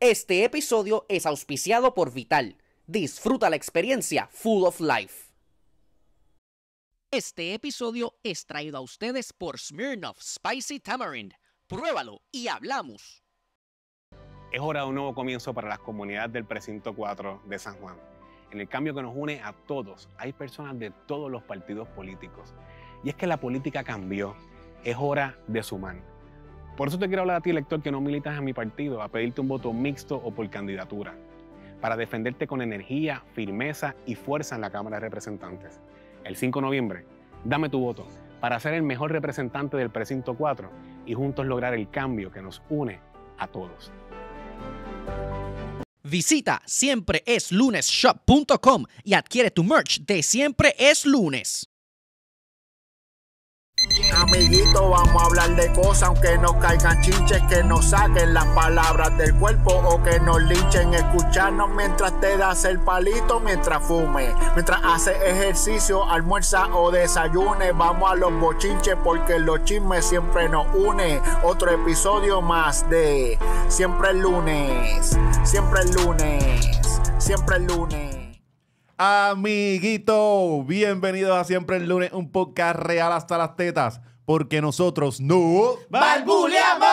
Este episodio es auspiciado por Vital. Disfruta la experiencia Full of Life. Este episodio es traído a ustedes por Smirnoff Spicy Tamarind. Pruébalo y hablamos. Es hora de un nuevo comienzo para las comunidades del precinto 4 de San Juan. En el cambio que nos une a todos, hay personas de todos los partidos políticos. Y es que la política cambió. Es hora de sumar. Por eso te quiero hablar a ti, elector, que no militas en mi partido, a pedirte un voto mixto o por candidatura, para defenderte con energía, firmeza y fuerza en la Cámara de Representantes. El 5 de noviembre, dame tu voto para ser el mejor representante del precinto 4 y juntos lograr el cambio que nos une a todos. Visita siempreeslunesshop.com y adquiere tu merch de Siempre es lunes. Amiguito, vamos a hablar de cosas, aunque nos caigan chinches, que nos saquen las palabras del cuerpo o que nos linchen. Escucharnos mientras te das el palito, mientras fumes mientras hace ejercicio, almuerza o desayune. Vamos a los bochinches porque los chismes siempre nos une. Otro episodio más de Siempre el lunes, siempre el lunes, siempre el lunes. Amiguito, bienvenidos a Siempre el Lunes, un podcast real hasta las tetas, porque nosotros no... ¡Balbuleamos!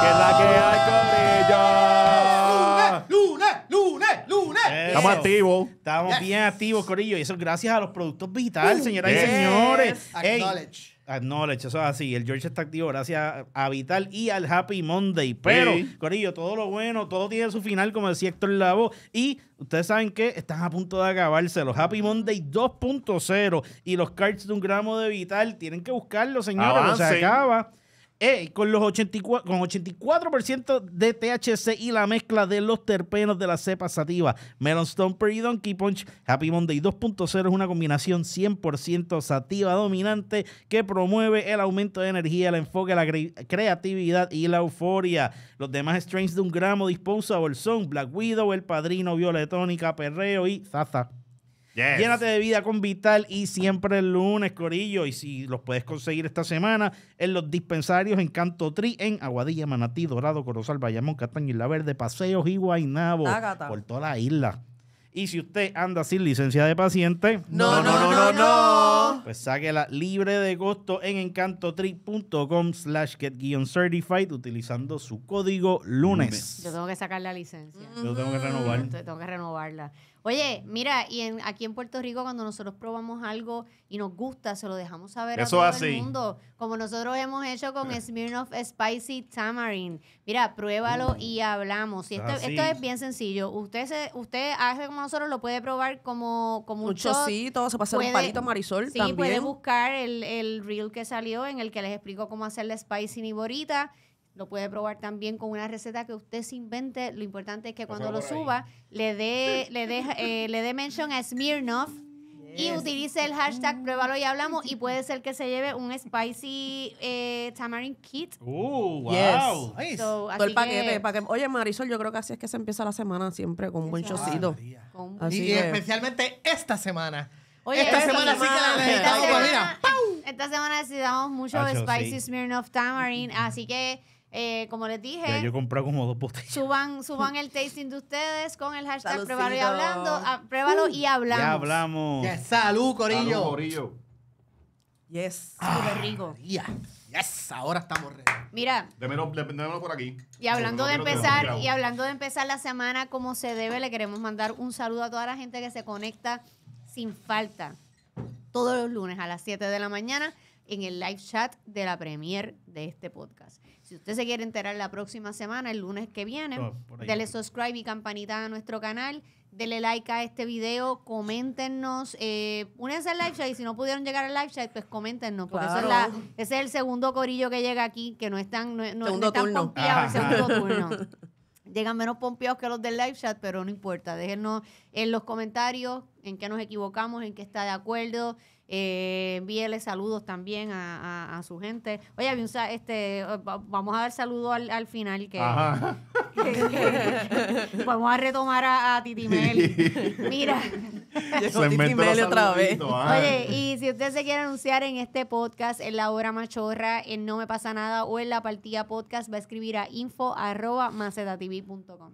¡Que es la que hay, Corillo! ¡Lunes, lunes, lunes, lunes! Estamos activos. Estamos bien activos, Corillo, y eso es gracias a los productos vitales, señoras y señores. Acknowledge. Acknowledge, ah, eso es así. El George está activo gracias a Vital y al Happy Monday. Pero, Corillo, todo lo bueno, todo tiene su final, como decía Héctor Lavo. Y ustedes saben que están a punto de acabarse los Happy Monday 2.0 y los cards de un gramo de Vital. Tienen que buscarlo, señores, se acaba con los 84%, de THC y la mezcla de los terpenos de la cepa sativa. Melon Stomper y Donkey Punch Happy Monday 2.0 es una combinación 100% sativa dominante que promueve el aumento de energía, el enfoque, la creatividad y la euforia. Los demás strains de un gramo disposable son Black Widow, El Padrino, Violetónica, Perreo y Zaza. Llénate de vida con Vital y siempre el lunes, Corillo. Y si los puedes conseguir esta semana en los dispensarios Encanto Tri, en Aguadilla, Manatí, Dorado, Corozal, Bayamón, Castaño, La Verde, Paseos y Guaynabo. Por toda la isla. Y si usted anda sin licencia de paciente, no, no, no, no, no. Pues sáquela libre de costo en encantotri.com slash get-certified utilizando su código lunes. Yo tengo que sacar la licencia. Yo tengo que renovar. Tengo que renovarla. Oye, mira, y aquí en Puerto Rico cuando nosotros probamos algo y nos gusta, se lo dejamos saber a todo el mundo. Como nosotros hemos hecho con eh. Smirnoff Spicy Tamarind. Mira, pruébalo uh. y hablamos. Y esto, esto, es bien sencillo. Usted se, usted hace como nosotros, lo puede probar como, como un, Mucho sí, se pasa puede, un palito marisol sí, puede buscar el, el reel que salió en el que les explico cómo hacer la spicy niborita lo puede probar también con una receta que usted se invente. Lo importante es que cuando lo suba le dé le eh, le dé mention a Smirnoff y utilice el hashtag pruébalo y hablamos y puede ser que se lleve un spicy eh, tamarind kit. Uh, wow. Yes. el paquete, Oye, Marisol, yo creo que así es que se empieza la semana siempre con un buen chocito. y especialmente esta semana. esta, semana, sí que la necesitamos, esta Esta semana necesitamos mucho spicy Smirnoff tamarind, así que eh, como les dije, como Suban, el tasting de ustedes con el hashtag y hablando. Ah, y hablamos. salud, Corillo. Salud, Corillo. Yes. Súper ah, rico. Ya. Yes, ahora estamos re... Mira, Démelo, por aquí. y hablando de empezar, y hablando de empezar la semana como se debe, le queremos mandar un saludo a toda la gente que se conecta sin falta todos los lunes a las 7 de la mañana en el live chat de la premier de este podcast. Si usted se quiere enterar la próxima semana, el lunes que viene, oh, denle subscribe y campanita a nuestro canal. Dele like a este video, coméntenos, eh, únense al live chat y si no pudieron llegar al live chat, pues coméntenos, porque es la, ese es el segundo corillo que llega aquí, que no están, no, están el segundo turno. Llegan menos pompeados que los del live chat, pero no importa, déjenos en los comentarios en qué nos equivocamos, en qué está de acuerdo, eh, envíele saludos también a, su gente. Oye, este, eh, vamos a dar saludos al, final que, vamos a retomar a, a Titi Mira. Titi otra vez. Oye, y si usted se quiere anunciar en este podcast, en la hora machorra, en No Me Pasa Nada o en la partida podcast, va a escribir a info arroba macetatv.com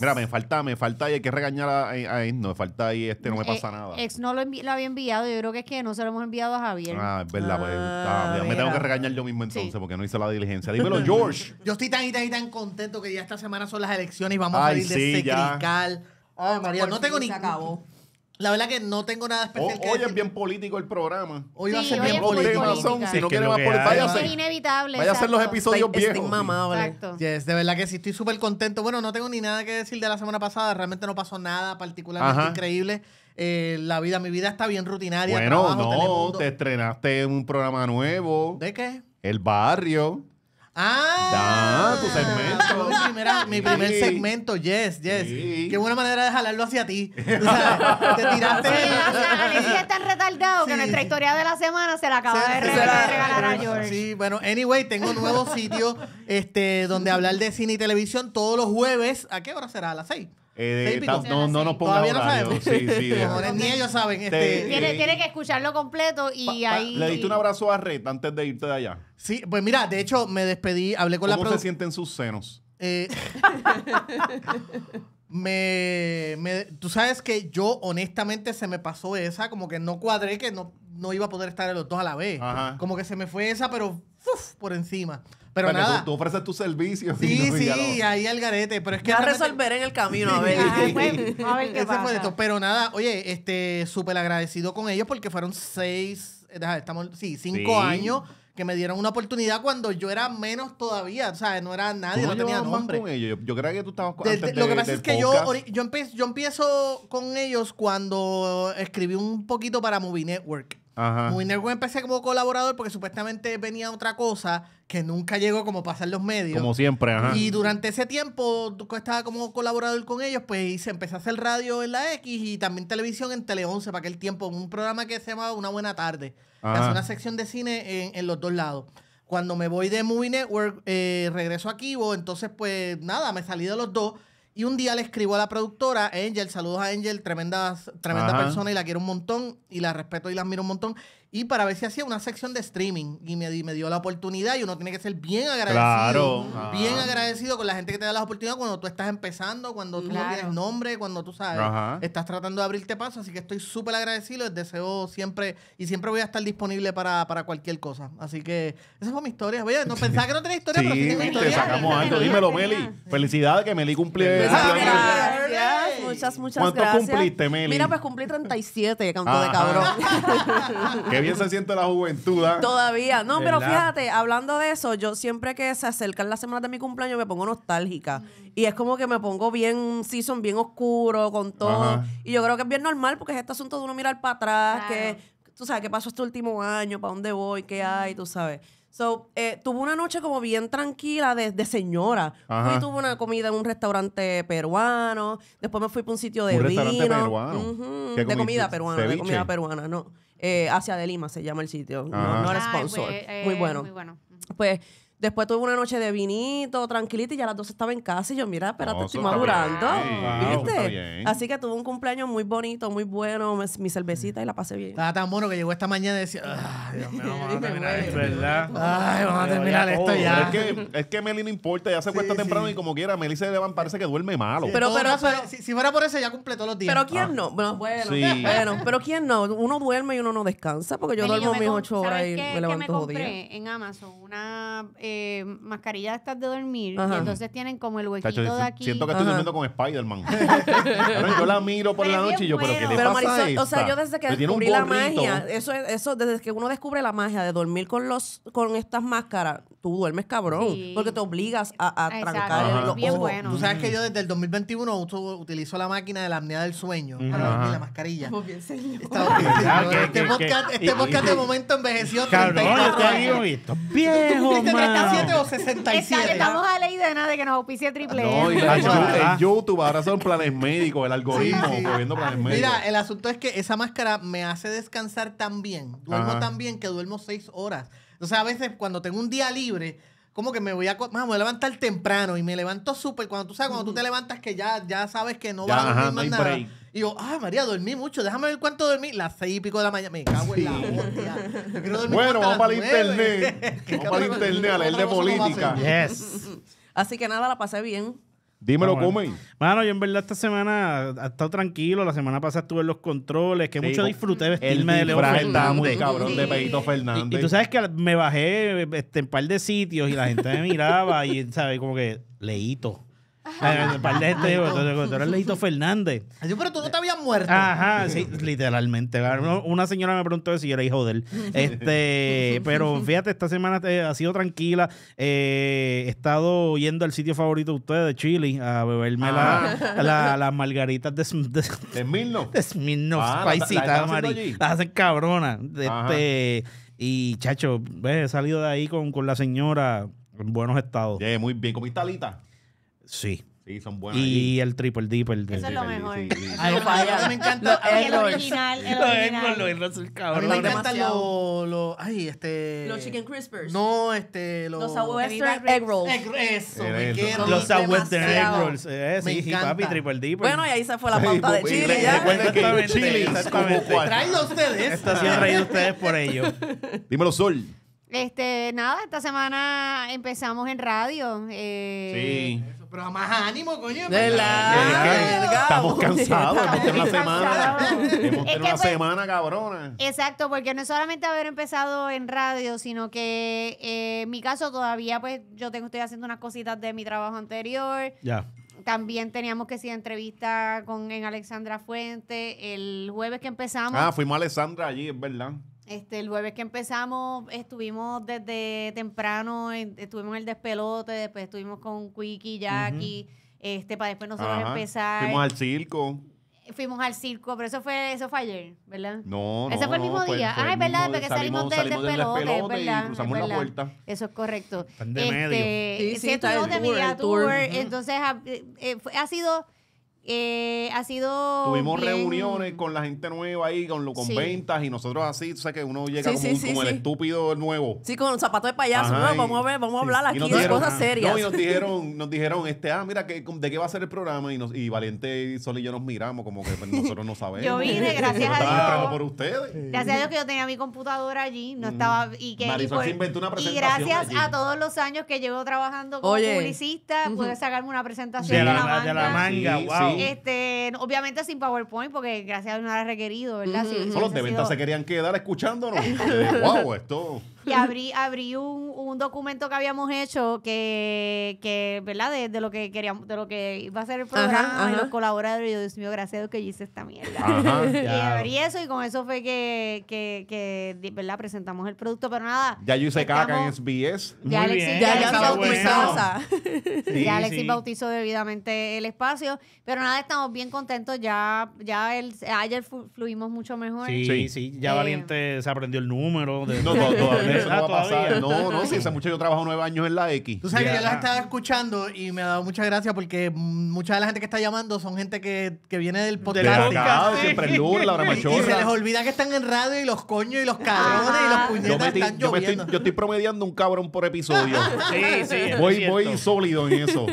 Mira, me falta, me falta y hay que regañar a, no, me falta y este no me eh, pasa nada. Ex no lo, había enviado, yo creo que es que no se lo hemos enviado a Javier. Ah, es verdad, pues, ah, me tengo que regañar yo mismo entonces porque no hice la diligencia. Dímelo, George. yo estoy tan y tan tan contento que ya esta semana son las elecciones y vamos a ir de ese Ay, María, no tengo ni. Se acabó. La verdad que no tengo nada especial. hoy es bien político el programa. Hoy va a ser bien político. si no quieren más política, vaya a ser. inevitable. a ser los episodios viejos. de verdad que sí, estoy súper contento. Bueno, no tengo ni nada que decir de la semana pasada. Realmente no pasó nada particularmente increíble. Eh, la vida, mi vida está bien rutinaria. Bueno, no, te estrenaste en un programa nuevo. ¿De qué? El barrio. Ah, tu segmento. Mi, primer segmento, yes, yes. Qué buena manera de jalarlo hacia ti. O sea, te tiraste. Sí, sea, es tan retardado que nuestra historia de la semana se la acaba de regalar, a George. Sí, bueno, anyway, tengo un nuevo sitio este, donde hablar de cine y televisión todos los jueves. ¿A qué hora será? ¿A las seis? Eh, no, no nos Todavía no sabemos. Ni ellos saben. Este, tiene, que escucharlo completo y ahí... Le diste un abrazo a Red antes de irte de allá. Sí, pues mira, de hecho me despedí, hablé con ¿Cómo la... ¿Cómo se sienten sus senos? Eh, me, tú sabes que yo honestamente se me pasó esa, como que no cuadré que no, no iba a poder estar en los dos a la vez. Como que se me fue esa, pero por encima. Pero nada. Tú, ofreces tus servicios. Sí, sí, ahí al garete. Pero es que. va a resolver en el camino, a ver. a pues, a ver qué pasa. Pero nada, oye, este, súper agradecido con ellos porque fueron seis, eh, estamos, sí, cinco años que me dieron una oportunidad cuando yo era menos todavía, o sea, no era nadie, no, tenía nombre. Yo, creo que tú estabas con de, Lo que pasa es que yo, yo, empiezo, yo empiezo con ellos cuando escribí un poquito para Movie Network. Ajá. Network empecé como colaborador porque supuestamente venía otra cosa que nunca llegó como pasar los medios. Como siempre, ajá. Y durante ese tiempo estaba como colaborador con ellos, pues se a hacer radio en la X y también televisión en Tele 11 para aquel tiempo, un programa que se llamaba Una Buena Tarde. Hace una sección de cine en, los dos lados cuando me voy de Movie Network, eh, regreso a Kibo, entonces pues nada, me salí de los dos y un día le escribo a la productora, Angel, saludos a Angel, tremenda, tremenda persona y la quiero un montón y la respeto y la admiro un montón. Y para ver si hacía una sección de streaming. Y me, me, dio la oportunidad y uno tiene que ser bien agradecido. Bien agradecido con la gente que te da las oportunidades cuando tú estás empezando, cuando tú no tienes nombre, cuando tú sabes, estás tratando de abrirte paso. Así que estoy súper agradecido. Les deseo siempre y siempre voy a estar disponible para, para cualquier cosa. Así que esa fue mi historia. no pensaba que no tenía historia, pero sí tenía historia. sacamos algo. Dímelo, Meli. Felicidades que Meli cumple. Muchas, muchas gracias. ¿Cuánto cumpliste, Meli? Mira, pues cumplí 37, canto de cabrón. Qué ¿Quién se siente la juventud. ¿ah? Todavía. No, pero fíjate, hablando de eso, yo siempre que se acercan las semanas de mi cumpleaños me pongo nostálgica. Y es como que me pongo bien season, bien oscuro, con todo. Y yo creo que es bien normal porque es este asunto de uno mirar para atrás, que tú sabes qué pasó este último año, para dónde voy, qué hay, tú sabes. So, eh, tuve una noche como bien tranquila de, señora. tuve una comida en un restaurante peruano. Después me fui para un sitio de un vino. Restaurante peruano. de comida peruana, de comida peruana, no. Eh, Hacia de Lima se llama el sitio. No, era sponsor. Ah, muy eh, bueno. Muy bueno. Pues Después tuve una noche de vinito, tranquilita, y ya las dos estaba en casa. Y yo, mira, espérate, te oh, estoy madurando. ¿Viste? Así que tuve un cumpleaños muy bonito, muy bueno, mi cervecita y la pasé bien. Estaba tan bueno que llegó esta mañana y decía, ay, Dios mío, vamos a terminar ¿verdad? Ay, vamos a terminar esto ya. Es que, Meli no importa, ya se cuesta temprano y como quiera, Meli se levanta, parece que duerme malo. pero, pero, si, fuera por eso, ya cumple todos los días. Pero ¿quién ah. no? Bueno, bueno, pero ¿quién no? Uno duerme y uno no descansa, porque yo duermo mis ocho horas y me levanto que en Amazon una... Eh, eh, mascarilla estas de dormir y entonces tienen como el huequito de aquí. Siento que estoy durmiendo con Spider-Man. yo la miro por la noche y yo, ¿pero qué le pasa Marisol, o sea, yo desde que descubrí la magia, eso, eso, desde que uno descubre la magia de dormir con los, con estas máscaras, tú duermes cabrón. Porque te obligas a, trancar los Bien Bueno. Tú sabes que yo desde el 2021 utilizo la máquina de la apnea del sueño la mascarilla. Muy bien, este, este podcast, de momento envejeció. Cabrón, yo te visto. Viejo, 37 o 67? Estamos a la idea de nada de que nos auspicie triple no, en YouTube ahora son planes médicos, el algoritmo moviendo planes médicos. Mira, el asunto es que esa máscara me hace descansar tan bien. Duermo tan bien que duermo 6 horas. Entonces, a veces cuando tengo un día libre, como que me voy a, me voy levantar temprano y me levanto súper. Cuando tú sabes, cuando tú te levantas que ya, ya sabes que no vas a dormir más nada. Y yo, ah, María, dormí mucho. Déjame ver cuánto dormí. Las seis y pico de la mañana. Me cago en la Bueno, vamos para el internet. vamos para el internet a leer de política. Así que nada, la pasé bien. Dímelo, comen bueno. Mano, yo en verdad esta semana he estado tranquilo. La semana pasada estuve en los controles, que mucho disfruté vestirme de León Fernández. cabrón de peito Fernández. Y, tú sabes que me bajé este, en par de sitios y la gente me miraba y, ¿sabes? Como que leíto. Tú este, Fernández. pero tú no te habías muerto. Ajá, sí, literalmente. Una señora me preguntó si era hijo de él. Este, pero fíjate, esta semana eh, ha sido tranquila. Eh, he estado yendo al sitio favorito de ustedes, de Chile, a beberme ah. las margaritas de, de, de De ah, Las hacen cabronas. Este, y, chacho, he salido de ahí con, con la señora en buenos estados. muy bien. está alita? Sí. Sí, son buenos. Y el triple deep el Eso es lo mejor. Sí, sí, sí. me encanta. el original. El original. Los errors, el cabrón. Me encantan los, los. Ay, este. Los chicken crispers. No, este. Los, los Southwestern egg rolls. eso, eh, me Los Southwestern egg rolls. sí, papi, triple deep. Bueno, y ahí se fue la pauta de Chile. Ya. que Chile, exactamente. traen ustedes. Estación reído ustedes por ello. Dímelo, Sol. Este, nada, esta semana empezamos en radio. Eh, sí. Pero más ánimo, coño. la... estamos cansados. Hemos tenido una semana. Pues, una semana, cabrona. Exacto, porque no es solamente haber empezado en radio, sino que eh, en mi caso todavía, pues, yo tengo, estoy haciendo unas cositas de mi trabajo anterior. Ya. También teníamos que hacer entrevista con en Alexandra Fuente el jueves que empezamos. Ah, fuimos a Alexandra allí, es verdad. Este, el jueves que empezamos, estuvimos desde temprano, estuvimos en el despelote, después estuvimos con Quiki, Jackie, este, para después nosotros empezar. Fuimos al circo. Fuimos al circo, pero eso fue, eso fue ayer, ¿verdad? No, no. Ese fue el mismo día. ah, es verdad, porque salimos, del despelote, del ¿verdad? cruzamos la puerta. Eso es correcto. de este, Sí, sí, de tour. Entonces, ha eh, eh, sido eh, ha sido. Tuvimos reuniones con la gente nueva ahí, con, con ventas y nosotros así, tú sabes que uno llega como, el estúpido nuevo. Sí, con zapato de payaso. vamos a ver, vamos a hablar aquí de cosas serias. y nos dijeron, nos dijeron, este, ah, mira, que, ¿de qué va a ser el programa? Y, y Valiente y Sol y yo nos miramos, como que pues, nosotros no sabemos. yo vine, gracias a Dios. Gracias a Dios que yo tenía mi computadora allí, no mm. estaba. Y que. y pues, una presentación. Y gracias a todos los años que llevo trabajando como publicista, pude sacarme una presentación de la, de la manga, wow. Este, obviamente sin PowerPoint, porque gracias a Dios no era requerido, ¿verdad? los de venta se querían quedar escuchándonos. wow, eh, esto y abrí, abrí un, un, documento que habíamos hecho que, que ¿verdad? De, lo que queríamos, de lo que iba a ser el programa ajá, y los colaboradores. Y yo, Dios mío, gracias a Dios que yo hice esta mierda. y abrí eso y con eso fue que, que, que, ¿verdad? Presentamos el producto, pero nada. Ya yo hice caca en SBS. Ya Alexis, ya, bautizó. ya Alexis bautizó debidamente el espacio. Pero nada, estamos bien contentos. Ya, ya el, ayer fluimos mucho mejor. Sí, sí, Ya eh, Valiente se aprendió el número. De... No, no, eso ah, no va a pasar. No, no, si ese muchacho yo trabajo nueve años en la X. Tú sabes que yo las estaba escuchando y me ha dado mucha gracia porque mucha de la gente que está llamando son gente que, viene del podcast. y, se les olvida que están en radio y los coños y los cabrones y los puñetas yo Estoy, yo estoy promediando un cabrón por episodio. sí, sí. Voy, voy sólido en eso.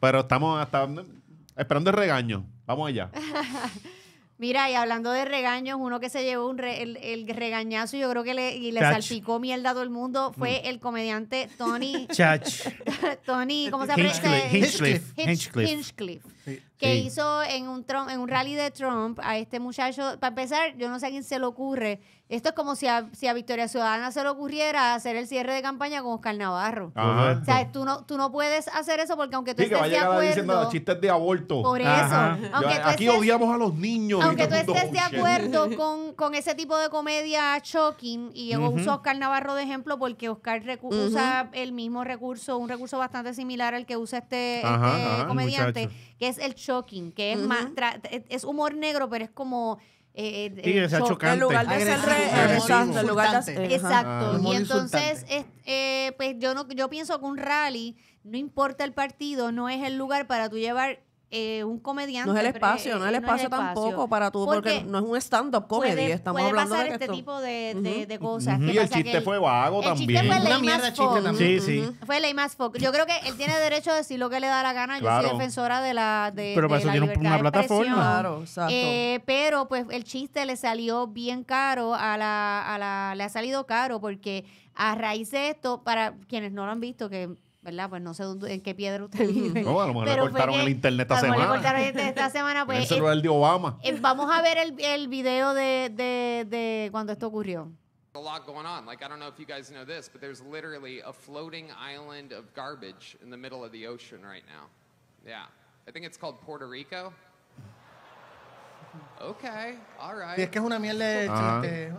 Pero estamos hasta esperando el regaño. Vamos allá. Mira, y hablando de regaños, uno que se llevó un el, regañazo, yo creo que le, y le salpicó mierda a todo el mundo, fue mm. el comediante Tony. Chach. Tony, ¿cómo se Hinchcliffe. Eh, que hizo en un, en un rally de Trump a este muchacho. Para empezar, yo no sé a quién se le ocurre esto es como si a, si a Victoria Ciudadana se le ocurriera hacer el cierre de campaña con Oscar Navarro. O sea, tú no, tú no puedes hacer eso porque aunque tú sí, estés que de ah, acuerdo... diciendo chistes de aborto. Por eso. aquí odiamos a los niños. Aunque tú estés de acuerdo con, con, ese tipo de comedia shocking, y yo uso Oscar Navarro de ejemplo porque Oscar usa el mismo recurso, un recurso bastante similar al que usa este, este comediante, que es el shocking, que es, más, es humor negro, pero es como... Eh, eh, chocante. El lugar de ser exacto, y entonces, eh, pues yo no, yo pienso que un rally, no importa el partido, no es el lugar para tú llevar eh, un comediante. No es el espacio, eh, no es el espacio tampoco para tú, porque, no es un stand-up comedy. estamos hablando pasar de este tipo de, de, de cosas. Y el chiste fue vago también. fue Una mierda chiste también. Sí, sí. Fue ley más foco. Yo creo que él tiene derecho a decir lo que le da la gana. Yo soy defensora de la. De, pero para eso tiene una plataforma. Claro, exacto. Eh, pero pues el chiste le salió bien caro a la, a la. Le ha salido caro porque a raíz de esto, para quienes no lo han visto, que ¿verdad? Pues no sé dónde, en qué piedra usted vive. No, a lo mejor Pero le cortaron el internet esta semana. A lo mejor le cortaron el internet esta semana. Pues, el celular eh, de Obama. Eh, vamos a ver el, el video de, de, de cuando esto ocurrió. a lot going on. Like, I don't know if you guys know this, but there's literally a floating island of garbage in the middle of the ocean right now. Yeah. I think it's called Puerto Rico. Okay, all Y es que es una mierda de chiste. Eh,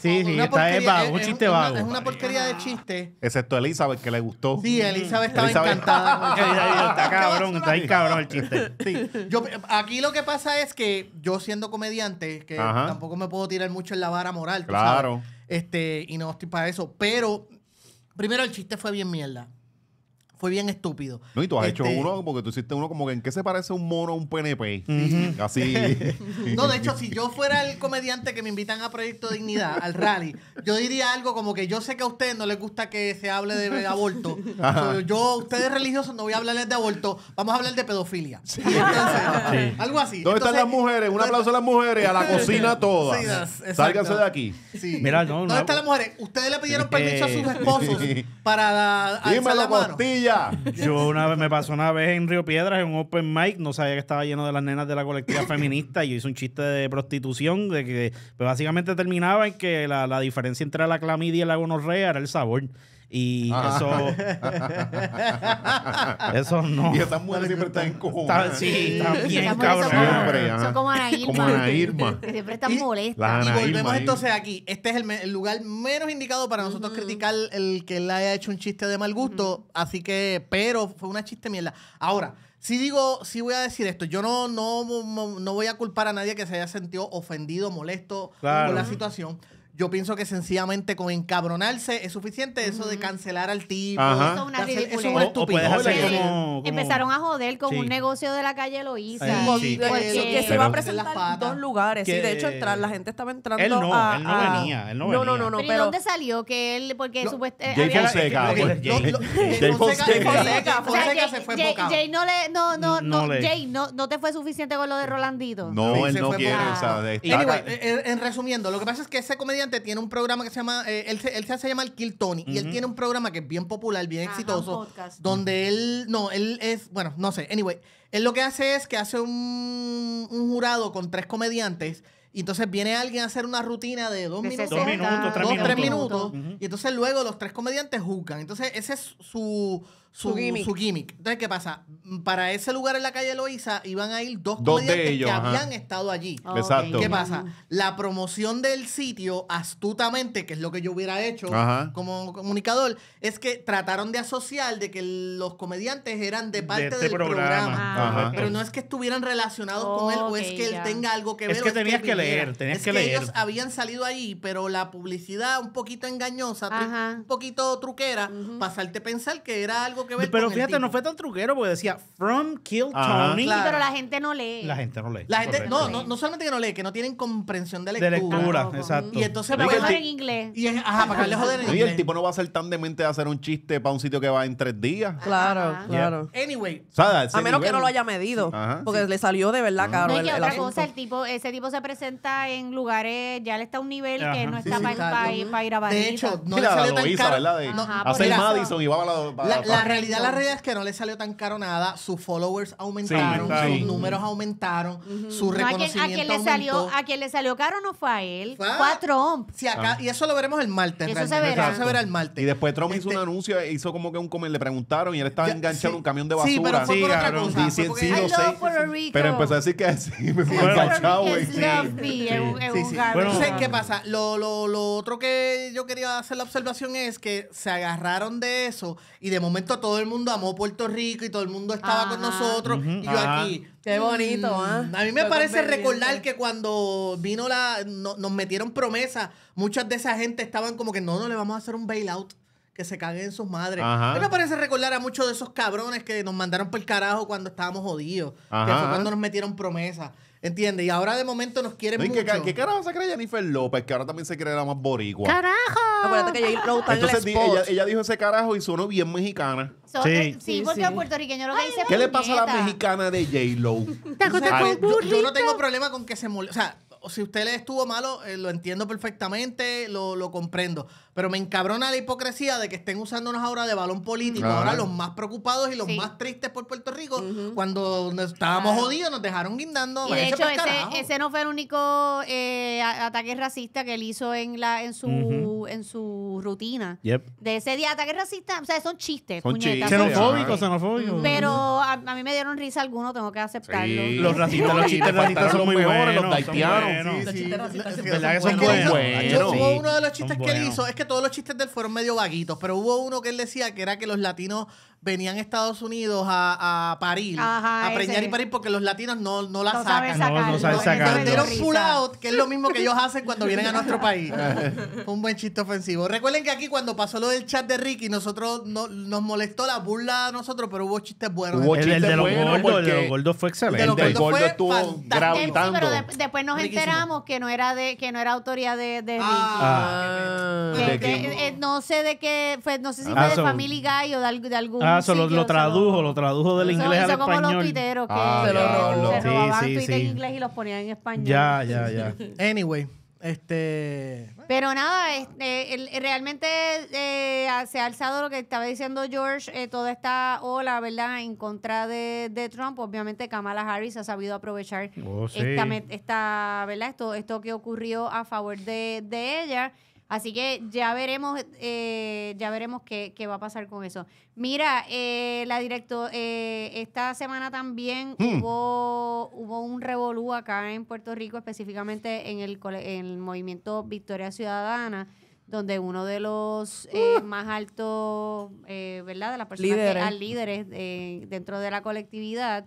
sí, sí, está esta es, vago, un chiste vago. Es una porquería de chiste. Excepto Elizabeth, que le gustó. Sí, Elizabeth estaba encantada. está cabrón, está ahí cabrón el chiste. Sí. Yo, aquí lo que pasa es que yo siendo comediante, que tampoco me puedo tirar mucho en la vara moral. tú Claro. sabes, este, y no estoy para eso. Pero, primero el chiste fue bien mierda fue bien estúpido. No, y tú has hecho este, uno, porque tú hiciste uno como que en qué se parece un mono a un PNP. Así. no, de hecho, si yo fuera el comediante que me invitan a Proyecto Dignidad, al rally, yo diría algo como que yo sé que a ustedes no les gusta que se hable de aborto. yo, ustedes religiosos, no voy a hablarles de aborto, vamos a hablar de pedofilia. Algo así. ¿Dónde están las mujeres? Un aplauso a las mujeres, a la cocina todas. Sí, Sálganse de aquí. Mira, no, ¿Dónde están las mujeres? Ustedes le pidieron permiso a sus esposos para alzar la mano. Yo una vez me pasó una vez en Río Piedras en un open mic, no sabía que estaba lleno de las nenas de la colectiva feminista y yo hice un chiste de prostitución de que pues, básicamente terminaba en que la, la diferencia entre la clamidia y la gonorrea era el sabor. Y ah. eso. eso no. Y estas mujeres siempre están encojonadas. sí, están bien, cabrón. Son, como Ana Irma. siempre están molestas. Y, volvemos entonces aquí. Este es el, lugar menos indicado para nosotros criticar el que él haya hecho un chiste de mal gusto. Así que, pero fue una chiste mierda. Ahora. Sí digo, sí voy a decir esto. Yo no, no, no voy a culpar a nadie que se haya sentido ofendido, molesto por la situación yo pienso que sencillamente con encabronarse es suficiente eso de cancelar al tipo. Eso es una es Empezaron a joder con un negocio de la calle Loíza. que se iba va a presentar en dos lugares. y de hecho, entrar, la gente estaba entrando Él no, a, él no venía, no No, no, ¿Pero, ¿y dónde salió que él? Porque supuestamente... Jay pues, Fonseca. Jay Fonseca. Fonseca, se fue Jay, Jay no le... No, no, Jay, no, te fue suficiente con lo de Rolandito. No, él no quiere. Eh, en resumiendo, lo que pasa es que ese comediante tiene un programa que se llama, eh, él, se, él se hace llamar Kill Tony, y él tiene un programa que es bien popular, bien exitoso, donde él, no, él es, bueno, no sé, anyway, él lo que hace es que hace un, jurado con tres comediantes. Y entonces viene alguien a hacer una rutina de dos minutos, Dos minutos, tres minutos. Y entonces luego los tres comediantes juzgan. Entonces ese es su, su, gimmick. Entonces, ¿qué pasa? Para ese lugar en la calle Loiza iban a ir dos, comediantes que habían estado allí. ¿Qué pasa? La promoción del sitio, astutamente, que es lo que yo hubiera hecho como comunicador, es que trataron de asociar de que los comediantes eran de parte este del programa. Ah. Pero no es que estuvieran relacionados con él o es que él tenga algo que ver. Es que tenías que, leer, es que, Ellos habían salido ahí, pero la publicidad un poquito engañosa, un poquito truquera, pasarte a pensar que era algo que ver pero fíjate, no fue tan truquero porque decía From Kill Tony. Sí, Pero la gente no lee. La gente no lee. La gente, no, no, solamente que no lee, que no tienen comprensión de lectura. De lectura, exacto. Y entonces pues, en inglés. Y ajá, para que le joder en inglés. Y el tipo no va a ser tan demente de hacer un chiste para un sitio que va en tres días. Claro, claro. Anyway. a menos que no lo haya medido. porque le salió de verdad ah. caro. No, y otra cosa, el tipo, ese tipo se presenta en lugares, ya le está a un nivel que no está para, ir para, ir a barrita. De hecho, no Mira, le salió ¿verdad? Madison y va a la realidad, la realidad es que no le salió tan caro nada. Sus followers aumentaron, sus números aumentaron, su reconocimiento a, quien, le salió, a quien le salió caro no fue a él, fue a, Trump. Ah. Y eso lo veremos el martes. Eso se verá. el martes. Y después Trump hizo un este anuncio, hizo como que un comer, le preguntaron y él estaba enganchado en un camión de basura. Sí, pero Pero empezó a decir que así me fue enganchado, güey. ¿qué pasa? Lo, lo, lo otro que yo quería hacer la observación es que se agarraron de eso y de momento todo el mundo amó Puerto Rico y todo el mundo estaba con nosotros. Y yo ah. aquí. Qué mm, bonito, ¿ah? A mí me parece recordar que cuando vino la. nos metieron promesa muchas de esa gente estaban como que no, no le vamos a hacer un bailout que se caguen en sus madres. Ajá. Me parece recordar a muchos de esos cabrones que nos mandaron por el carajo cuando estábamos jodidos. Que fue cuando nos metieron promesas. ¿Entiendes? Y ahora de momento nos quieren mucho. ¿qué, carajo se cree Jennifer López? Que ahora también se cree la más boricua. ¡Carajo! Acuérdate que ella lo en el ella, ella, dijo ese carajo y sonó bien mexicana. sí. sí. porque los sí. puertorriqueños lo que dicen ¿Qué le pasa a la mexicana de J-Lo? yo, no tengo problema con que se moleste. O sea, si usted le estuvo malo, eh, lo entiendo perfectamente, lo, lo, comprendo. Pero me encabrona la hipocresía de que estén usándonos ahora de balón político. Ahora los más preocupados y los más tristes por Puerto Rico, cuando estábamos jodidos, nos dejaron guindando. Y de hecho, ese, ese, no fue el único eh, ataque racista que él hizo en la en su, en su rutina. Yep. De ese día, ataque racista, o sea, son chistes. Son chistes. Xenofóbicos, xenofóbicos. Pero a, mí me dieron risa alguno, tengo que aceptarlo. Los racistas, los chistes racistas son muy buenos, los haitianos hubo uno de los chistes que él hizo, es que todos los chistes de él fueron medio vaguitos, pero hubo uno que él decía que era que los latinos venían a Estados Unidos a, a parir, a preñar y parir, porque los latinos no, no la saben sacan. No, no saben sacar. los dieron out, que es lo mismo que ellos hacen cuando vienen a nuestro país. un buen chiste ofensivo. Recuerden que aquí cuando pasó lo del chat de Ricky, nosotros no, nos molestó la burla a nosotros, pero hubo chistes buenos. El, de los Bueno, gordos, el de los gordos fue excelente. El estuvo sí, pero después nos enteramos que no era de que no era autoría de, de Ah, Ricky. Ah. Eh, no sé de qué fue, no sé si ah, fue de Family Guy o de, de algún Ah, lo, tradujo, lo tradujo del inglés al español. Ah, se, lo, sí, en inglés y los ponían en español. Ya, ya, ya. anyway. Este. Pero nada, este, realmente eh, se ha alzado lo que estaba diciendo George, eh, toda esta ola, ¿verdad?, en contra de, Trump. Obviamente, Kamala Harris ha sabido aprovechar oh, esta, ¿verdad? Esto, esto que ocurrió a favor de, de ella. Así que ya veremos, eh, ya veremos qué, va a pasar con eso. Mira, eh, la directora, eh, esta semana también hmm. hubo, hubo un revolú acá en Puerto Rico, específicamente en el, en el movimiento Victoria Ciudadana, donde uno de los uh. más altos, ¿verdad? De las personas que líderes dentro de la colectividad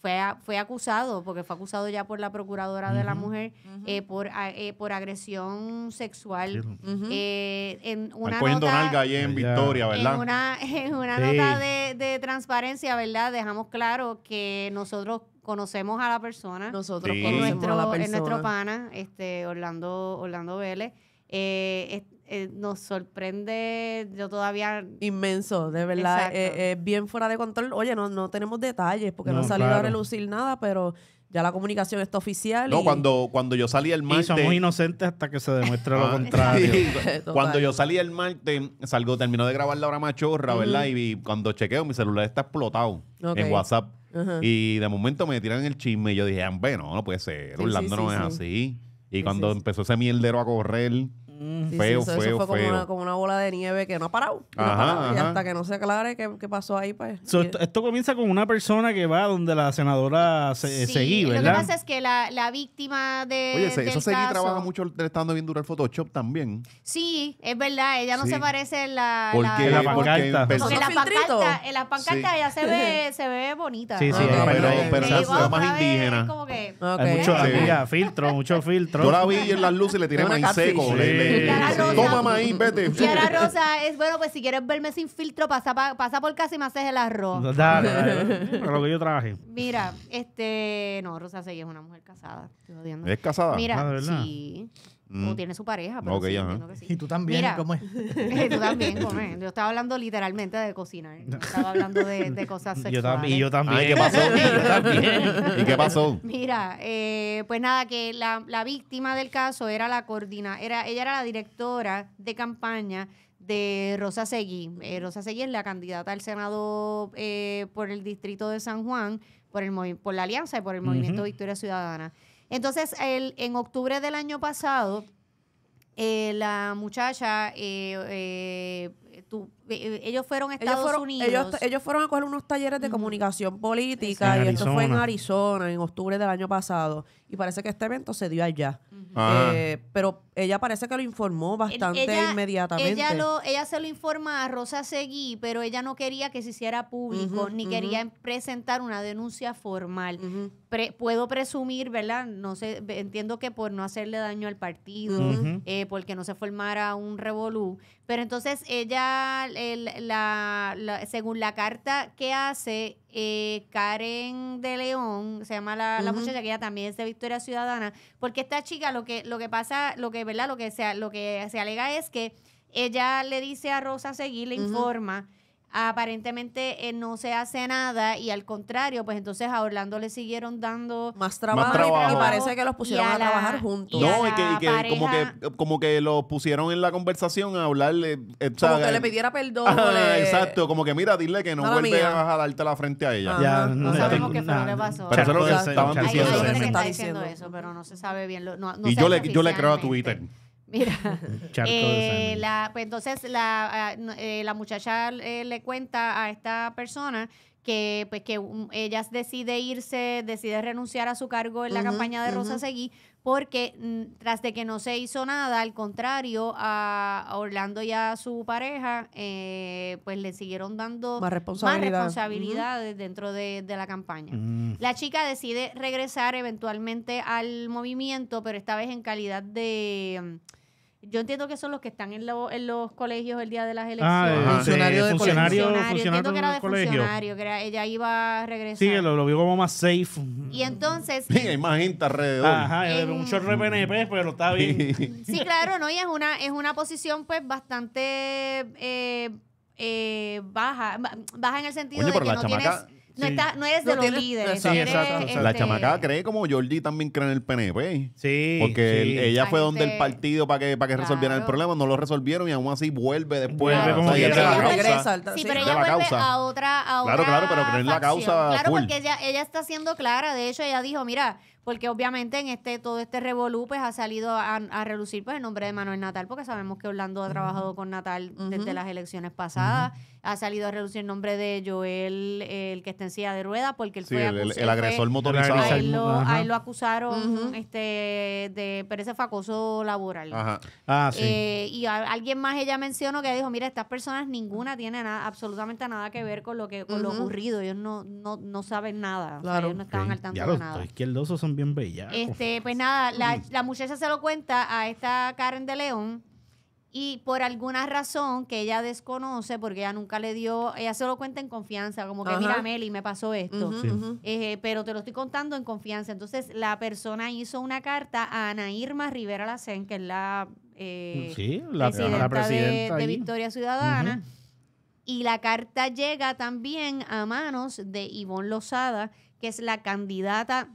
fue, fue acusado, porque fue acusado ya por la Procuradora de la Mujer eh, por, eh, por agresión sexual. eh, en una nota, en Victoria, ¿verdad? En una, en una nota de, de transparencia, ¿verdad? Dejamos claro que nosotros conocemos a la persona. Nosotros conocemos a persona. nuestro pana, este, Orlando, Orlando Vélez. Eh, eh, nos sorprende, yo todavía... Inmenso, de verdad, eh, eh, bien fuera de control. Oye, no, no tenemos detalles porque no, ha salido a relucir nada, pero ya la comunicación está oficial. No, cuando, cuando yo salí el martes... Y somos inocentes hasta que se demuestre lo ah, contrario. cuando yo salí el martes, salgo, terminó de grabar la hora machorra, ¿verdad? Y, cuando chequeo, mi celular está explotado en WhatsApp. Y de momento me tiran el chisme y yo dije, ah, bueno, no puede ser, Orlando no es así. Y cuando empezó ese mierdero a correr feo, eso, fue como, Una, bola de nieve que no ha parado. y hasta que no se aclare qué, pasó ahí, pues. esto, comienza con una persona que va donde la senadora se, eh, seguí, ¿verdad? Lo que pasa es que la, la víctima de. Oye, se, eso seguí trabaja mucho, estando está bien duro el Photoshop también. Sí, es verdad. Ella no se parece en la. Porque La, pancarta. Porque, en, la pancarta, en la pancarta ella se ve, se ve bonita. Sí, sí, ah, pero, más indígena. Como que, Hay mucho, filtro, mucho filtro. Yo la vi en las luces y le tiré maíz seco. Eh, Toma maíz, vete. Chiara Rosa es bueno, pues si quieres verme sin filtro, pasa, pasa por casa y me haces el arroz. Dale, dale. Para lo que yo traje. Mira, este. No, Rosa Seguí es una mujer casada. Estoy odiando. ¿Es casada? Mira, ah, verdad? sí. Mm. tiene su pareja. Pero sí, ajá. Que sí. Y tú también cómo es, eh, tú también es? Yo estaba hablando literalmente de cocina. estaba hablando de, cosas sexuales. y yo también. Ay, ¿qué pasó? yo también. ¿Y qué pasó? Mira, eh, pues nada, que la, la, víctima del caso era la coordina, ella era la directora de campaña de Rosa Seguí. Eh, Rosa Seguí es la candidata al Senado por el distrito de San Juan, por, el, por la Alianza y por el Movimiento Victoria Ciudadana. Entonces, el, en octubre del año pasado, eh, la muchacha, eh, eh, ellos fueron a Estados Unidos. Ellos, fueron a coger unos talleres de comunicación política y esto fue en Arizona en octubre del año pasado. Y parece que este evento se dio allá. Ah. pero ella parece que lo informó bastante inmediatamente. Ella, se lo informa a Rosa Seguí, pero ella no quería que se hiciera público ni quería presentar una denuncia formal puedo presumir, ¿verdad? No sé, entiendo que por no hacerle daño al partido, eh, porque no se formara un revolú, pero entonces ella, la, según la carta que hace, eh, Karen de León, se llama la, muchacha que ella también es de Victoria Ciudadana, porque esta chica lo que, lo que pasa, lo que, ¿verdad? Lo que, sea, lo que se alega es que ella le dice a Rosa seguir, le informa aparentemente eh, no se hace nada y al contrario, pues entonces a Orlando le siguieron dando más trabajo, y parece que los pusieron a, trabajar juntos. no, y que, como que como que los pusieron en la conversación a hablarle. Eh, eh como que eh, le pidiera perdón. Exacto, como que mira, dile que no vuelves a darte la frente a ella. Ya, no, sabemos qué fue lo que pasó. Pero eso es lo que estaban diciendo. está diciendo eso, pero no se sabe bien. Lo, y yo le, yo le creo a Twitter. Mira, eh, la, pues entonces la, ah, eh, la muchacha eh, le cuenta a esta persona que pues que ella decide irse, decide renunciar a su cargo en la campaña de Rosa Seguí porque tras de que no se hizo nada, al contrario, a Orlando y a su pareja, pues le siguieron dando más, responsabilidades dentro de, la campaña. Mm. La chica decide regresar eventualmente al movimiento, pero esta vez en calidad de yo entiendo que son los que están en, los colegios el día de las ah, elecciones. Ah, funcionario de funcionario, funcionario, entiendo que era de colegio. funcionario, que ella iba a regresar. Sí, lo, lo vio como más safe. Y entonces... Sí, hay más gente alrededor. Ajá, en, un short de PNP, pero está bien. sí, claro, ¿no? Y es una, es una posición pues bastante eh, eh, baja, baja en el sentido de que no tienes no, está, no es de los líderes. La chamacada cree como Jordi también cree en el PNP. Sí. Porque ella fue donde el partido para que, para que resolvieran el problema, no lo resolvieron y aún así vuelve después. Sí, pero ella a otra, a Claro, claro, pero creen la causa. Claro, porque ella, ella está siendo clara. De hecho, ella dijo, mira, porque obviamente en este todo este revolú pues ha salido a, relucir pues el nombre de Manuel Natal porque sabemos que Orlando ha trabajado con Natal desde las elecciones pasadas ha salido a reducir el nombre de Joel, el que está en silla de rueda, porque él fue el, agresor motorizado. A él lo, lo acusaron este, de, pero ese facoso laboral. Ajá. Ah, sí. Eh, y alguien más ella mencionó que dijo, mira, estas personas ninguna tiene absolutamente nada que ver con lo que con lo ocurrido, ellos no, no, saben nada, claro. ellos no estaban al tanto ya los Izquierdosos son bien bellas. Este, pues nada, la, mm. la muchacha se lo cuenta a esta Karen de León y por alguna razón que ella desconoce, porque ella nunca le dio, ella se lo cuenta en confianza, como que mira, Meli, me pasó esto, eh, pero te lo estoy contando en confianza. Entonces, la persona hizo una carta a Ana Irma Rivera Lacen, que es la, eh, sí, la presidenta, de, Victoria Ciudadana. Y la carta llega también a manos de Ivonne Lozada, que es la candidata,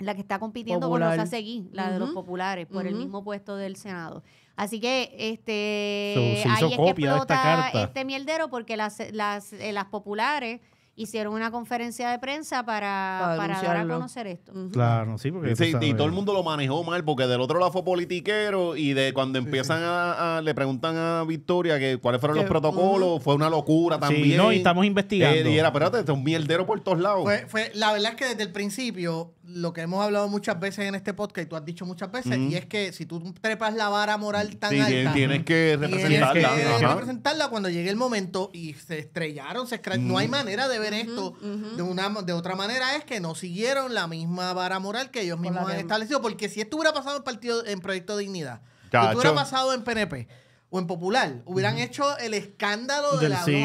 la que está compitiendo por con Rosa Seguí, la de los populares, por el mismo puesto del Senado. Así que este, hay ahí es que explota este mieldero porque las, las, eh, las populares hicieron una conferencia de prensa para, para, dar a conocer esto. Claro, sí, porque... y todo el mundo lo manejó mal, porque del otro lado fue politiquero y de cuando empiezan A, le preguntan a Victoria que cuáles fueron los protocolos, fue una locura también. Sí, no, y estamos investigando. era, espérate, es un mierdero por todos lados. Fue, la verdad es que desde el principio, lo que hemos hablado muchas veces en este podcast, y tú has dicho muchas veces, y es que si tú trepas la vara moral tan alta... tienes que representarla. Tienes que representarla cuando llegue el momento y se estrellaron, se No hay manera de esto de, una, de otra manera es que no siguieron la misma vara moral que ellos mismos han establecido. Porque si esto hubiera pasado en, partido, en Proyecto Dignidad, si esto hubiera pasado en PNP, o en popular hubieran hecho el escándalo de la los sí.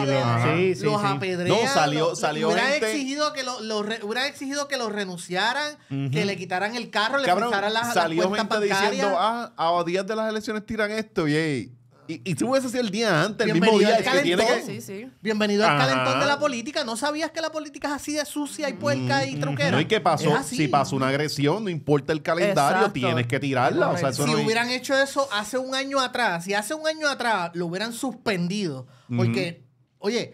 No, salió, salió hubieran exigido que los lo, hubieran exigido que los renunciaran, que le quitaran el carro, le quitaran las, salió diciendo, ah, a días de las elecciones tiran esto y y, tú ves así el día antes, el mismo día. que tiene Bienvenido al calentón de la política. No sabías que la política es así de sucia y puerca y mm, mm, truquera. y que pasó, si pasó una agresión, no importa el calendario, tienes que tirarla. si hubieran hecho eso hace un año atrás, si hace un año atrás lo hubieran suspendido, porque, oye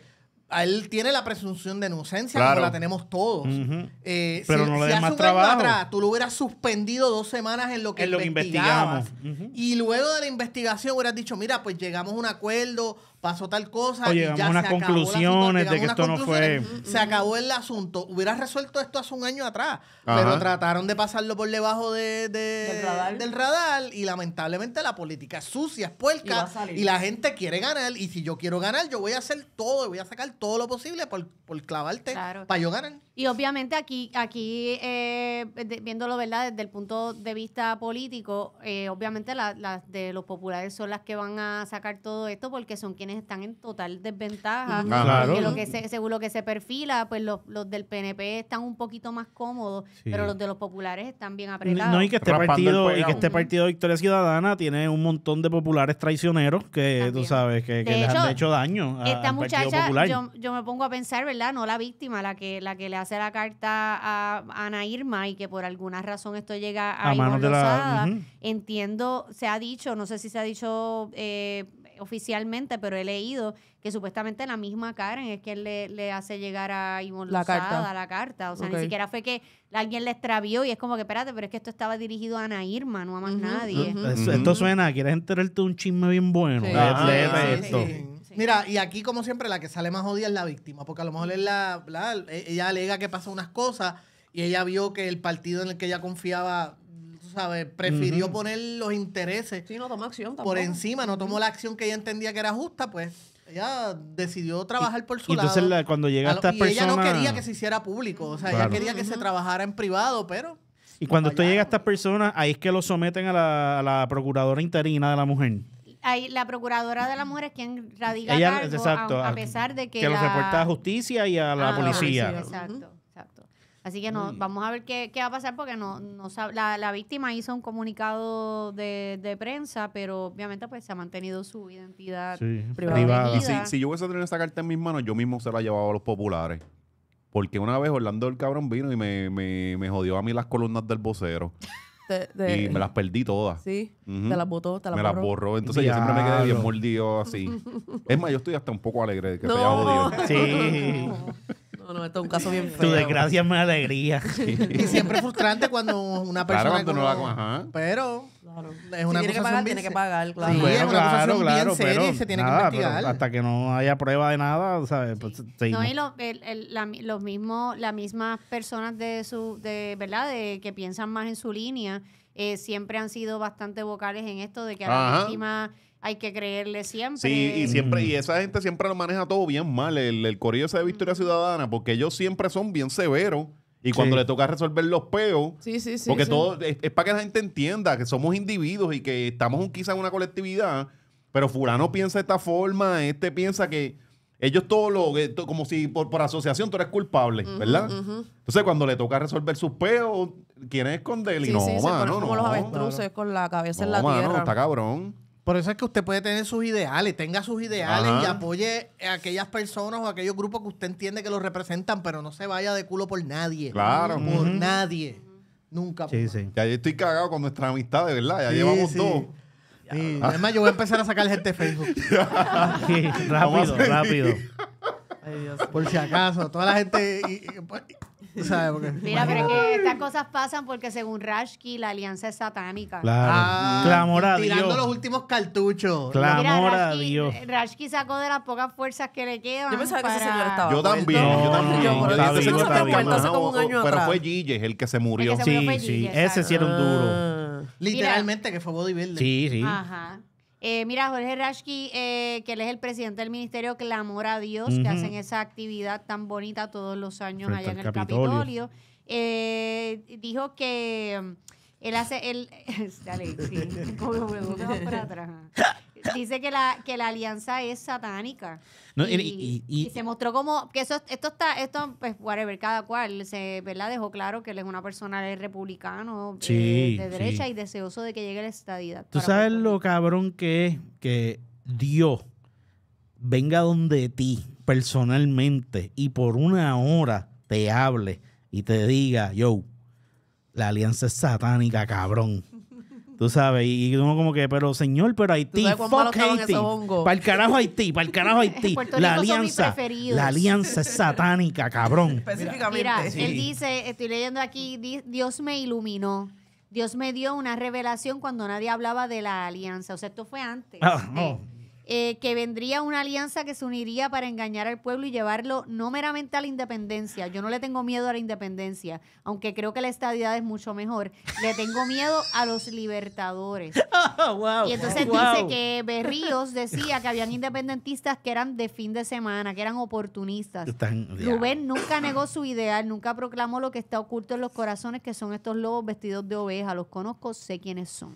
él tiene la presunción de inocencia, como la tenemos todos. eh, Pero no le si tú lo hubieras suspendido dos semanas en lo que, investigamos. Y luego de la investigación hubieras dicho, mira, pues llegamos a un acuerdo, pasó tal cosa. y ya unas se acabó conclusiones de que esto no fue. Mm. Se acabó el asunto. Hubiera resuelto esto hace un año atrás, pero trataron de pasarlo por debajo de, del, radar. y lamentablemente la política es sucia, es puerca y, la gente quiere ganar. Y si yo quiero ganar, yo voy a hacer todo, voy a sacar todo lo posible por, por clavarte para yo ganar. Y obviamente aquí, aquí eh, viéndolo ¿verdad? desde el punto de vista político, eh, obviamente las de los populares son las que van a sacar todo esto porque son quienes están en total desventaja. lo que se, según lo que se perfila, pues los, los del PNP están un poquito más cómodos, pero los de los populares están bien apretados. y que este partido, este partido de Victoria Ciudadana tiene un montón de populares traicioneros que tú sabes que, les han hecho daño. A, esta muchacha, yo, yo, me pongo a pensar, ¿verdad? No la víctima, la que, la que le ha hace la carta a Ana Irma y que por alguna razón esto llega a, a entiendo, se ha dicho, no sé si se ha dicho eh, oficialmente, pero he leído que supuestamente la misma Karen es quien le, le hace llegar a la carta. la carta. O sea, ni siquiera fue que alguien le extravió y es como que, espérate, pero es que esto estaba dirigido a Ana Irma, no a más nadie. esto, suena, quieres enterarte de un chisme bien bueno. Sí. Ah, Mira, y aquí, como siempre, la que sale más odia es la víctima, porque a lo mejor es la, ella alega que pasó unas cosas y ella vio que el partido en el que ella confiaba ¿sabes? Prefirió poner los intereses. Por encima, no tomó la acción que ella entendía que era justa, pues ella decidió trabajar por su lado. Entonces, cuando llega a y Ella no quería que se hiciera público, o sea, ella quería que se trabajara en privado, pero. Y cuando esto llega a estas personas, ahí es que lo someten a la, a la procuradora interina de la mujer. Ahí, la procuradora de la mujer es quien radica ella, a, pesar de que, que la... reporta a justicia y a la ah, policía. Así que no, vamos a ver qué, va a pasar porque no, no la, la víctima hizo un comunicado de, de, prensa, pero obviamente pues se ha mantenido su identidad privada. Y si, yo hubiese tenido esa carta en mis manos, yo mismo se la llevado a los populares. Porque una vez Orlando el cabrón vino y me, jodió a mí las columnas del vocero. y me las perdí todas. Sí, te las botó, te las borró. Me las borró, entonces yo siempre me quedé bien mordido así. es más, yo estoy hasta un poco alegre de que te se haya jodido. Sí. No, no, esto es un caso bien feo. Tu desgracia es mi alegría. Y siempre es frustrante cuando una persona. Claro, cuando Pero. Claro. Es una si tiene que pagar, tiene que pagar, claro. claro, es una claro, bien se tiene que investigar. hasta que no haya prueba de nada, ¿sabes? Pues, No, y los, mismos, las mismas personas de su, de, ¿verdad? De, que piensan más en su línea, eh, siempre han sido bastante vocales en esto de que a la víctima hay que creerle siempre. Sí, y siempre, y esa gente siempre lo maneja todo bien mal, el, el corillo ese de Victoria Ciudadana, porque ellos siempre son bien severos. Y cuando le toca resolver los peos, porque todo es, para que la gente entienda que somos individuos y que estamos un, quizá en una colectividad, pero fulano piensa de esta forma, este piensa que ellos todos... lo, como si por, asociación tú eres culpable, ¿verdad? Entonces cuando le toca resolver sus peos, ¿quién es con no, no, como los avestruces con la cabeza en la tierra. No, está cabrón. Por eso es que usted puede tener sus ideales, tenga sus ideales y apoye a aquellas personas o aquellos grupos que usted entiende que los representan, pero no se vaya de culo por nadie. Claro. Por nadie. Nunca. Sí, sí. Ya yo estoy cagado con nuestra amistad, de verdad. Ya llevamos dos. Además, ah. yo voy a empezar a sacar gente de Facebook. rápido, rápido. Por si acaso, toda la gente. Pues, Mira, pero es que estas cosas pasan porque según Rashki la alianza es satánica. Claro. Ah, Clamor a Tirando los últimos cartuchos. Clamor Rashki, a Dios. Rashki sacó de las pocas fuerzas que le quedan. Yo pensaba que ese señor estaba. Yo también. yo también. Pero fue Gilles el que se murió. sí, sí. Ese sí era un duro. Literalmente, que fue bodybuilder. Sí, sí. Ajá. Eh, mira, Jorge Rashki, eh, que él es el presidente del ministerio, clamora a Dios que hacen esa actividad tan bonita todos los años allá en el Capitolio. Eh, dijo que mm, él hace. dale, sí, atrás. Dice que la, que la alianza es satánica y, se mostró como que eso, esto está, esto, pues, whatever, cada cual, se, ¿verdad? Dejó claro que él es una persona es republicano, eh, de derecha y deseoso de que llegue la estadidad. Tú sabes lo cabrón que es que Dios venga donde ti personalmente y por una hora te hable y te diga, yo, la alianza es satánica, cabrón. Tú sabes, y uno como que, pero señor, pero Haití, fuck Haití. Para el carajo Haití, para el carajo Haití. la alianza, la alianza es satánica, cabrón. Específicamente. Mira, él dice, estoy leyendo aquí, Dios me iluminó. Dios me dio una revelación cuando nadie hablaba de la alianza. O sea, esto fue antes. Ah, no. Eh, eh, que vendría una alianza que se uniría para engañar al pueblo y llevarlo no meramente a la independencia. Yo no le tengo miedo a la independencia, aunque creo que la estadidad es mucho mejor. Le tengo miedo a los libertadores. Oh, y entonces dice que Berríos decía que habían independentistas que eran de fin de semana, que eran oportunistas. Rubén nunca negó su ideal, nunca proclamó lo que está oculto en los corazones, que son estos lobos vestidos de oveja. Los conozco, sé quiénes son.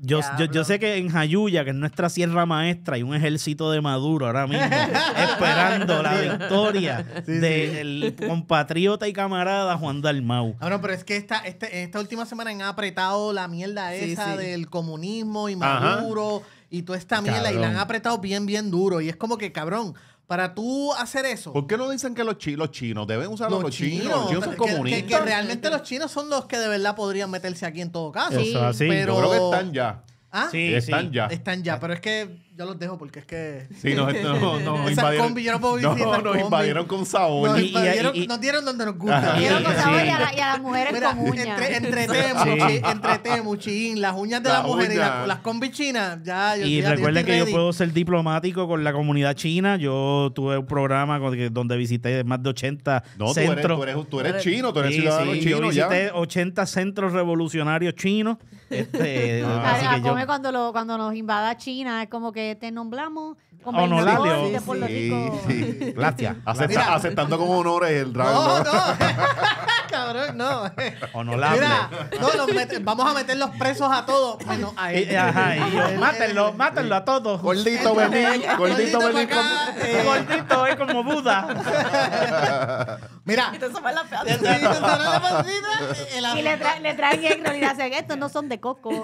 Yo, sé que en Jayuya, que es nuestra sierra maestra, hay un ejército de Maduro ahora mismo esperando la victoria del compatriota y camarada Juan Dalmau. Ah, pero es que esta, este, esta última semana han apretado la mierda esa del comunismo y Maduro y toda esta mierda y la han apretado bien, bien duro. Y es como que, cabrón, para tú hacer eso. ¿Por qué no dicen que los, chinos deben usar los, los chinos? comunistas. Que, realmente los chinos son los que de verdad podrían meterse aquí en todo caso. Pero... creo que están ya. ¿Ah? Sí, están ya. Están ya, ah. pero es que yo los dejo porque es que. Sí, no, Esas invadieron. combi, yo no puedo vivir no, nos invadieron con sabor. Nos, nos dieron donde nos gusta. Dieron con y a, las mujeres con uñas. entre, entre las uñas de La las mujeres y las combis chinas, ya. yo- Y recuerden que yo puedo ser diplomático con la comunidad china. Yo tuve un programa donde visité más de 80 eres, centros. tú, eres, tú eres chino, tú eres ciudadano chino. yo visité 80 centros revolucionarios chinos este, cuando, cuando nos invada China, es como que te nombramos sí. Gracias. aceptando como honores el dragón. No, no. Cabrón, no. Mira, vamos a meter los presos a todos menos a mátenlo, mátenlo a todos. Gordito gordito Gordito eh. Gordito es como Buda. Mira. Y la le, le traen egg y no son de coco.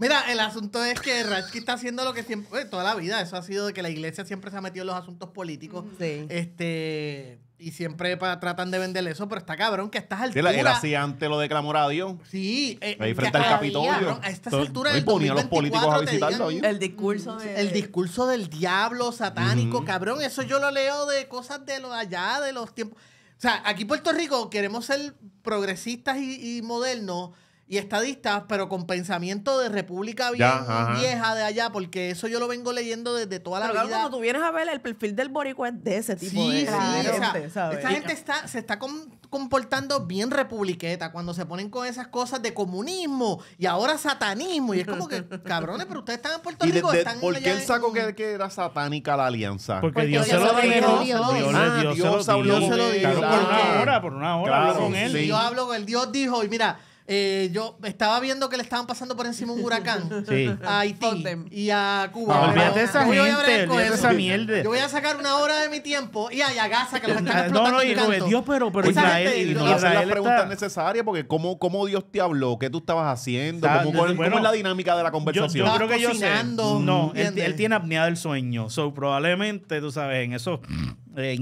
Mira, el asunto es que Ratsky está haciendo lo que siempre, eh, toda la vida, eso ha sido de que la iglesia siempre se ha metido en los asuntos políticos. Sí. Este, y siempre tratan de vender eso, pero está cabrón que estás estas alturas. él hacía antes lo de clamor a Dios. Sí, eh, ahí frente al Capitolio. a esta altura ponía a a visitarlo. el discurso mm, El discurso del diablo satánico, cabrón. Eso yo lo leo de cosas de los allá, de los tiempos. O sea, aquí en Puerto Rico queremos ser progresistas y modernos y estadistas, pero con pensamiento de República bien, vieja de allá, porque eso yo lo vengo leyendo desde toda la pero vida. cuando tú vienes a ver, el perfil del boricua es de ese tipo sí, de, sí, gente, o sea, Esta gente está, se está comportando bien republiqueta cuando se ponen con esas cosas de comunismo y ahora satanismo. Y es como que, cabrones, pero ustedes están en Puerto Rico. De, de, ¿Por qué él sacó que, que, era satánica la alianza? Porque, Dios, se lo dijo. Dios, ah, Dios, ah, Dios se lo dijo. Por una hora, por una hora. Claro, con él. Yo hablo con el Dios dijo, y mira eh, yo estaba viendo que le estaban pasando por encima un huracán a Haití y a Cuba. olvídate de esa mierda. Yo voy a sacar una hora de mi tiempo y a Gaza que los están explotando. No, no, y es Dios, pero, pero Israel, y no, hacer las preguntas necesarias porque cómo, cómo Dios te habló, qué tú estabas haciendo, cómo, es la dinámica de la conversación. Yo, creo que yo sé. No, él, él, tiene apnea del sueño. So, probablemente, tú sabes, en eso eh,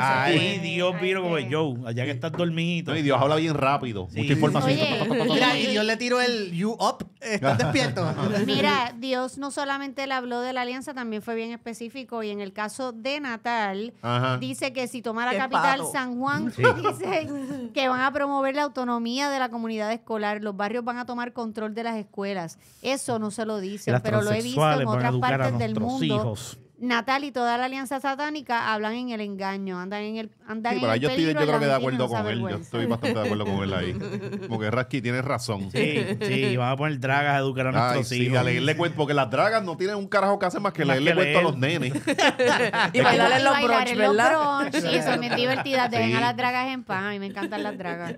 ahí. Dios vino como yo, allá que estás dormido No, Dios habla bien rápido. Mucha información. Mira, y Dios le tiró el you up. ¿Estás despierto? Mira, Dios no solamente le habló de la alianza, también fue bien específico. Y en el caso de Natal, dice que si toma la capital San Juan, dice que van a promover la autonomía de la comunidad escolar. Los barrios van a tomar control de las escuelas. Eso no se lo dice, pero lo he visto en otras partes del mundo. Natal y toda la alianza satánica hablan en el engaño, andan en el andan en el yo, estoy, yo creo que de acuerdo con él, yo estoy bastante de acuerdo con él ahí. porque que tiene razón. Sí, sí, vamos a poner dragas a educar a nuestros hijos. Sí, a leerle cuento, porque las dragas no tienen un carajo que hacer más que leerle cuento a los nenes. y bailarle los broches, ¿verdad? sí, son bien divertidas, dejen a las dragas en paz, a mí me encantan las dragas.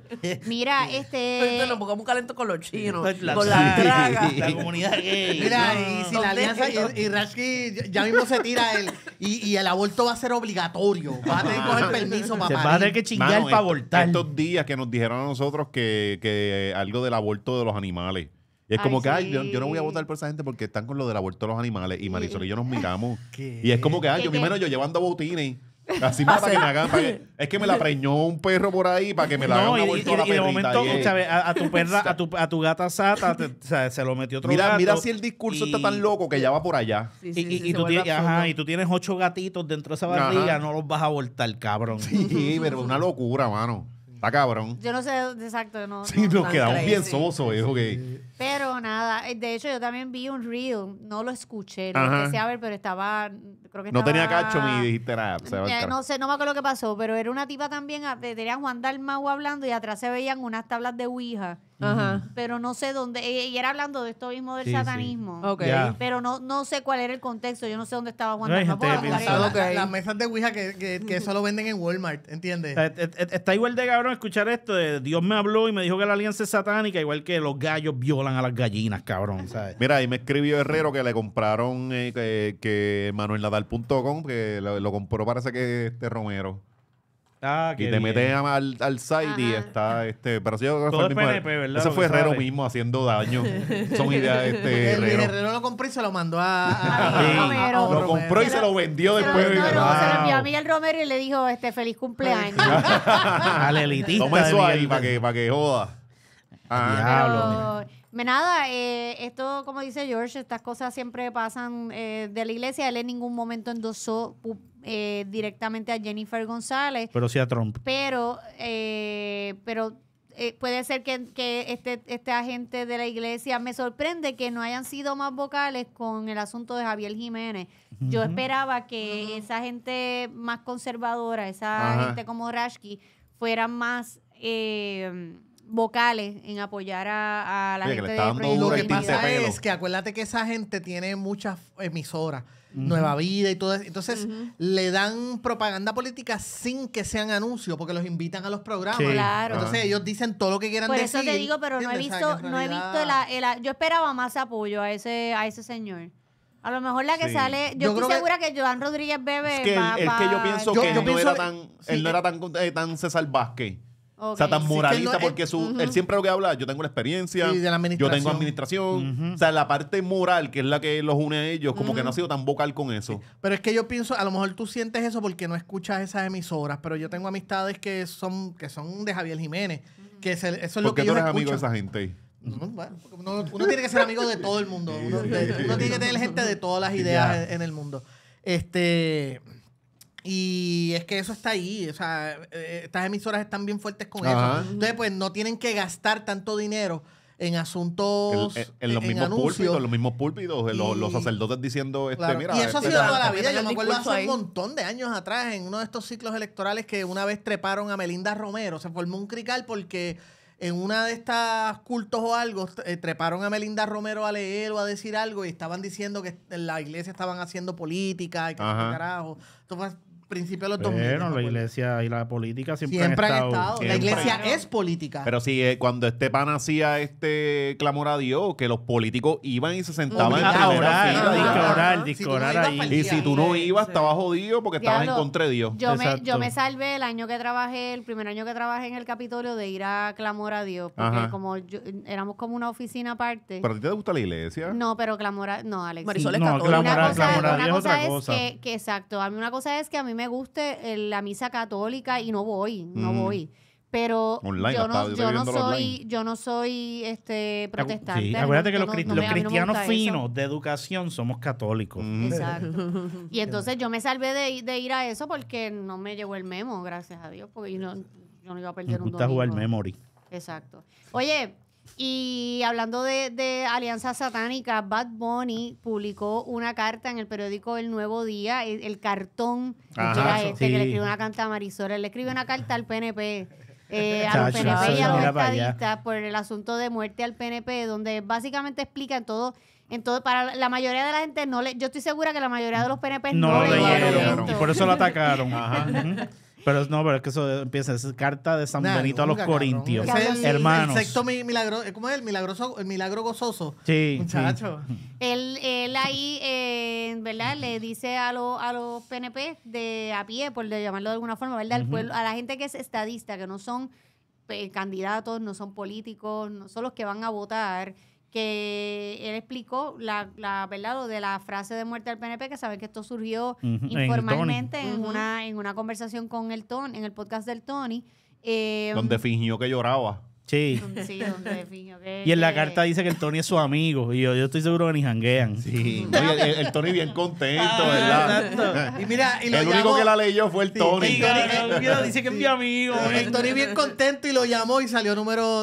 Mira, este... Nos buscamos calento con los chinos, pues con las dragas. La comunidad gay. Mira, y si la alianza... Y, Rasky ya mismo se tiene mira, él y, el aborto va a ser obligatorio. va a tener que coger permiso, papá. va a tener que chingar para abortar. Estos días que nos dijeron a nosotros que, que algo del aborto de los animales. Y es como que, ay, yo, no voy a votar por esa gente porque están con lo del aborto de los animales. Y Marisol y yo nos miramos. Y es como que, ay, yo primero yo llevando botines. Así para que me hagan. es que me la preñó un perro por ahí para que me la hagan. No, y, a de momento, A, tu perra, a tu, gata sata, se lo metió otro Mira, gato. mira si el discurso está tan loco que ya va por allá. Y, tú tienes, ajá, y tú tienes ocho gatitos dentro de esa barriga, no los vas a voltar, cabrón. Sí, pero una locura, mano. Está cabrón. Yo no sé, exacto, no. Sí, nos quedamos bien sosos, eso eh, que. Pero nada, eh, de hecho yo también vi un reel, no lo escuché, lo a ver, pero estaba no tenía cacho ni dijiste nada. no sé, no me acuerdo lo que pasó, pero era una tipa también, ah, a- tenía Juan Dalmau hablando y atrás se veían unas tablas de Ouija, pero no sé dónde, e, y era hablando de esto mismo del satanismo. Pero no, no sé cuál era el contexto, yo no sé dónde estaba Juan Las mesas de Ouija que, eso lo venden en Walmart, ¿entiendes? Eh, eh, eh, está igual de cabrón escuchar esto Dios me habló y me dijo que la alianza es satánica, igual que los gallos violan a las gallinas, cabrón, Mira, ahí me escribió Herrero que le compraron que, que Manuel Nadal com que lo, compró parece que este Romero. Ah, y te mete al, al, site y está este. Pero si yo creo que fue el mismo. fue Herrero mismo haciendo daño. Son ideas este. El Herrero. lo compró y se lo mandó a, Romero. Lo compró y se lo vendió después. Lo, no, no, se lo envió a Miguel Romero y le dijo este feliz cumpleaños. Al elitista. Toma eso ahí para que, para que joda. Ah. Diablo. Nada, eh, esto, como dice George, estas cosas siempre pasan eh, de la iglesia. Él en ningún momento endosó eh, directamente a Jennifer González. Pero sí a Trump. Pero, pero puede ser que, que, este, este, agente de la iglesia me sorprende que no hayan sido más vocales con el asunto de Javier Jiménez. Yo esperaba que esa gente más conservadora, esa gente como Rashki, fueran más... Eh, vocales en apoyar a, la gente Lo que pasa es que acuérdate que esa gente tiene muchas emisoras, Nueva Vida y todo eso. Entonces le dan propaganda política sin que sean anuncios porque los invitan a los programas. Entonces ellos dicen todo lo que quieran decir. Por eso te digo, pero no he visto, no he visto la, el, yo esperaba más apoyo a ese a ese señor. A lo mejor la que sale. Yo, estoy segura que, Joan Rodríguez bebe. Es que, que yo pienso que no era tan. él no era tan, tan César Vázquez o sea, tan moralista, porque él siempre lo que habla, yo tengo la experiencia, yo tengo administración. O sea, la parte moral, que es la que los une a ellos, como que no ha sido tan vocal con eso. Pero es que yo pienso, a lo mejor tú sientes eso porque no escuchas esas emisoras, pero yo tengo amistades que son, que son de Javier Jiménez, que eso es lo que tú eres amigo de esa gente? uno, tiene que ser amigo de todo el mundo. Uno, tiene que tener gente de todas las ideas en el mundo. Este... Y es que eso está ahí, o sea, eh, estas emisoras están bien fuertes con eso. Entonces, pues no tienen que gastar tanto dinero en asuntos. En, eh, los mismos púlpitos, en eh, los mismos púlpitos, los, sacerdotes diciendo, este, mira. Y eso ha este, sido toda la vida. Yo me acuerdo hace un montón de años atrás, en uno de estos ciclos electorales, que una vez treparon a Melinda Romero. Se formó un crical porque en una de estas cultos o algo, treparon a Melinda Romero a leer o a decir algo y estaban diciendo que en la iglesia estaban haciendo política y que carajo principio de los 2000. Bueno, la iglesia y la política siempre, ha han, estado, han estado. La iglesia es política. Pero sí, eh, cuando este pan hacía este clamor a Dios, que los políticos iban y se sentaban Obligado. a orar, orar, a ahí. Y si tú no ibas, estabas jodido porque estabas en contra de Dios. Yo me, yo me salvé el año que trabajé, el primer año que trabajé en el Capitolio de ir a clamor a Dios, porque como éramos como una oficina aparte. ¿Pero a ti te gusta la iglesia? No, pero clamor a... No, Alex. Marisol es católica. una cosa, es otra cosa. Que, exacto. A mí una cosa es que a mí me me guste eh, la misa católica y no voy, no mm. voy pero yo, no, soy yo no soy este protestante acuérdate que los, cristianos finos de educación somos católicos mm. exacto y entonces yo me salvé de, de, ir a eso porque no me llegó el memo gracias a Dios porque yo no, iba a perder un jugar memory exacto oye y hablando de, alianza satánica, Bad Bunny publicó una carta en el periódico El Nuevo Día, e, el, cartón, que este, que le escribe una carta a Marisol, le escribe una carta al PNP. Eh, PNP y a los estadistas por el asunto de muerte al PNP, donde básicamente explica en todo en todo, para la mayoría de la gente no le, yo estoy segura que la mayoría de los PNP no, no leyeron. Y por eso lo atacaron. Ajá. Pero no, pero es que eso empieza, es carta de San Benito a los Corintios. el, hermanos. milagro, eh, ¿cómo es? El, milagroso, el milagro gozoso. Sí. Muchacho. Él, él, ahí, eh, ¿verdad? Le dice a, a los PNP de a pie, por llamarlo de alguna forma, ¿verdad? a la gente que es estadista, que no son eh, candidatos, no son políticos, no son los que van a votar que él explicó la, la verdad lo de la frase de muerte del PNP que saben que esto surgió informalmente en, una en una conversación con el Tony en el podcast del Tony eh, donde fingió que lloraba Sí. Y en la carta dice que el Tony es su amigo. Y yo, estoy seguro que ni janguean. Sí, el, Tony bien contento, ah, ¿verdad? Y mira, el único que la leyó fue el Tony. dice que es mi amigo. El Tony bien contento y lo llamó y salió número.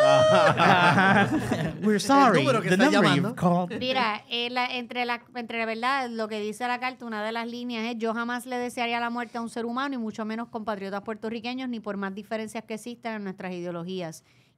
We're sorry. llamando. Mira, entre, la, entre la verdad, lo que dice la carta, una de las líneas es yo jamás le desearía la muerte a un ser humano y mucho menos compatriotas puertorriqueños ni por más diferencias que existan en nuestras ideologías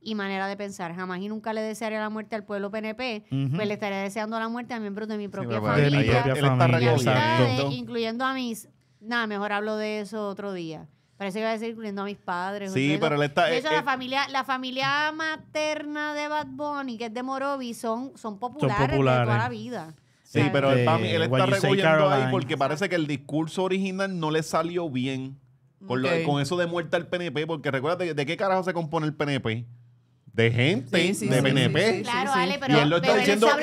y manera de pensar. Jamás y nunca le desearía la muerte al pueblo PNP, pues le estaría deseando la muerte a miembros de mi propia familia. De mi propia familia. incluyendo a mis... Nada, mejor hablo de eso otro día. Parece que va a decir incluyendo a mis padres. Sí, pero él está... Eh, la, eh, familia, la familia materna de Bad Bunny, que es de Morovi, son, son populares, de toda la vida. Sí, pero él, está recuyendo ahí porque parece que el discurso original no le salió bien. Con, eso de muerta el PNP, porque recuerda, ¿de qué carajo se compone el PNP? de gente de PNP. Claro, Ale, pero, él está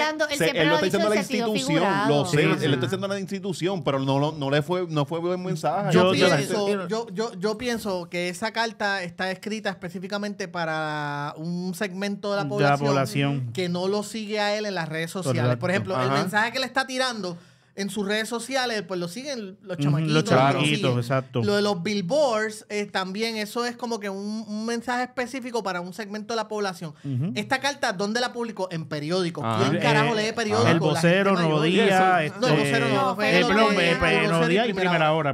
lo la institución, lo sé, él está diciendo a la institución, pero no, le fue no buen mensaje. Yo, pienso, que esa carta está escrita específicamente para un segmento de la población, que no lo sigue a él en las redes sociales. Por ejemplo, el mensaje que le está tirando en sus redes sociales, pues lo siguen los chamaquitos. los chamaquitos, lo exacto. Lo de los billboards, eh, también eso es como que un, mensaje específico para un segmento de la población. Esta carta, ¿dónde la publicó? En periódicos. Ah. ¿Quién eh, carajo lee periódicos? El vocero, Nuevo Día. Este, no, el vocero no. el, Nuevo Día y Primera Hora.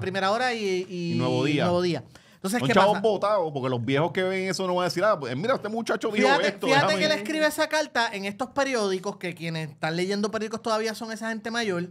Primera Hora. y, Y nuevo día. Entonces, Son chavos porque los viejos que ven eso no van a decir, ah, pues, mira, este muchacho dijo fíjate, esto. Fíjate que él escribe esa carta en estos periódicos, que quienes están leyendo periódicos todavía son esa gente mayor.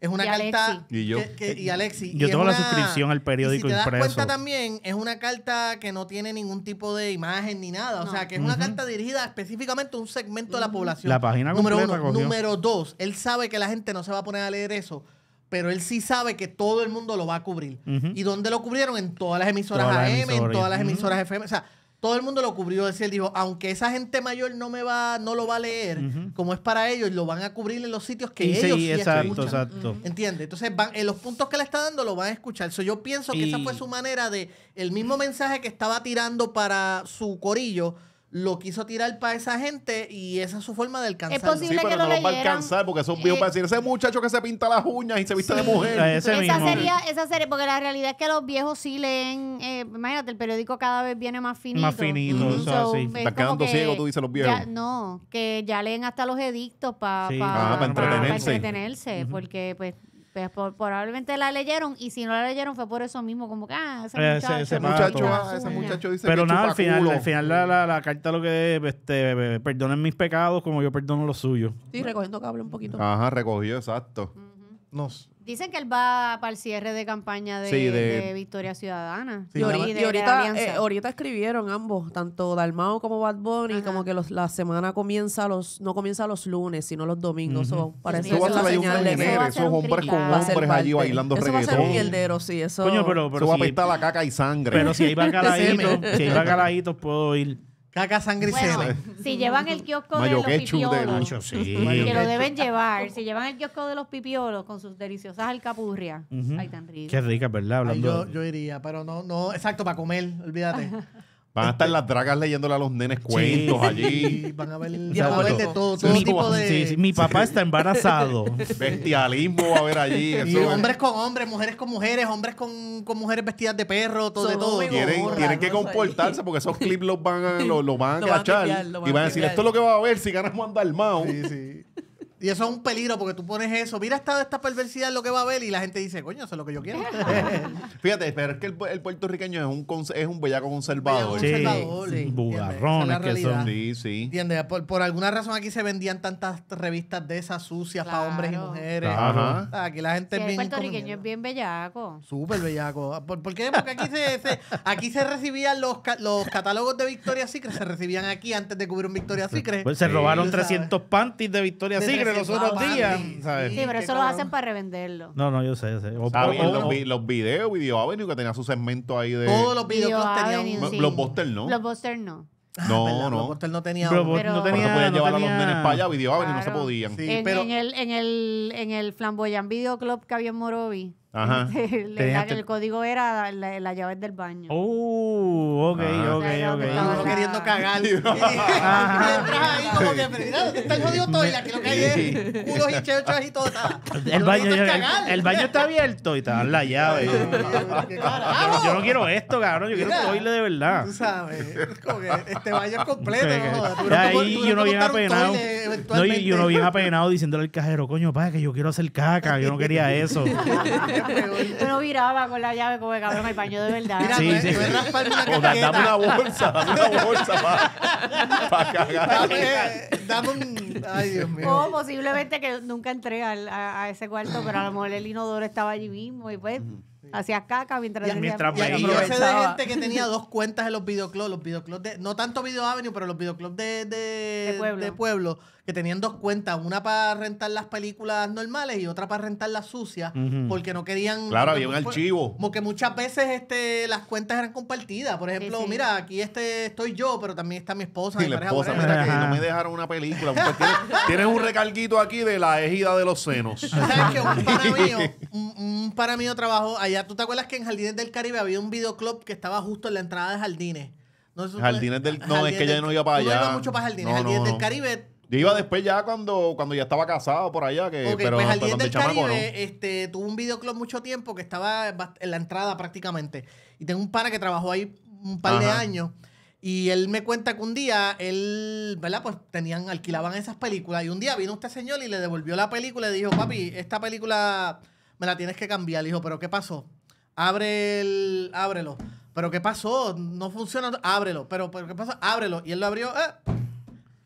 Es una y carta. Alexi. y yo. y Alexi. Yo tengo la suscripción al periódico y si te das cuenta también, es una carta que no tiene ningún tipo de imagen ni nada. O sea, que es una carta dirigida específicamente a un segmento de la población. La página Número uno. Número dos, él sabe que la gente no se va a poner a leer eso pero él sí sabe que todo el mundo lo va a cubrir. ¿Y dónde lo cubrieron? En todas las emisoras AM, en todas las emisoras FM. O sea, todo el mundo lo cubrió. Es decir, él dijo, aunque esa gente mayor no me va, no lo va a leer, como es para ellos, lo van a cubrir en los sitios que ellos sí, sí exacto, Exacto. ¿Entiendes? Entonces, van, en los puntos que le está dando lo van a escuchar. yo pienso que esa fue su manera de el mismo mensaje que estaba tirando para su corillo lo quiso tirar para esa gente y esa es su forma de alcanzar. Es posible sí, pero no lo, va a alcanzar porque son viejos para decir, ese muchacho que se pinta las uñas y se viste de mujer. esa sería, esa serie, porque la realidad es que los viejos sí leen, eh, imagínate, el periódico cada vez viene más finito. Más finito, mm -hmm. quedando ciego, tú dices los viejos. no, que ya leen hasta los edictos para, ah, para entretenerse. Para entretenerse, porque pues pues, por, probablemente la leyeron y si no la leyeron fue por eso mismo, como que, ah, ese eh, muchacho, ese, ah, muchacho, dice Pero que nada, al final, al final la, la, carta lo que este, perdonen mis pecados como yo perdono los suyos. Sí, recogiendo cable un poquito. Ajá, recogió, exacto. Mm nos... Dicen que él va para el cierre de campaña de, de... Victoria Ciudadana. y, ahorita, eh, ahorita escribieron ambos, tanto Dalmao como Bad Bunny, como que los, la semana comienza los, no comienza los lunes, sino los domingos. Uh -huh. so, eso, va a ser un genere, esos hombres con hombres allí bailando reggaetón. Eso va a ser un mierdero, sí. Eso, Coño, pero, pero va a si, la caca y sangre. Pero si hay bacalaitos, este si hay puedo ir. Caca, sangre Si llevan el kiosco de los pipiolos, que lo deben llevar, si llevan el kiosco de los pipiolos con sus deliciosas alcapurrias, tan Qué rica, ¿verdad? yo, iría, pero no, no, exacto, para comer, olvídate. Van a estar las dragas leyéndole a los nenes cuentos allí. Van a ver, de todo, mi, tipo de. mi papá está embarazado. Bestialismo va a haber allí. hombres con hombres, mujeres con mujeres, hombres con, mujeres vestidas de perro, todo de todo. Tienen, que comportarse porque esos clips los van a, lo, van a y van a decir: esto es lo que va a haber si ganas mao. Sí, sí. Y eso es un peligro porque tú pones eso. Mira esta, esta perversidad lo que va a ver y la gente dice, coño, eso es lo que yo quiero. Fíjate, pero es que el, puertorriqueño es un, conservador es un bellaco conservador. un sí. Bugarrones que son. Sí, sí. ¿Entiendes? Por, alguna razón aquí se vendían tantas revistas de esas sucias para hombres y mujeres. Aquí la gente el puertorriqueño es bien bellaco. Súper bellaco. ¿Por, qué? Porque aquí se, aquí se recibían los, los catálogos de Victoria Secret, se recibían aquí antes de cubrir un Victoria Secret. Pues se robaron 300 panties de Victoria Secret los otros días. ¿sabes? Sí, pero eso lo hacen para revenderlo. No, no, yo sé, sé. los, videos, Video Avenue, que tenía su segmento ahí de. Todos los videos Video tenían Avenue, ¿no? Los posters no. Ah, No, los no. no tenían pero no se tenía, no podían llevar a los nenes para allá, Video Avenue, no se podían. Sí, en, pero- en el, en el, en el Flamboyant Video Club que había en Morovi. Ajá. el, este, el, código era la, llave del baño. Oh, ok, ah, ok, ok. okay. queriendo cagar. entras ahí como que, ¿dónde está el jodido Aquí lo que hay es culos y y todo. El baño, el baño está abierto y te dan la llave. yo, no quiero esto, cabrón. Yo quiero un toile de verdad. Tú sabes. este baño es completo. Ahí yo no bien apenado. No, y uno bien apenado diciéndole al cajero, coño, para que yo quiero hacer caca. Yo no quería eso. Pero viraba con la llave como de cabrón el baño de verdad. sí, pues, sí. Pues, o dame una bolsa, dame una bolsa Dame, un. Ay, Dios mío. O posiblemente que nunca entré al, a, ese cuarto, pero a lo mejor el inodoro estaba allí mismo y pues. Hacías caca mientras... Y, yo sé de gente que tenía dos cuentas en los videoclubs, los videoclubs de... No tanto Video Avenue, pero los videoclubs de, de, De pueblo que tenían dos cuentas, una para rentar las películas normales y otra para rentar las sucias, porque no querían... Claro, había un archivo. que muchas veces este, las cuentas eran compartidas. Por ejemplo, mira, aquí este, estoy yo, pero también está mi esposa. mi esposa, mira que no me dejaron una película. Tienes, un recarguito aquí de la ejida de los senos. que Un para mí un, allá. ¿Tú te acuerdas que en Jardines del Caribe había un videoclub que estaba justo en la entrada de Jardines? No, jardines es que ella no iba para allá. No iba mucho para Jardines. jardines del Caribe yo iba después ya cuando, cuando ya estaba casado por allá. Que, pero pues al día del Caribe, este, tuvo un videoclub mucho tiempo que estaba en la entrada prácticamente. Y tengo un pana que trabajó ahí un par de años. Y él me cuenta que un día él, ¿verdad? Pues tenían, alquilaban esas películas. Y un día vino este señor y le devolvió la película y le dijo, papi, esta película me la tienes que cambiar. Le dijo, ¿pero qué pasó? Abre el, ábrelo. ¿Pero qué pasó? No funciona, ábrelo. ¿Pero, pero qué pasó? Ábrelo. Y él lo abrió, ¡Ah!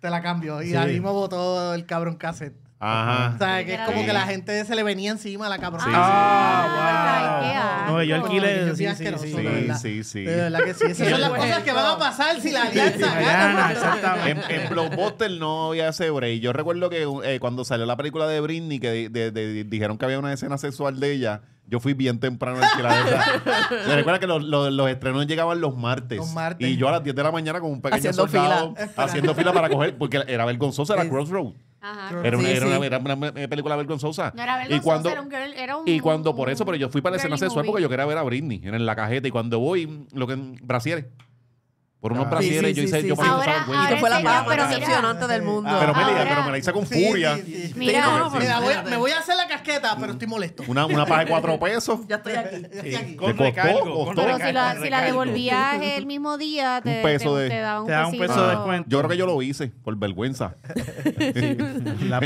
te la cambio. Y ahí movo votó el cabrón cassette. Ajá. O sea, que es como que la gente se le venía encima a la cabrona. Ah, wow. No, yo alquilé. sí, sí, sí, sí, de verdad. que sí. Esas son las cosas que van a pasar si la alianza gana. Exactamente. En, Blockbuster no había ese y Yo recuerdo que eh, cuando salió la película de Britney, que dijeron que había una escena sexual de ella. Yo fui bien temprano en la Se recuerda que los, estrenos llegaban los martes, Y yo a las 10 de la mañana con un pequeño haciendo fila. Haciendo fila para coger, porque era vergonzoso, era Crossroad. Ajá, era, una, era, una, película vergonzosa. No era y cuando, era un era un, Y cuando, por eso, pero yo fui para la escena sexual porque yo quería ver a Britney en la cajeta. Y cuando voy, lo que en por unos brasieres, yo hice, yo ahora, ahora Que fue la más del eh, mundo. pero, me la hice con furia. Mira, me, voy, a hacer la casqueta, pero estoy molesto. Una, una de cuatro pesos. ya estoy aquí. estoy aquí. Con pero si, la, si la, devolvías el mismo día, te, da un, peso de descuento. Yo creo que yo lo hice, por vergüenza. la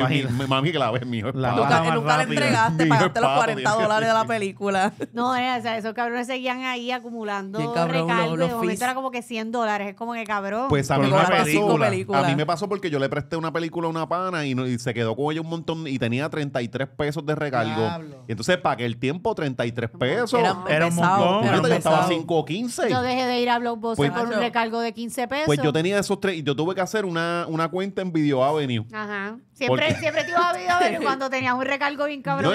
Mami, que la ves mío. Nunca le entregaste, pagaste los 40 dólares de la película. No, esos cabrones seguían ahí acumulando recargos. De momento era como que 100 dólares. Es como que cabrón. Pues a mí, me pasó, a mí me pasó porque yo le presté una película a una pana y, se quedó con ella un montón y tenía 33 pesos de recargo. Y entonces pagué el tiempo 33 pesos. Era, un montón. yo estaba 5 o 15. Yo dejé de ir a Blockbuster pues, por un recargo de 15 pesos. Pues yo tenía esos tres y yo tuve que hacer una, una cuenta en Video Avenue. Ajá. Siempre, siempre te a Video Avenue cuando tenías un recargo bien cabrón.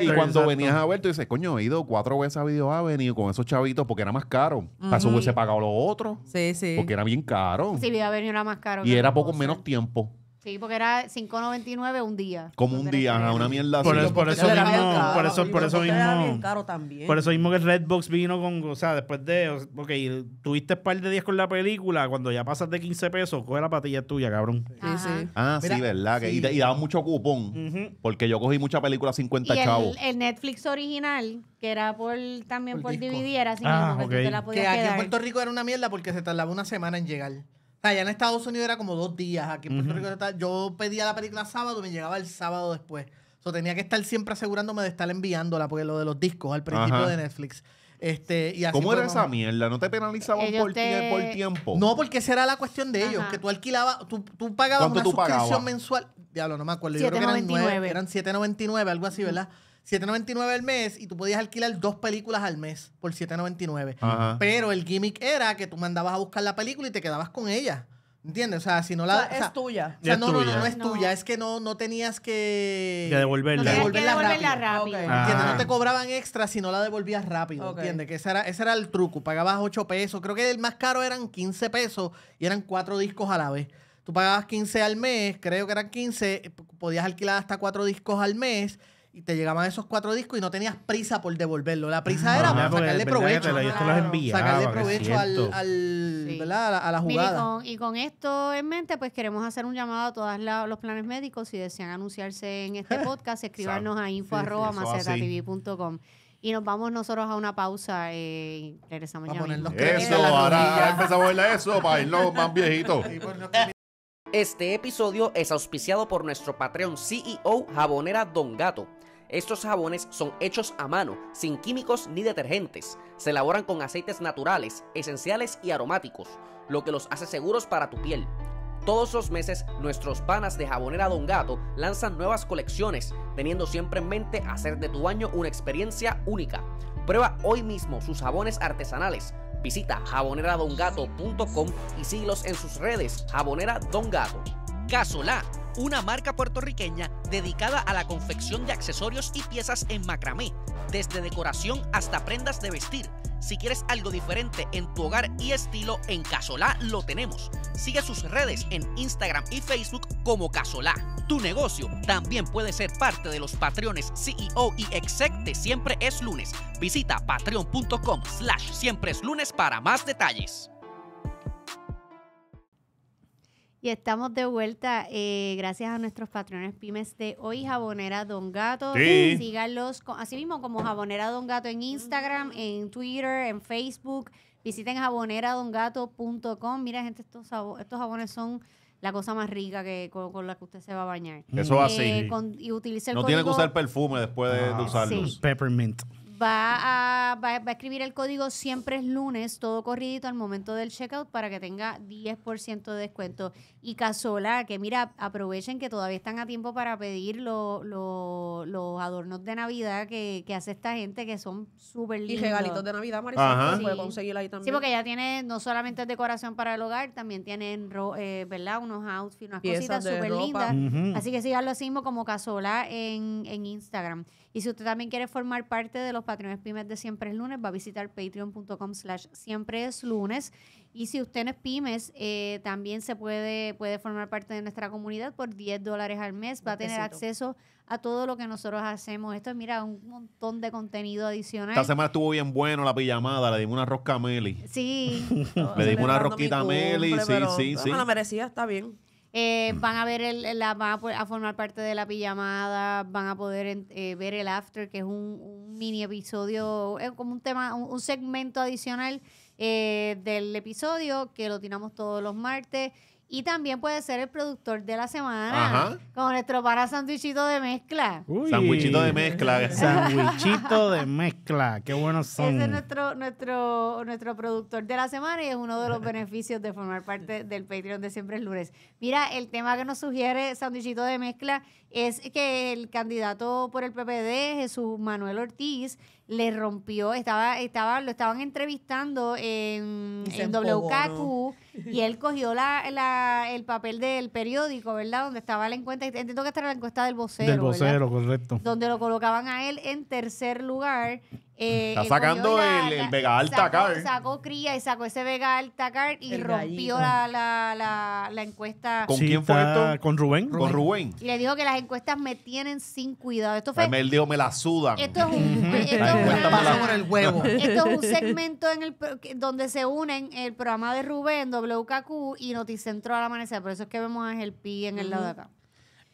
y cuando venías a ver, tú dices, coño, he ido cuatro veces a Video Avenue con esos chavitos porque era más caro. a su vez eso hubiese pagado los otros. Sí, sí. Porque era bien caro. Sí, iba a venir una más caro. Y era poco menos tiempo. Sí, porque era 5.99 un día. Como un día, ajá, una mierda Por, eso- por eso mismo, por eso, por caro también. por eso mismo que Redbox vino con, o sea, después de, porque ok, tuviste par de días con la película, cuando ya pasas de 15 pesos, coge la patilla tuya, cabrón. Sí, sí. Ah, sí, verdad. Y, daba mucho cupón. Porque yo cogí mucha película 50 Y el, el Netflix original, que era por también por, dividir, era así ah, mismo, que tú te la podías Que aquí en Puerto Rico era una mierda porque se tardaba una semana en llegar sea, allá en Estados Unidos era como dos días. Aquí en Puerto Rico yo pedía la película sábado y me llegaba el sábado después. O tenía que estar siempre asegurándome de estar enviándola, porque lo de los discos al principio de Netflix. Este, y así ¿Cómo era esa mierda? ¿No te penalizaban por, tiempo? No, porque esa era la cuestión de ellos, que tú alquilabas, tú, tú pagabas una suscripción mensual. Diablo, no me acuerdo. Yo creo que eran eran 7.99, algo así, ¿verdad? 7.99 al mes y tú podías alquilar dos películas al mes por 7.99. Pero el gimmick era que tú mandabas a buscar la película y te quedabas con ella. ¿Entiendes? O sea, si no la. es tuya. O no, no, no, no es tuya. Es que no, no tenías que. Que devolverla. que rápido. No te cobraban extra si no la devolvías rápido. ¿Entiendes? Que ese era, ese era el truco. Pagabas 8 pesos. Creo que el más caro eran 15 pesos y eran cuatro discos a la vez. Tú pagabas 15 al mes, creo que eran 15. Eh, podías alquilar hasta cuatro discos al mes y te llegaban esos cuatro discos y no tenías prisa por devolverlo. La prisa ah, era para sacarle provecho. sacarle provecho A, la, y, con, esto en mente, pues queremos hacer un llamado a todos los planes médicos. Si desean anunciarse en este podcast, escribanos a info.macetatv.com. Y nos vamos nosotros a una pausa eh, y regresamos ya. eso, ahora empezamos a eso para irnos más viejitos. Este episodio es auspiciado por nuestro Patreon CEO Jabonera Don Gato estos jabones son hechos a mano, sin químicos ni detergentes. Se elaboran con aceites naturales, esenciales y aromáticos, lo que los hace seguros para tu piel. Todos los meses, nuestros panas de Jabonera Don Gato lanzan nuevas colecciones, teniendo siempre en mente hacer de tu baño una experiencia única. Prueba hoy mismo sus jabones artesanales. Visita jaboneradongato.com y síguelos en sus redes, Jabonera Don Gato. Casolá, una marca puertorriqueña dedicada a la confección de accesorios y piezas en macramé, desde decoración hasta prendas de vestir. Si quieres algo diferente en tu hogar y estilo, en Casolá lo tenemos. Sigue sus redes en Instagram y Facebook como Casolá. Tu negocio también puede ser parte de los patrones. CEO y Exec de Siempre es Lunes. Visita patreon.com slash Siempre es Lunes para más detalles. Y estamos de vuelta eh, gracias a nuestros patrones pymes de hoy, Jabonera Don Gato. Sí. Síganlos, así mismo como Jabonera Don Gato en Instagram, en Twitter, en Facebook. Visiten jaboneradongato.com. Mira, gente, estos, estos jabones son la cosa más rica que con, la que usted se va a bañar. Eso eh, así. y utilice no tiene que usar perfume después de, ah, usarlos. Peppermint va a, va, a escribir el código siempre es lunes, todo corridito al momento del checkout para que tenga 10% de descuento. Y Casola, que mira, aprovechen que todavía están a tiempo para pedir los adornos de Navidad que, que, hace esta gente que son súper lindos. Y regalitos de Navidad, Marisol, sí. puede conseguir ahí también. Sí, porque ya tiene no solamente decoración para el hogar, también tiene eh, ¿verdad? Unos outfits, unas cositas súper lindas. Así que síganlo así mismo como Casola en, en Instagram. Y si usted también quiere formar parte de los Patreones pymes de Siempre es Lunes, va a visitar patreon.com slash siempre es lunes. Y si usted no es pymes, eh, también se puede, puede formar parte de nuestra comunidad por 10 dólares al mes. Va a tener acceso a todo lo que nosotros hacemos. Esto es, mira, un montón de contenido adicional. Esta semana estuvo bien bueno la pijamada. Le dimos una rosca a Meli. Sí. le dimos una rosquita a Meli. Sí, sí, sí. No la merecía, está bien. Eh, mm. Van a ver el, la, van a, formar parte de la pijamada, van a poder eh, ver el after, que es un, mini episodio, es como un tema, un, segmento adicional eh, del episodio que lo tiramos todos los martes. Y también puede ser el productor de la semana con nuestro para sandwichito de mezcla. Sandwichito de mezcla. Sandwichito de mezcla. Qué buenos son. Ese es nuestro, nuestro, nuestro productor de la semana y es uno de los beneficios de formar parte del Patreon de Siempre es Lunes. Mira, el tema que nos sugiere Sandwichito de Mezcla es que el candidato por el PPD, Jesús Manuel Ortiz, le rompió, estaba, estaba, lo estaban entrevistando en, en WKQ. Y él cogió la, el papel del periódico, ¿verdad? Donde estaba la encuesta. Entiendo que esta la encuesta del vocero. Del vocero, correcto. Donde lo colocaban a él en tercer lugar. Eh, está sacando el, Vega Alta sacó, Sacó cría y sacó ese Vega Alta y rompió la, la, la, encuesta. ¿Con quién fue esto? Con Rubén. Con Rubén. Y le dijo que las encuestas me tienen sin cuidado. Esto fue. Él dijo, me la sudan. Esto es un. es un segmento en donde se unen el programa de Rubén, WKQ y Noticentro al amanecer. Por eso es que vemos a pie en el lado de acá.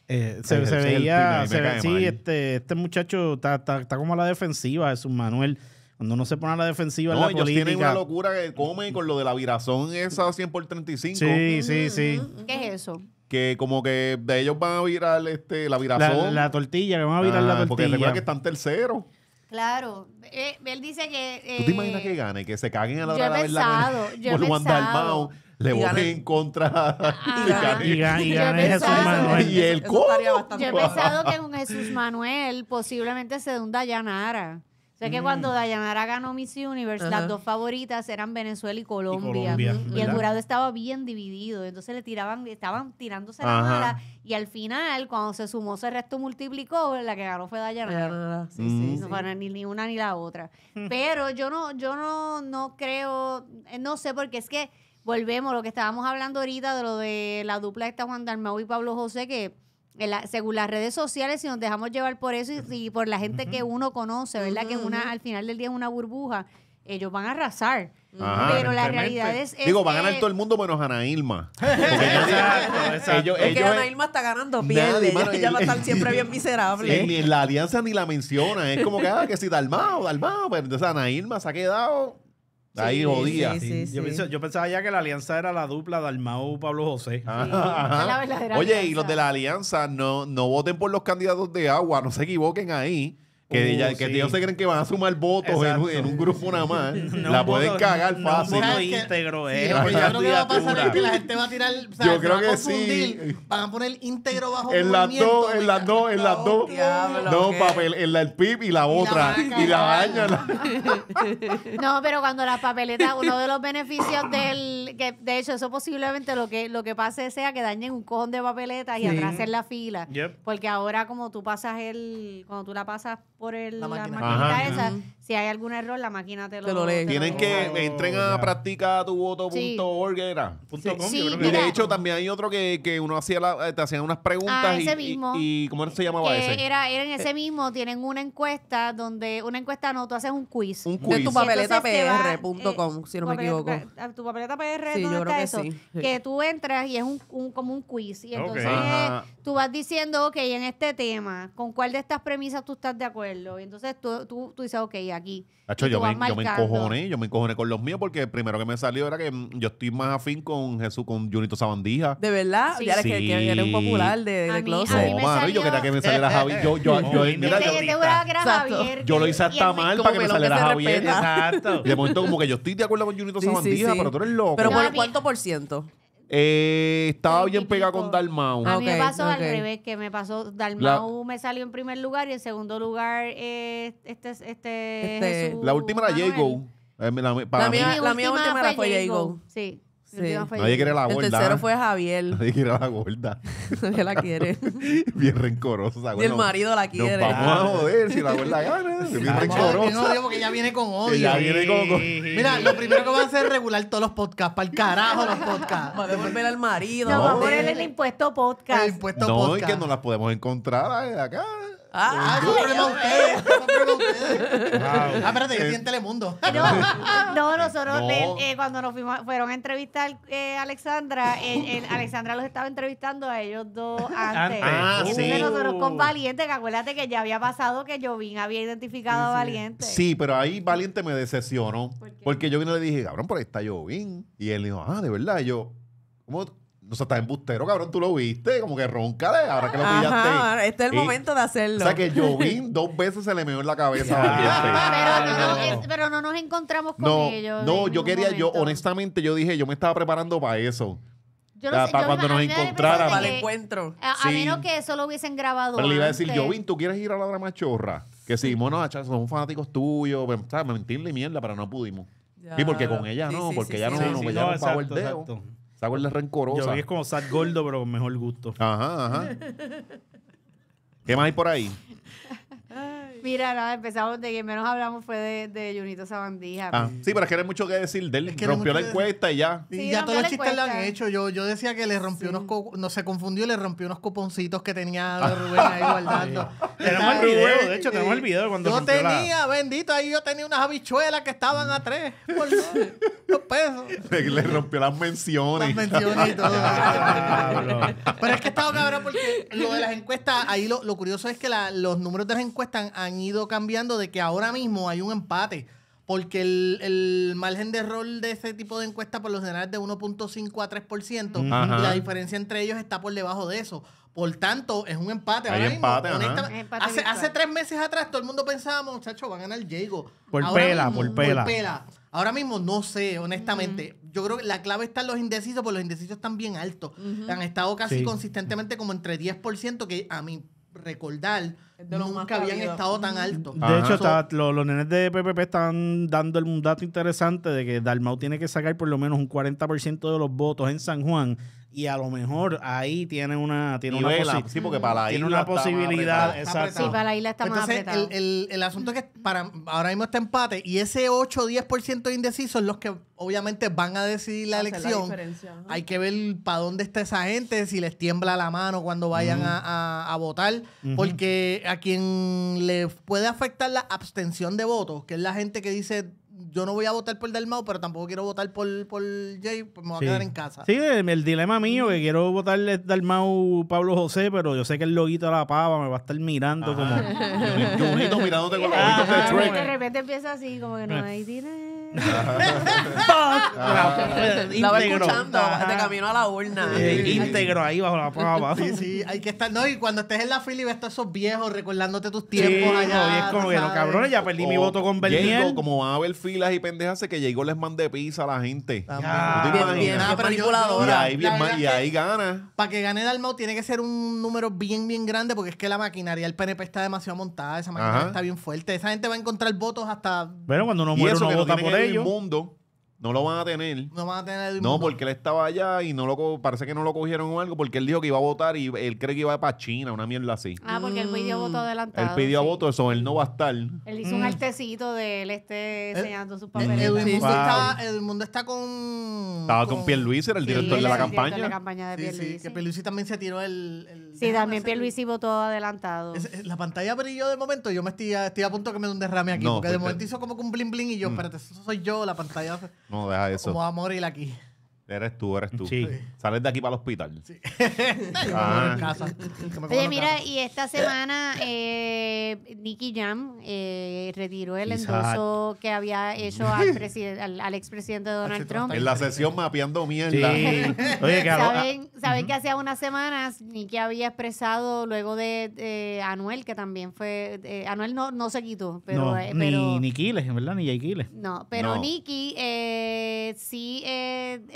Eh, se, veía, sí, este, este, muchacho está, como a la defensiva, Es un Manuel. Cuando uno se pone a la defensiva no, en la ellos tienen una locura que comen con lo de la virazón esa 100 por 35. Sí, sí, sí. ¿Qué es eso? que como que de ellos van a virar este, la virazón. La, tortilla, que van a virar la tortilla. Porque recuerda que están terceros. Claro, eh, él dice que. ¿Tú te eh, imaginas que gane? Que se caguen a la hora de la verdad. Yo he por Juan le voy en contra ah. y, gane, Jesús Manuel. Yo he pensado que con Jesús Manuel posiblemente se dé un Dayanara sea que cuando mm. Dayanara ganó Miss Universe, las dos favoritas eran Venezuela y Colombia. Y, el jurado estaba bien dividido. Entonces le tiraban, estaban tirándose la mala. Y al final, cuando se sumó, ese resto multiplicó, la que ganó fue Dayanara. Sí, sí, mm. no ni, una ni la otra. Pero yo no, yo no, no creo, eh, no sé, porque es que volvemos a lo que estábamos hablando ahorita de lo de la dupla esta Juan Dalmau y Pablo José, que según las redes sociales, si nos dejamos llevar por eso y, por la gente que uno conoce, ¿verdad? Que una, al final del día es una burbuja, ellos van a arrasar. pero la realidad es, Digo, va a ganar todo el mundo menos Ana Irma. exacto, Ana Irma está ganando bien ella va a estar siempre bien miserable. ni en la alianza ni la menciona. Es como que, ah, que si Dalmao, Dalmao. Pero pues, Ana Irma se ha quedado Ahí jodía. yo, pensaba ya que la alianza era la dupla de Dalmau Pablo José. Ah. Oye, y los de la alianza, no, no voten por los candidatos de agua, no se equivoquen ahí. Que, ya, que ellos se creen que van a sumar votos en, un grupo nada más. la pueden cagar fácil. No, íntegro, es. Eh, yo creo que va a pasar que la gente va a tirar. O sea, yo creo que sí. Van a poner íntegro bajo En las dos, en las dos, en las dos. No, papel, en la el PIB y la otra. Y la baña. No, pero cuando las papeletas, uno de los beneficios del. que De hecho, eso posiblemente lo que, lo que pase sea que dañen un cojón de papeletas y atrás en la fila. Porque ahora, como tú pasas el. Cuando tú la pasas por el, la, la maquinita esa si hay algún error, la máquina te lo, Tienen que entren a tu oh, y de hecho, también hay otro que, uno hacía la, eh, te hacían unas preguntas. Ah, y, mismo, ¿Cómo se llamaba ese? Era, en eh. ese mismo. Tienen una encuesta donde, una encuesta no, tú haces un quiz. Un quiz. tu eh, si no me equivoco. Tu papeleta PR, ¿dónde yo creo que eso? Que tú entras y es un, como un quiz. Y entonces tú vas diciendo, ok, en este tema, ¿con cuál de estas premisas tú estás de acuerdo? Y entonces tú, tú, tú dices, ok, ya aquí. yo, me, encojoné, yo me encojoné con los míos porque el primero que me salió era que mm, yo estoy más afín con Jesús, con Junito Sabandija. ¿De verdad? Sí. Ya que, él un popular de, Closet. yo que me saliera Yo, yo, yo, lo hice hasta mal para que me saliera Javier. Exacto. Y de momento como que yo estoy de acuerdo con Junito Sabandija, pero tú eres loco. ¿Pero por cuánto por ciento? Eh, estaba bien pegada con Dalmau. A mí me pasó al revés, que me pasó Dalmau me salió en primer lugar y en segundo lugar eh, este, este, este la última era Jago. Eh, la, la, la, mía última, fue, fue Jago. Sí. Sí. ¿eh? Nadie quiere la gorda. El tercero fue Javier. Nadie quiere la gorda. Nadie la quiere. bien rencorosa. Y el marido la quiere. Nos vamos a joder si la gorda gana. Sí, bien rencorosa. Yo no digo porque ella viene con odio. Ella viene con, Mira, lo primero que va a hacer es regular todos los podcasts. Para el carajo los podcasts. Va a devolver al marido. No, vamos a ponerle el impuesto podcast. El impuesto no, podcast. No, y que no las podemos encontrar eh, acá. Ah, Ah, espérate, yo en Telemundo. No, nosotros eh, cuando nos fuimos, fueron a entrevistar eh, a Alexandra, Alexandra los estaba entrevistando a ellos dos antes. Antes. Ah, nosotros con Valiente, que acuérdate que ya había pasado que Jovín había identificado a Valiente. Sí, pero ahí Valiente me decepcionó. porque yo vine y le dije, cabrón, por ahí está Jovín. Y él dijo, ah, de verdad. yo, ¿cómo? O sea, está embustero, cabrón, tú lo viste, como que roncale, ahora que lo pillaste. este es el momento de hacerlo. O sea, que Jovin dos veces se le meó en la cabeza. pero, no, pero, no, nos encontramos con ellos. No, yo quería, yo honestamente, yo dije, yo me estaba preparando para eso. Yo para cuando nos encontraran. el encuentro. A, menos que eso lo hubiesen grabado. Pero le iba a decir, Jovin, ¿tú quieres ir a la drama chorra? Que sí, bueno, son fanáticos tuyos. O sea, Mentirle mierda, pero no pudimos. Y porque con ella no, porque ella no, no, no, exacto, está gorda es rencorosa. Yo es como Sad Gordo, pero con mejor gusto. Ajá, ajá. ¿Qué más hay por ahí? Mira, no, empezamos de que menos hablamos fue de, Junito Sabandija. Ah, pues. sí, pero es que era mucho que decir de él. que rompió la encuesta y ya. Y ya todos los chistes lo han hecho. Yo, yo decía que le rompió unos no se confundió, le rompió unos cuponcitos que tenía ah. Rubén ahí guardando. Tenemos el video, ¿eh? de hecho, tenemos el video cuando tenía, bendito, ahí yo tenía unas habichuelas que estaban a tres por dos, pesos. Le, rompió las menciones. Las menciones y todo. Pero es que estaba cabrón porque lo de las encuestas, ahí lo, lo curioso es que la- los números de las encuestas han, han ido cambiando de que ahora mismo hay un empate. Porque el, margen de error de ese tipo de encuesta por lo general es de 1.5 a 3%. Y la diferencia entre ellos está por debajo de eso. Por tanto, es un empate. ahora hace, tres meses atrás todo el mundo pensaba, muchachos, van a ganar Diego. Por pela, por pela. Ahora mismo no sé, honestamente. Yo creo que la clave está en los indecisos, porque los indecisos están bien altos. Han estado casi consistentemente como entre 10%, que a mí recordar, de nunca habían estado tan altos. De hecho, los nenes de PPP están dando un dato interesante de que Dalmau tiene que sacar por lo menos un 40% de los votos en San Juan y a lo mejor ahí tiene una tiene una, sí, porque para la posibilidad está el, el, el, asunto es que para ahora mismo está empate y ese 8 o 10% de indecisos los que obviamente van a decidir la elección hay que ver para dónde está esa gente si les tiembla la mano cuando vayan a, votar porque a quien le puede afectar la abstención de votos que es la gente que dice yo no voy a votar por Dalmau, pero tampoco quiero votar por, por Jay, pues me voy a quedar en casa. Sí, el, dilema mío, que quiero votarle Dalmau Pablo José, pero yo sé que el loguito de la pava me va a estar mirando como. yo, yo, mirándote con los ah, ojitos de ah, De repente empieza así, como que no hay dinero la Estaba escuchando de camino a la urna. íntegro ahí bajo la pava. Sí, sí, hay que estar. No, y cuando estés en la fila y ves a esos viejos recordándote tus tiempos allá. y como que cabrones ya perdí mi voto con Bernier. Como va a haber filas y pendejas, que llegó les mandé pizza a la gente. Ah, bien, ah, Y ahí gana. Para que gane Dalmau tiene que ser un número bien, bien grande porque es que la maquinaria del PNP está demasiado montada. Esa maquinaria está bien fuerte. Esa gente va a encontrar votos hasta. Pero cuando uno muere, uno vota por él el Mundo, no lo van a tener. No van a tener No, porque él estaba allá y no lo parece que no lo cogieron o algo, porque él dijo que iba a votar y él cree que iba para China, una mierda así. Ah, porque él pidió voto mm. adelantado. Él pidió voto, eso él no va a estar. Él hizo un mm. artecito de él este eh, enseñando sus eh, papeles. El, mundo está, el mundo está con. Estaba con, con Pierluisi, era el director de la, campaña. De la sí, que Pierluisi también se tiró el Sí, también Pierluisi todo adelantado. la pantalla brilló de momento. Yo me estoy, a punto que me dé un derrame aquí. porque de pues, momento hizo como que un bling bling y yo, mm. espérate, eso soy yo, la pantalla. No, deja eso. Como amor y la aquí. Eres tú, eres tú. Sí. Sales de aquí para el hospital. Sí. Ah. Casa. Oye, mira, y esta semana eh, Nicky Jam eh, retiró el endoso que había hecho al, al, al expresidente Donald Trump. En la sesión mapeando mierda. Sí. Oye, ¿Saben, ¿saben que hace unas semanas Nicky había expresado luego de Anuel, que también fue... Anuel no, no se quitó, pero... Eh, ni, ni en verdad, ni Jay No, pero Nicky eh, sí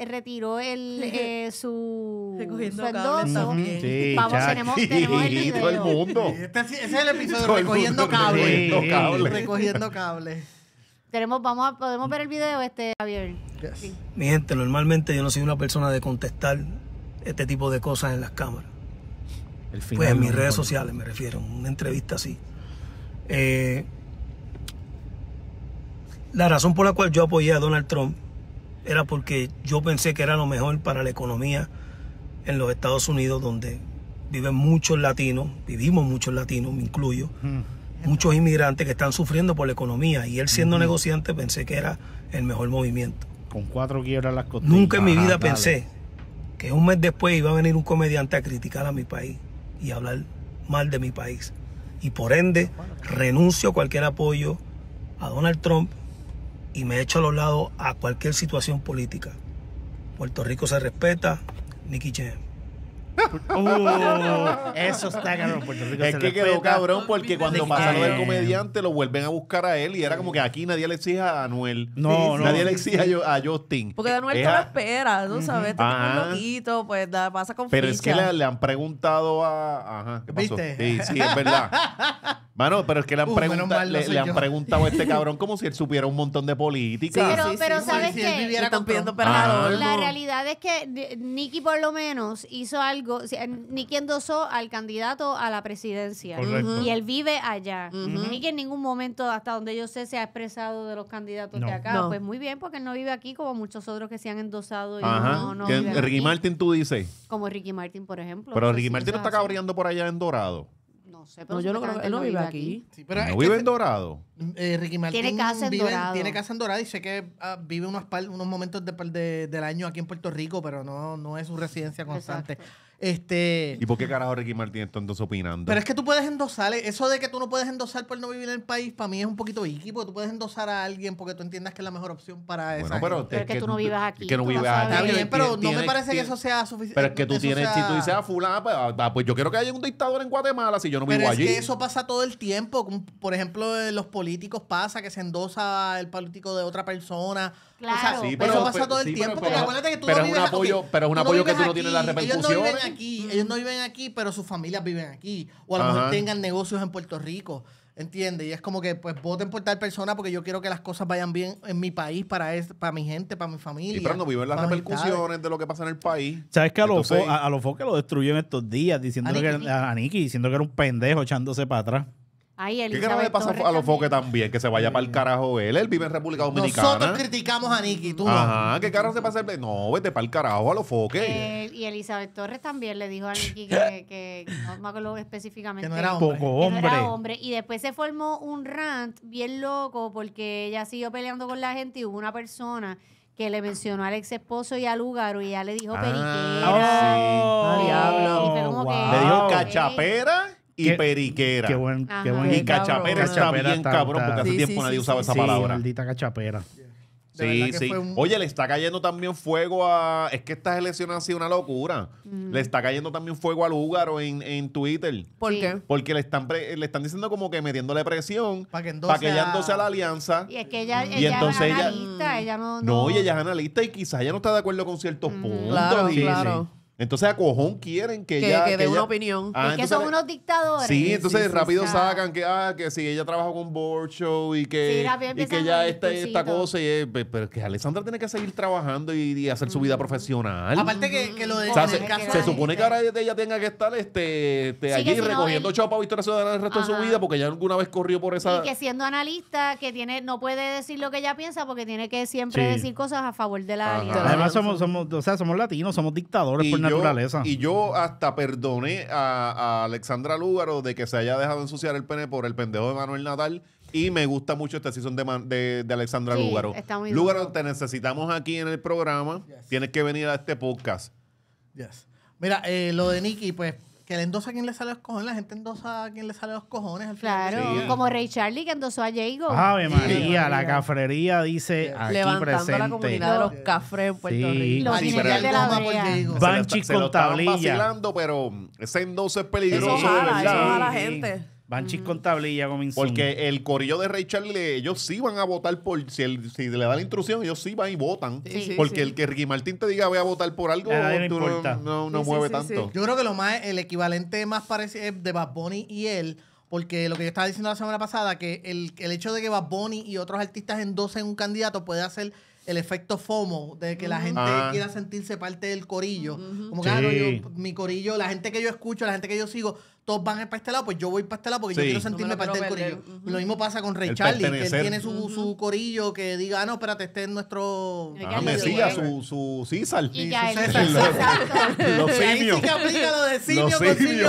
retiró tiró el, eh, su, recogiendo Cables Vamos, tenemos, el video. Todo el mundo. Este, ese es el episodio de recogiendo cables. Recogiendo cables. recogiendo Tenemos, vamos podemos ver el video, este, Javier. Mi gente, normalmente yo no soy una persona de contestar este tipo de cosas en las cámaras. pues en mis redes sociales me refiero, una entrevista así. Eh, la razón por la cual yo apoyé a Donald Trump era porque yo pensé que era lo mejor para la economía en los Estados Unidos, donde viven muchos latinos, vivimos muchos latinos, me incluyo, mm. muchos inmigrantes que están sufriendo por la economía. Y él siendo negociante pensé que era el mejor movimiento. Con cuatro quiebras las costillas. Nunca en mi vida pensé que un mes después iba a venir un comediante a criticar a mi país y hablar mal de mi país. Y por ende, renuncio a cualquier apoyo a Donald Trump y me hecho a los lados a cualquier situación política. Puerto Rico se respeta, Nicky Che. Uh, eso está cabrón. Puerto Rico es que quedó cabrón porque cuando pasaron del comediante lo vuelven a buscar a él y era como que aquí nadie le exige a Anuel. No, no. nadie le exige a, Justin. Porque Anuel te lo espera, tú sabes, te un ah. loquito, pues da, pasa con Pero es que le, han preguntado a. Ajá, ¿qué pasó? ¿Viste? Sí, sí, es verdad. Bueno, pero es que le han, uh, preguntado- a este cabrón como si él supiera un montón de política. Pero- pero ¿sabes qué? Ah, la realidad es que Nicky por lo menos hizo algo, Nicky endosó al candidato a la presidencia. Y él vive allá. Nicky en ningún momento, hasta donde yo sé, se ha expresado de los candidatos de acá. Pues muy bien, porque él no vive aquí como muchos otros que se han endosado y no, no Ricky Martin, tú dices. Como Ricky Martin, por ejemplo. Pero Ricky Martin no está cabreando por allá en Dorado pero yo no creo él no vive aquí. ¿No vive en Dorado? Eh, Ricky Martin tiene casa en Dorado. Tiene casa en Dorado y sé que ah, vive unos, par, unos momentos de, de, del año aquí en Puerto Rico, pero no, no es su residencia constante. Este... ¿Y por qué carajo Ricky Martin está entonces opinando? Pero es que tú puedes endosar, eh, eso de que tú no puedes endosar por no vivir en el país, para mí es un poquito icky, porque tú puedes endosar a alguien porque tú entiendas que es la mejor opción para eso. pero, es que, tú no vivas aquí. Que no vivas aquí. Está bien, pero no me parece que eso sea suficiente. Pero es que tú tienes, si tú dices a fulana, pues, ah, ah, pues, yo quiero que haya un dictador en Guatemala si yo no vivo allí. es que eso pasa todo el tiempo. Por ejemplo, los políticos pasa que se endosa el político de otra persona Claro. pero, eso pasa todo el tiempo. Pero, es un apoyo, pero un apoyo que tú no tienes las repercusiones. Ellos no viven aquí, ellos no viven aquí, pero sus familias viven aquí. O a lo mejor tengan negocios en Puerto Rico. ¿Entiendes? Y es como que, pues, voten por tal persona porque yo quiero que las cosas vayan bien en mi país, para, es, para mi gente, para mi familia. Y pero no viven las repercusiones de lo que pasa en el país. ¿Sabes que a los a, lo que lo destruyen estos días, diciendo que, a, diciendo que era un pendejo echándose para atrás? Ahí ¿Qué no le pasa a los foques también? Que se vaya para el carajo él. Él vive en República Dominicana. Nosotros criticamos a Nicky, tú Ajá, ¿qué carajo se pasa? No, vete para el carajo a los foques. Eh, y Elizabeth Torres también le dijo a Nicky que, no me acuerdo específicamente. Que no era hombre. Poco hombre. Que no era hombre. Y después se formó un rant bien loco porque ella siguió peleando con la gente y hubo una persona que le mencionó al ex esposo y al lugar y ya le dijo ah, periquera. Oh, sí. diablo. como le dijo ah, cachapera y periquera. Qué buen, qué y cachapera, está bien cabrón, porque hace tiempo nadie usaba esa palabra. maldita cachapera. Sí, sí. Oye, le está cayendo también fuego a. Es que estas elecciones han sido una locura. Mm. Le está cayendo también fuego al Húgaro en, en Twitter. ¿Por qué? Porque le están, le están diciendo como que metiéndole presión para que, ella andose a la alianza. Y es que ella, ella es analista. Ella... no, ella es analista y quizás ella no está de acuerdo con ciertos mm. puntos. Claro, claro. Entonces a cojón quieren que, ya Que dé una opinión. Ah, que son unos dictadores. Sí, entonces rápido sacan que, ah, que si ella trabaja con Borcho y que, y que ya esta, esta cosa. Y, es pues, pero que Alessandra tiene que seguir trabajando y, hacer su vida profesional. Aparte que, lo de... se, supone que ahora ella tenga que estar este, este allí recogiendo el... y Victoria Ciudadana el resto de su vida porque ya alguna vez corrió por esa... Y que siendo analista que tiene no puede decir lo que ella piensa porque tiene que siempre decir cosas a favor de la... Además somos, o sea, somos latinos, somos dictadores y yo hasta perdoné a, Alexandra Lúgaro de que se haya dejado ensuciar el pene por el pendejo de Manuel Nadal. Y me gusta mucho esta sesión de, de, Alexandra Lúgaro. Lúgaro, te necesitamos aquí en el programa. Tienes que venir a este podcast. Yes. Mira, eh, lo de Nicky, pues que le endosa a quien le sale los cojones, la gente endosa a quien le sale los cojones. Al final claro, como Ray Charlie que endosó a Jago. Ah, Ave María, la cafrería dice sí. aquí Levantando presente. la comunidad de los cafres en Puerto Rico. Los pero de la brea. Banchi con tablilla. vacilando, pero ese endoso es peligroso, Eso jala, Eso jala gente. Banshee mm. contable y mi comenzó. Porque el corillo de Ray Charles, eh, ellos sí van a votar por. Si, le da la instrucción, ellos sí van y votan. porque el que Ricky Martín te diga voy a votar por algo, no, no, mueve tanto. Yo creo que lo más, el equivalente más parece de Bad Bunny y él. Porque lo que yo estaba diciendo la semana pasada, que el, el hecho de que Bad Bunny y otros artistas endosen un candidato puede hacer el efecto FOMO, de que la gente ah. quiera sentirse parte del corillo. Como que, ah, mi corillo, la gente que yo escucho, la gente que yo sigo, todos van para este lado, pues yo voy para este lado porque yo quiero sentirme parte del corillo. Lo mismo pasa con Ray Charlie, que él tiene su, su, corillo que diga, ah, no, espérate, este es nuestro. Ah, Mesías, su, su César. Y, ya su César. Los, simios. Sí aplica lo de simio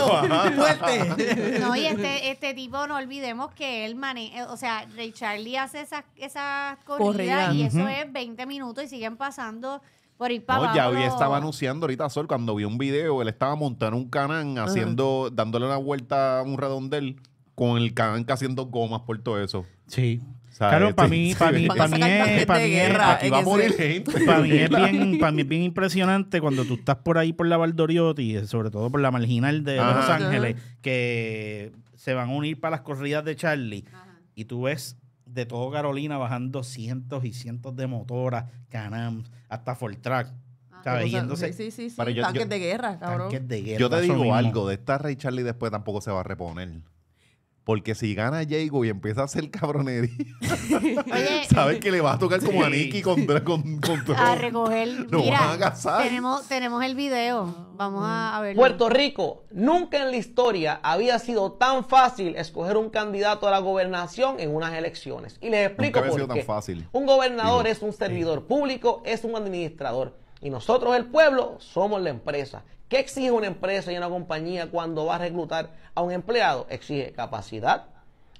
los con Fuerte. No, y este, este tipo, no olvidemos que él maneja, eh, o sea, Ray Charlie hace esas, esas corridas y eso es 20 minutos y siguen pasando por ya hoy estaba anunciando ahorita Sol cuando vi un video, él estaba montando un canán haciendo, dándole una vuelta a un redondel con el canán haciendo gomas por todo eso. Sí. Claro, para este, mí, para mí, es, bien, impresionante cuando tú estás por ahí por la y sobre todo por la marginal de Los Ángeles, que se van a unir para las corridas de Charlie y tú ves de todo Carolina bajando cientos y cientos de motoras, Canam, hasta Fortrack. Ah, ¿sabes? Yéndose. Sí, sí, sí. Yo, tanques de guerra, cabrón. Tanques de guerra. Yo te digo algo, de esta Ray Charlie después tampoco se va a reponer. Porque si gana Jago y empieza a hacer cabronería, sabes que le va a tocar como a Nicky contra, con, A recoger. Mira, Tenemos, el video. Vamos a, a mm. verlo. Puerto Rico, nunca en la historia había sido tan fácil escoger un candidato a la gobernación en unas elecciones. Y les explico nunca por sido Tan fácil. Un gobernador es un servidor público, es un administrador. Y nosotros, el pueblo, somos la empresa. ¿Qué exige una empresa y una compañía cuando va a reclutar a un empleado? Exige capacidad,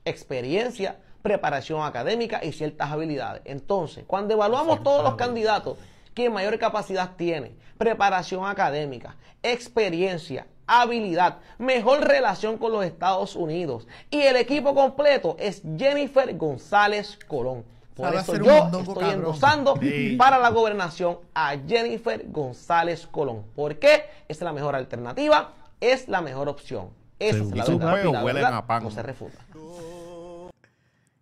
experiencia, preparación académica y ciertas habilidades. Entonces, cuando evaluamos todos los candidatos, quién mayor capacidad tiene? Preparación académica, experiencia, habilidad, mejor relación con los Estados Unidos. Y el equipo completo es Jennifer González Colón. Por eso yo estoy endosando para la gobernación a Jennifer González Colón. ¿Por qué? Es la mejor alternativa, es la mejor opción. Esa Según es la verdad. Huelen verdad a pan. No se refuta.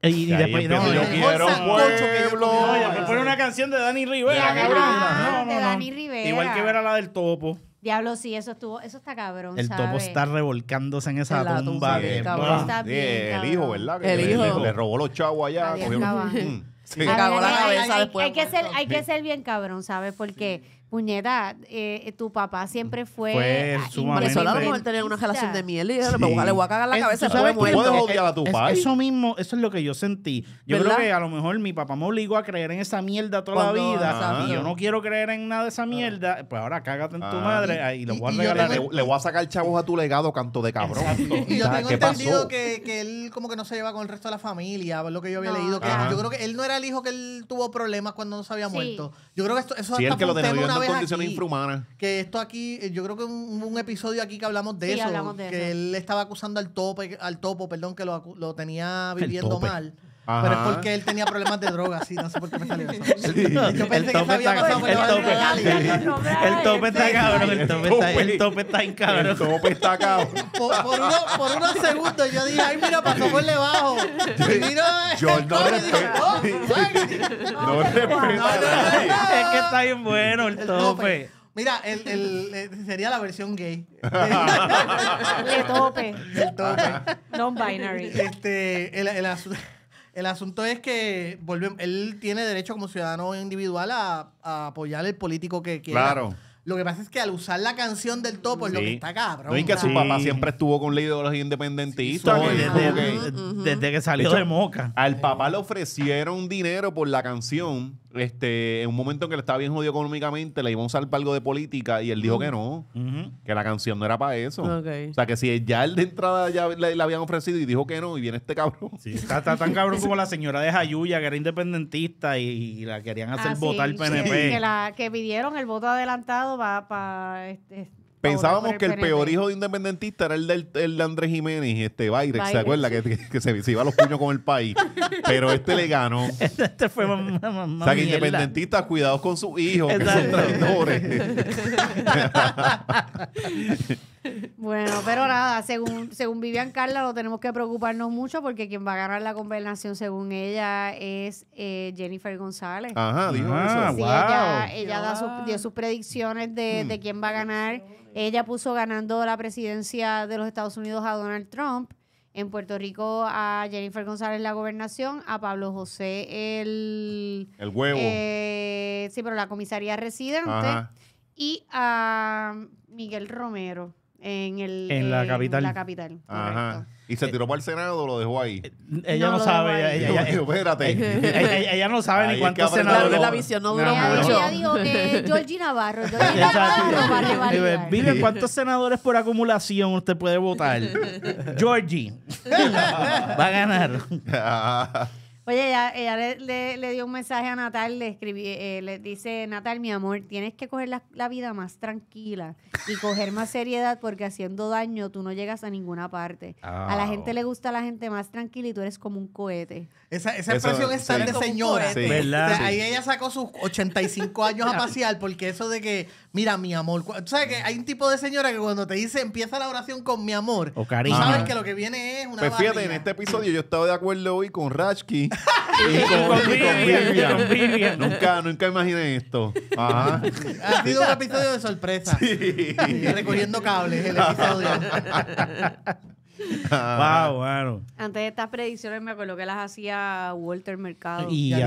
Y, y después, no, yo quiero pueblo. Me pone una canción de Dani Rivera, cabrón. Igual que ver a la del topo. Diablo, sí, eso estuvo, eso está cabrón. El topo está revolcándose en esa tumba. el hijo, ¿verdad? el le, hijo. Le, robó los chavos allá. cogió Se mm. cagó la cabeza después. Hay que, pues. ser, hay que ser bien cabrón, ¿sabes? Porque puñeta, eh, eh, tu papá siempre fue. Fue sumamente. Eso lo mejor tener una relación de miel y le voy a cagar la cabeza. eso mismo, eso es lo que yo sentí. Yo creo que a lo mejor mi papá me obligó a creer en esa mierda toda la vida. Ah. Y yo no quiero creer en nada de esa mierda. Pues ahora cágate en tu ah. madre y, le voy a regalar. Le, voy a sacar chavos a tu legado, canto de cabrón. y yo tengo entendido que, que, él como que no se lleva con el resto de la familia, lo que yo había leído. yo creo que él no era el hijo que él tuvo problemas cuando no se había muerto. Yo creo que eso sí, hasta condiciones Que esto aquí, eh, yo creo que un, episodio aquí que hablamos de eso. que él estaba acusando al tope, al topo, perdón, que lo, lo tenía viviendo mal. Pero es porque él tenía problemas de droga, sí, no sé por qué me salió eso. Yo pensé el que el, tope. El tope está cabrón, el tope está, el tope está en cabrón. El tope está cabrón. Por, unos segundos yo dije, ay, mira, para por debajo. Y mira yo el tope. Oh, no No, es que está bien bueno el, tope. Mira, el, el, sería la versión gay. el tope. El tope. Non-binary. Este, el asunto. El asunto es que él tiene derecho como ciudadano individual a, apoyar el político que quiera. Claro. Lo que pasa es que al usar la canción del topo es lo que está cabrón. y que su papá siempre estuvo con la ideología independentista. desde, que salió de, de, Moca. Al papá le ofrecieron dinero por la canción este, en un momento en que le estaba bien jodido económicamente, le íbamos a usar para algo de política y él dijo que no, que la canción no era para eso. O sea, que si ya él de entrada ya le, habían ofrecido y dijo que no, y viene este cabrón. Sí, está, tan cabrón como la señora de Jayuya, que era independentista y, la querían hacer ah, votar el PNP. que, la, que, pidieron el voto adelantado va para... este, Pensábamos que el, peor hijo de independentista era el, de Andrés Jiménez, este Bayrex, ¿se acuerda? Que, se, iba a los puños con el país. Pero este le ganó. este fue mamá O sea, independentistas, con sus hijos, que son traidores. Bueno, pero nada, según, según Vivian Carla, no tenemos que preocuparnos mucho porque quien va a ganar la gobernación, según ella, es eh, Jennifer González. Ajá, dijo ah, eso. Sí, Ella, da dio sus predicciones de, hmm. quién va a ganar. Ella puso ganando la presidencia de los Estados Unidos a Donald Trump. En Puerto Rico a Jennifer González la gobernación, a Pablo José el... El huevo. Eh, sí, pero la comisaría residente. Y a Miguel Romero. En, el, en la capital. Ajá. ¿Y se tiró para el Senado o lo dejó ahí? Eh, ella no, sabe. Ella, espérate. Ella, no sabe ni cuántos senadores. La, visión no dura mucho. Ella dijo que Georgie Navarro. Georgie Navarro va Vive, ¿cuántos senadores por acumulación usted puede votar? Georgie. va a ganar. Oye, ella, le, dio un mensaje a Natal, le, escribí, eh, le dice, Natal, mi amor, tienes que coger la, vida más tranquila y coger más seriedad porque haciendo daño tú no llegas a ninguna parte. A la gente le ah, gusta la gente más tranquila y tú eres como un cohete. Esa, esa expresión es tan de señora. ahí ella sacó sus 85 años a pasear porque eso de que Mira, mi amor. sabes que mm. hay un tipo de señora que cuando te dice empieza la oración con mi amor, o oh, cariño. sabes que lo que viene es una. Pues fíjate, en este episodio yo estaba de acuerdo hoy con Rashki y con, con Vivian. nunca, nunca imaginé esto. Ha sido un episodio de sorpresa. Sí. Recorriendo cables el episodio bueno. Antes de estas predicciones me acuerdo que las hacía Walter Mercado. Y, Anita,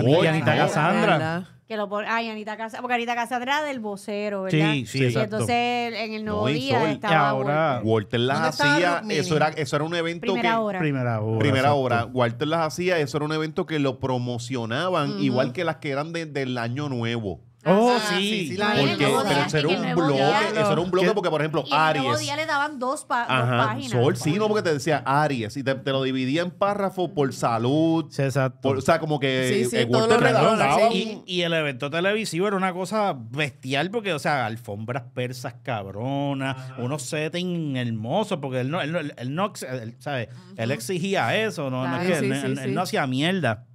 Que lo porque Anita Cassandra era del vocero, ¿verdad? Sí, sí, entonces en el nuevo día estaba ahora, Walter. las hacía, eso era, eso era un evento que, Primera hora. Primera hora. Walter las hacía, eso era un evento que lo promocionaban, igual que las que eran del año nuevo. Oh, sí. porque, pero eso era un bloque. Eso era un bloque porque, por ejemplo, y Aries. El nuevo día le daban dos, páginas. Sol, sí, no, porque te decía Aries. Y te, lo dividía en párrafos por salud. exacto. o sea, como que. Sí, y, y, el evento televisivo era una cosa bestial porque, o sea, alfombras persas cabronas, unos settings hermosos, porque él no, él, no él no él, exigía eso, ¿no? no, que, él no hacía mierda.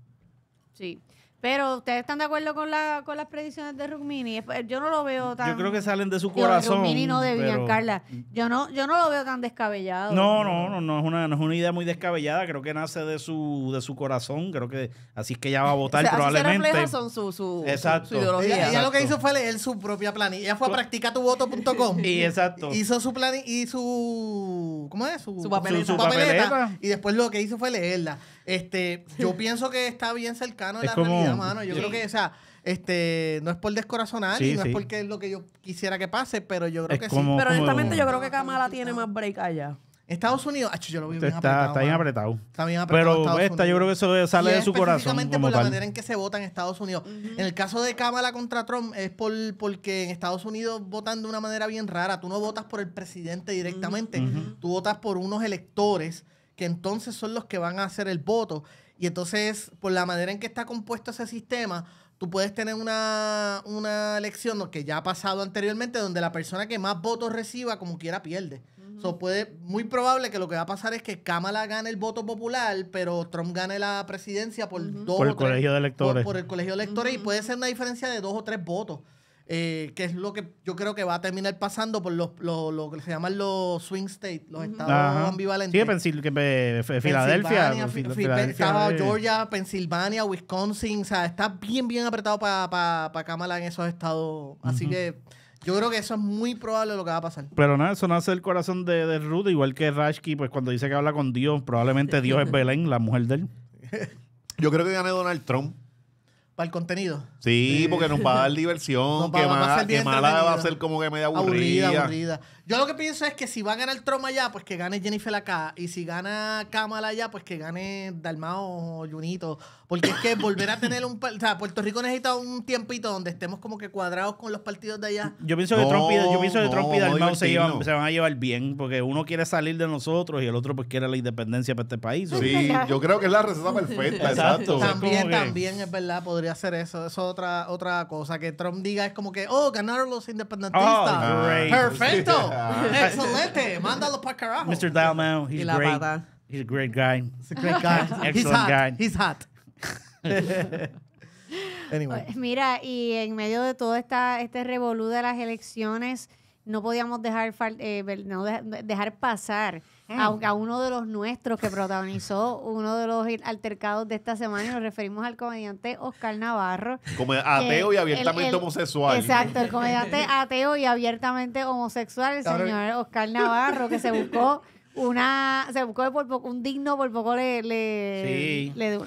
Sí. Pero ustedes están de acuerdo con, la, con las predicciones de Rukmini. Eh, yo no lo veo tan. Yo creo que salen de su corazón. Rukmini no debían, Carla. Mm. Yo no, yo no lo veo tan descabellado. No, no, no, no es, una, no es una idea muy descabellada. Creo que nace de su, de su corazón. Creo que así es que ella va a votar probablemente. son su, su, ideología. Ella, lo que hizo fue leer su propia planilla. Ella fue a practicatuvoto.com. y exacto. Hizo su plan y su. ¿Cómo es? Su, su papeleta. Y después lo que hizo fue leerla. Este, yo pienso que está bien cercano a la realidad, mano. Yo creo que, o sea, este, no es por descorazonar y no es porque es lo que yo quisiera que pase, pero yo creo que sí. Pero honestamente yo creo que Kamala tiene más break allá. Estados Unidos, yo lo vi este bien está, apretado. Está bien apretado. Está bien apretado. Pero esta yo creo que eso sale de su corazón. Específicamente por la manera en que se vota en Estados Unidos. En el caso de Kamala contra Trump es por porque en Estados Unidos votan de una manera bien rara. Tú no votas por el presidente directamente. Tú votas por unos electores entonces son los que van a hacer el voto. Y entonces, por la manera en que está compuesto ese sistema, tú puedes tener una, una elección que ya ha pasado anteriormente, donde la persona que más votos reciba, como quiera, pierde. puede, muy probable que lo que va a pasar es que Kamala gane el voto popular, pero Trump gane la presidencia por dos por el colegio de electores. Por, el colegio de electores y puede ser una diferencia de dos o tres votos eh, que es lo que yo creo que va a terminar pasando por los, lo, que se llaman los swing states, los estados ambivalentes. Sí, Pensil Filadelfia. Georgia, Pensilvania, Wisconsin. O sea, está bien, bien apretado para Kamala en esos estados. Así que yo creo que eso es muy probable lo que va a pasar. Pero nada, eso nace el corazón de, de Rudy, igual que Rashki, pues cuando dice que habla con Dios, probablemente Dios es Belén, la mujer de él. Yo creo que gane Donald Trump para el contenido. Sí, porque nos va a dar diversión. Qué que, va, mala, va, a ser como que da aburrida. Aburrida, aburrida. Yo lo que pienso es que si va a ganar Trump allá, pues que gane Jennifer acá. Y si gana Kamala allá, pues que gane Dalmao o Junito. Porque es que volver a tener un. O sea, Puerto Rico necesita un tiempito donde estemos como que cuadrados con los partidos de allá. Yo pienso que Trump y, yo pienso que Trump y Dalmao se, van a llevar bien. Porque uno quiere salir de nosotros y el otro pues quiere la independencia para este país. Sí, yo creo que es la receta perfecta. exacto. También, también es verdad, podría ser eso. Eso es otra, otra cosa. Que Trump diga es como que, oh, ganaron los independentistas. Ah, Perfecto. Excelente. Mándalo para carajo. Mr. Dalmau, he's great. He's a great guy. He's a great guy. Excellent he's hot. guy. He's hot. anyway. Mira, y en medio de todo esta, este revolú de las elecciones no podíamos dejar, eh, no dejar pasar mm. a, uno de los nuestros que protagonizó uno de los altercados de esta semana y nos referimos al comediante Oscar Navarro. Como ateo y abiertamente homosexual. Exacto, el comediante ateo y abiertamente homosexual, el señor Oscar Navarro, que se buscó una, se buscó por un digno, por poco le, le, sí. le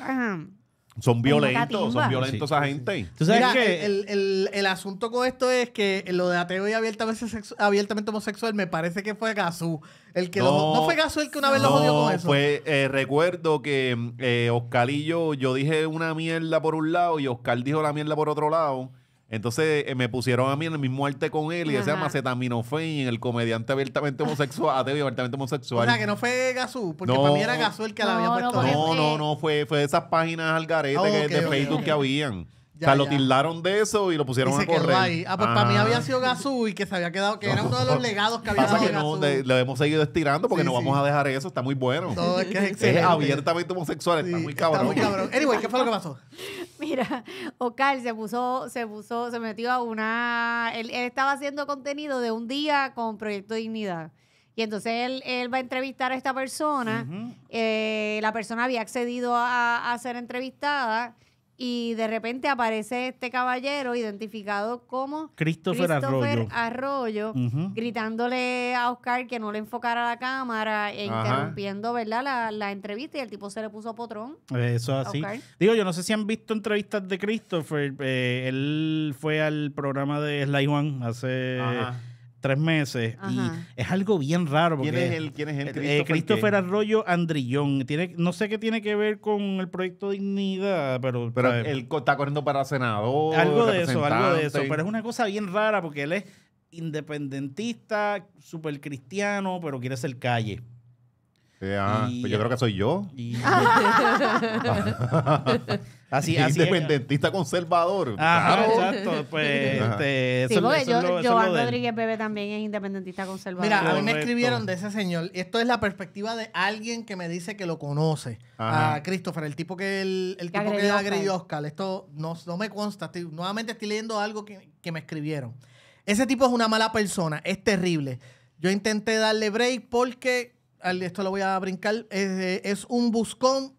son violentos, son violentos esa gente. ¿Tú sabes que el, el, el, asunto con esto es que lo de ateo y abiertamente, homosexual me parece que fue Gazú. El que no, fue Gazú el que una vez lo jodió con eso. Fue, eh, recuerdo que eh, Oscar y yo, yo dije una mierda por un lado y Oscar dijo la mierda por otro lado. Entonces eh, me pusieron a mí en el mismo arte con él y se ese llama en el comediante abiertamente homosexual, abiertamente homosexual. O sea, que no fue Gazú, porque para mí era Gazú el que la había puesto. No, no, no, fue, fue de esas páginas al garete ah, de Facebook que habían o sea, lo tildaron de eso y lo pusieron a correr. Ah, pues para mí había sido Gazú y que se había quedado, que era uno de los legados que había Pasa que lo hemos seguido estirando porque no vamos a dejar eso, está muy bueno. Todo es que es, es abiertamente homosexual, está muy cabrón. Está muy cabrón. anyway, ¿qué fue lo que pasó? Mira, Ocal se puso, se puso, se metió a una. Él, estaba haciendo contenido de un día con Proyecto Dignidad. Y entonces él, él, va a entrevistar a esta persona. Eh, la persona había accedido a, a ser entrevistada y de repente aparece este caballero identificado como Christopher, Arroyo, gritándole a Oscar que no le enfocara la cámara e interrumpiendo ¿verdad? La, entrevista y el tipo se le puso potrón. Eso es así. Digo, yo no sé si han visto entrevistas de Christopher. Eh, él fue al programa de Sly One hace tres meses. Y es algo bien raro. Porque, ¿Quién es el, quién eh, Christopher, eh, Arroyo Andrillón. Tiene, no sé qué tiene que ver con el proyecto Dignidad, pero. él está corriendo para senador. Algo de eso, algo de eso. Pero es una cosa bien rara porque él es independentista, súper cristiano, pero quiere ser calle. Eh, ah, pues yo creo que soy yo. Así, así Independentista conservador. Ajá, ah, pues, Exacto. Pues, este, sí, yo, Joan Rodríguez Bebe también es independentista conservador. Mira, a mí me escribieron de ese señor. Esto es la perspectiva de alguien que me dice que lo conoce. A Christopher, el tipo que el, agredió, Oscar. Esto no, no me consta. nuevamente estoy leyendo algo que, me escribieron. Ese tipo es una mala persona, es terrible. Yo intenté darle break porque, esto lo voy a brincar, es un buscón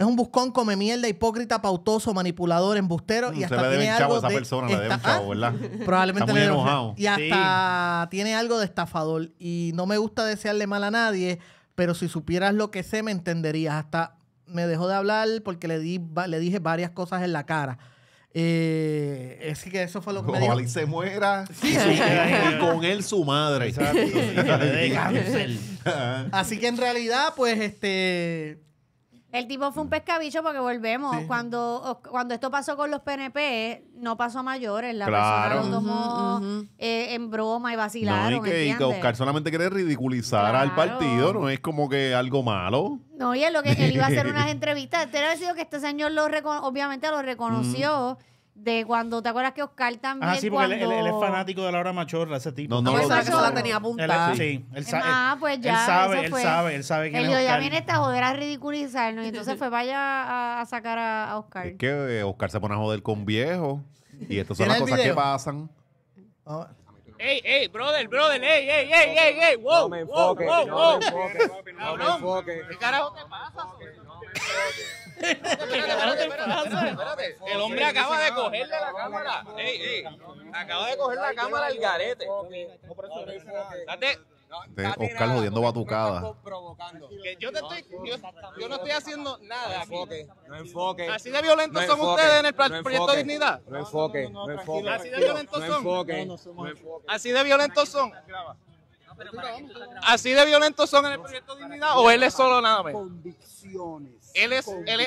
es un buscón, come mierda, hipócrita, pautoso, manipulador, embustero. Mm, y hasta tiene algo de persona, Probablemente enojado. Y hasta tiene algo de estafador. Y no me gusta desearle mal a nadie, pero si supieras lo que sé, me entenderías. Hasta me dejó de hablar porque le, di, le dije varias cosas en la cara. Eh, es que eso fue lo que me dijo. y se muera. Y, con él su madre. Así que en realidad, pues, este el tipo fue un pescabicho porque volvemos. Cuando, cuando esto pasó con los PNP, no pasó a mayores. La persona lo tomó eh, en broma y vacilaron. No, y, que, y, Oscar solamente quiere ridiculizar al partido, no es como que algo malo. No, y es lo que él iba a hacer unas entrevistas. Te sido que este señor lo obviamente lo reconoció de cuando te acuerdas que Oscar también. Ah, sí, porque cuando... él, es fanático de Laura machorra, ese tipo. No, no, no. Ah, eso la tenía apuntada. Él, sí, él sabe. Ah, pues ya. Él sabe, él sabe, que sabe quién él es Oscar. ya viene esta joder a ridiculizarnos y entonces fue vaya allá a, sacar a, Oscar. Es que eh, Oscar se pone a joder con viejo y estas son las cosas que pasan. Oh. Ey, ey, brother, brother, ey, ey, ey, ey, ey, wow, no me enfoque, wow, wow, no me enfoque, no me enfoque. ¿Qué carajo te pasa? No me enfoque. El hombre acaba de cogerle la cámara. Ey, ey. Acaba de coger la cámara Al garete. Date. Oscar jodiendo batucada. yo, no estoy haciendo nada. enfoque, no enfoque. Así de violentos son ustedes en el proyecto Dignidad. No enfoque, Así de violentos son. Así de violentos son. ¿Así de violentos son en el proyecto Dignidad o él es solo nada más? Convicciones. Él es, él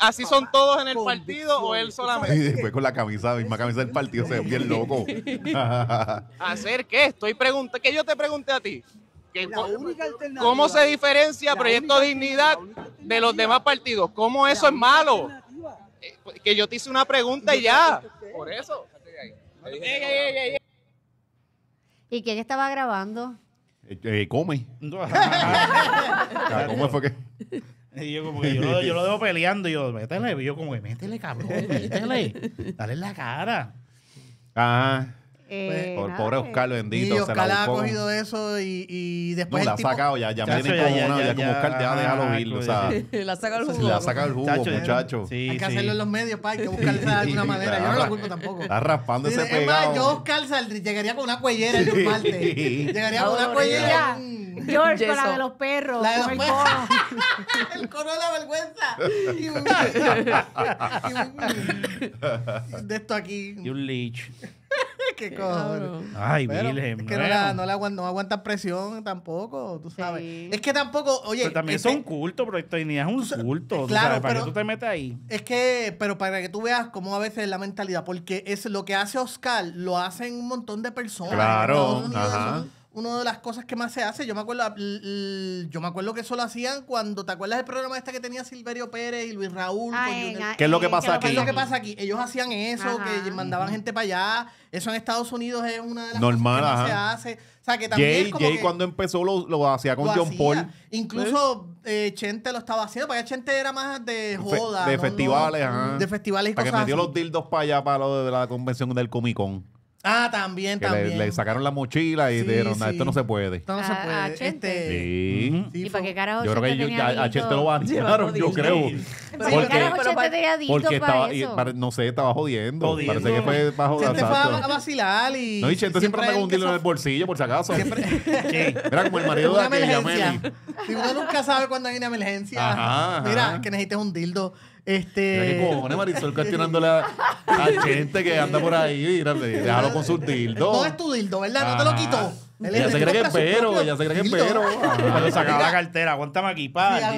así, son todos en el partido o él solamente? Y después con la camisa, misma camisa del partido, se ve bien loco. ¿Hacer qué? Estoy preguntando, que yo te pregunté a ti. ¿Cómo se diferencia Proyecto Dignidad de los demás partidos? ¿Cómo eso es malo? Eh, pues, que yo te hice una pregunta y ya. Por eso. ¿Y quién estaba grabando? Eh, eh come. ¿Cómo fue que? yo como que yo lo, dejo peleando yo, métele. yo como que, métele, cabrón, métele. Dale en la cara. Ajá. Ah. Pues, eh, Por pobre eh, Oscar bendito. Y Oscar se la ha cogido eso y, y después. No, la ha sacado ya, ya, me viene como una, ya, como Oscar, ya, déjalo O sea, la ha sacado el jugo. La saca el jugo, muchacho. hay que hacerlo en los medios, pa, que buscarle de alguna manera. Yo no lo culpo tampoco. Está raspando ese pegado. Es más, yo Oscar saldría, llegaría con una cuellera en un parte. Llegaría con una cuellera. George, con la de los perros. La El coro de la vergüenza. Y un. De esto aquí. Y un leech qué cosa. Ay, que no, la, presión tampoco, tú sabes. Es que tampoco, oye. Pero también es un culto, ni es un culto. Claro, pero, tú te metes ahí? Es que, pero para que tú veas cómo a veces la mentalidad, porque es lo que hace Oscar, lo hacen un montón de personas. Claro, ajá una de las cosas que más se hace. Yo me acuerdo, yo me acuerdo que eso lo hacían cuando, ¿te acuerdas el programa este que tenía Silverio Pérez y Luis Raúl? Ah, ¿Qué es lo que pasa aquí? lo que pasa aquí? Ellos hacían eso, que mandaban gente para allá. Eso en Estados Unidos es una de las Normal, cosas que más se hace. O sea, que también cuando empezó lo, hacía con John Paul. Incluso eh, Chente lo estaba haciendo, porque Chente era más de joda. de festivales, De festivales y para que metió los dildos para allá, para lo de la convención del Comic Con. Ah, también, también. Le, sacaron la mochila y dijeron, esto no se puede. Esto no se puede. ¿A este... Sí. ¿Y para qué carajo Yo creo que a, Chente lo banearon, yo creo. Pero porque, carajo Chente tenía Porque estaba, no sé, estaba jodiendo. Parece que fue para joder. Chente fue a, vacilar y... No, y Chente siempre anda con un dildo en el bolsillo, por si acaso. Siempre... Mira, como el marido de aquella, Meli. Si uno nunca sabe cuándo hay una emergencia. Mira, que necesites un dildo. Este. ¿Qué cojones, Marisol, cuestionando la, la gente que anda por ahí? déjalo con su dildo. No es tu dildo, ¿verdad? No te lo quito. Ah, ya se cree que es pero, ya ah, se cree que es pero. Cuando sacaba la cartera, aguántame aquí, Para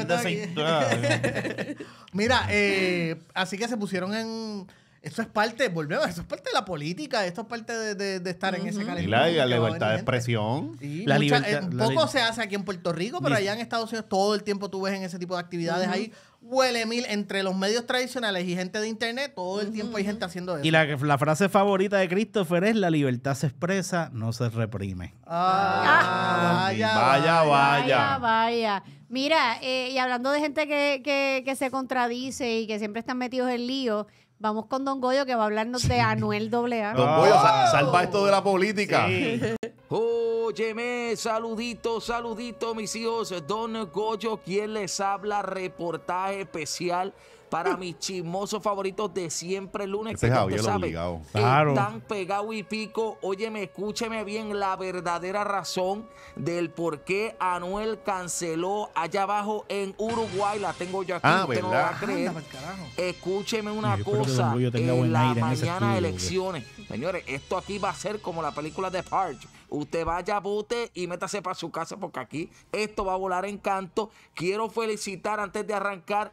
Mira, eh, así que se pusieron en. Eso es parte, volvemos, eso es parte de la política, esto es parte de, estar en ese Y y la libertad de expresión. La eh, libertad- eh, poco se hace aquí en Puerto Rico, pero allá en Estados Unidos todo el tiempo tú ves en ese tipo de actividades ahí huele mil entre los medios tradicionales y gente de internet, todo el tiempo hay gente haciendo eso. Y la, la, frase favorita de Christopher es la libertad se expresa, no se reprime. Ah, vaya, vaya, vaya, vaya, Mira, eh, y hablando de gente que, que se contradice y que siempre están metidos en lío, Vamos con Don Goyo que va a hablarnos de Anuel AA. Don Goyo, salva esto de la política. Óyeme, saludito, saludito, mis hijos. Don Goyo, quien les habla, reportaje especial para mis chismosos favoritos de siempre el lunes. Este que sabe, Están pegado y pico. Óyeme, escúcheme bien la verdadera razón del por qué Anuel canceló allá abajo en Uruguay. La tengo yo aquí, ah, usted ¿verdad? no va a creer. escúcheme una cosa. en la mañana pues. elecciones. Señores, esto aquí va a ser como la película de Parch. Usted vaya, bote y métase para su casa porque aquí esto va a volar en canto. Quiero felicitar antes de arrancar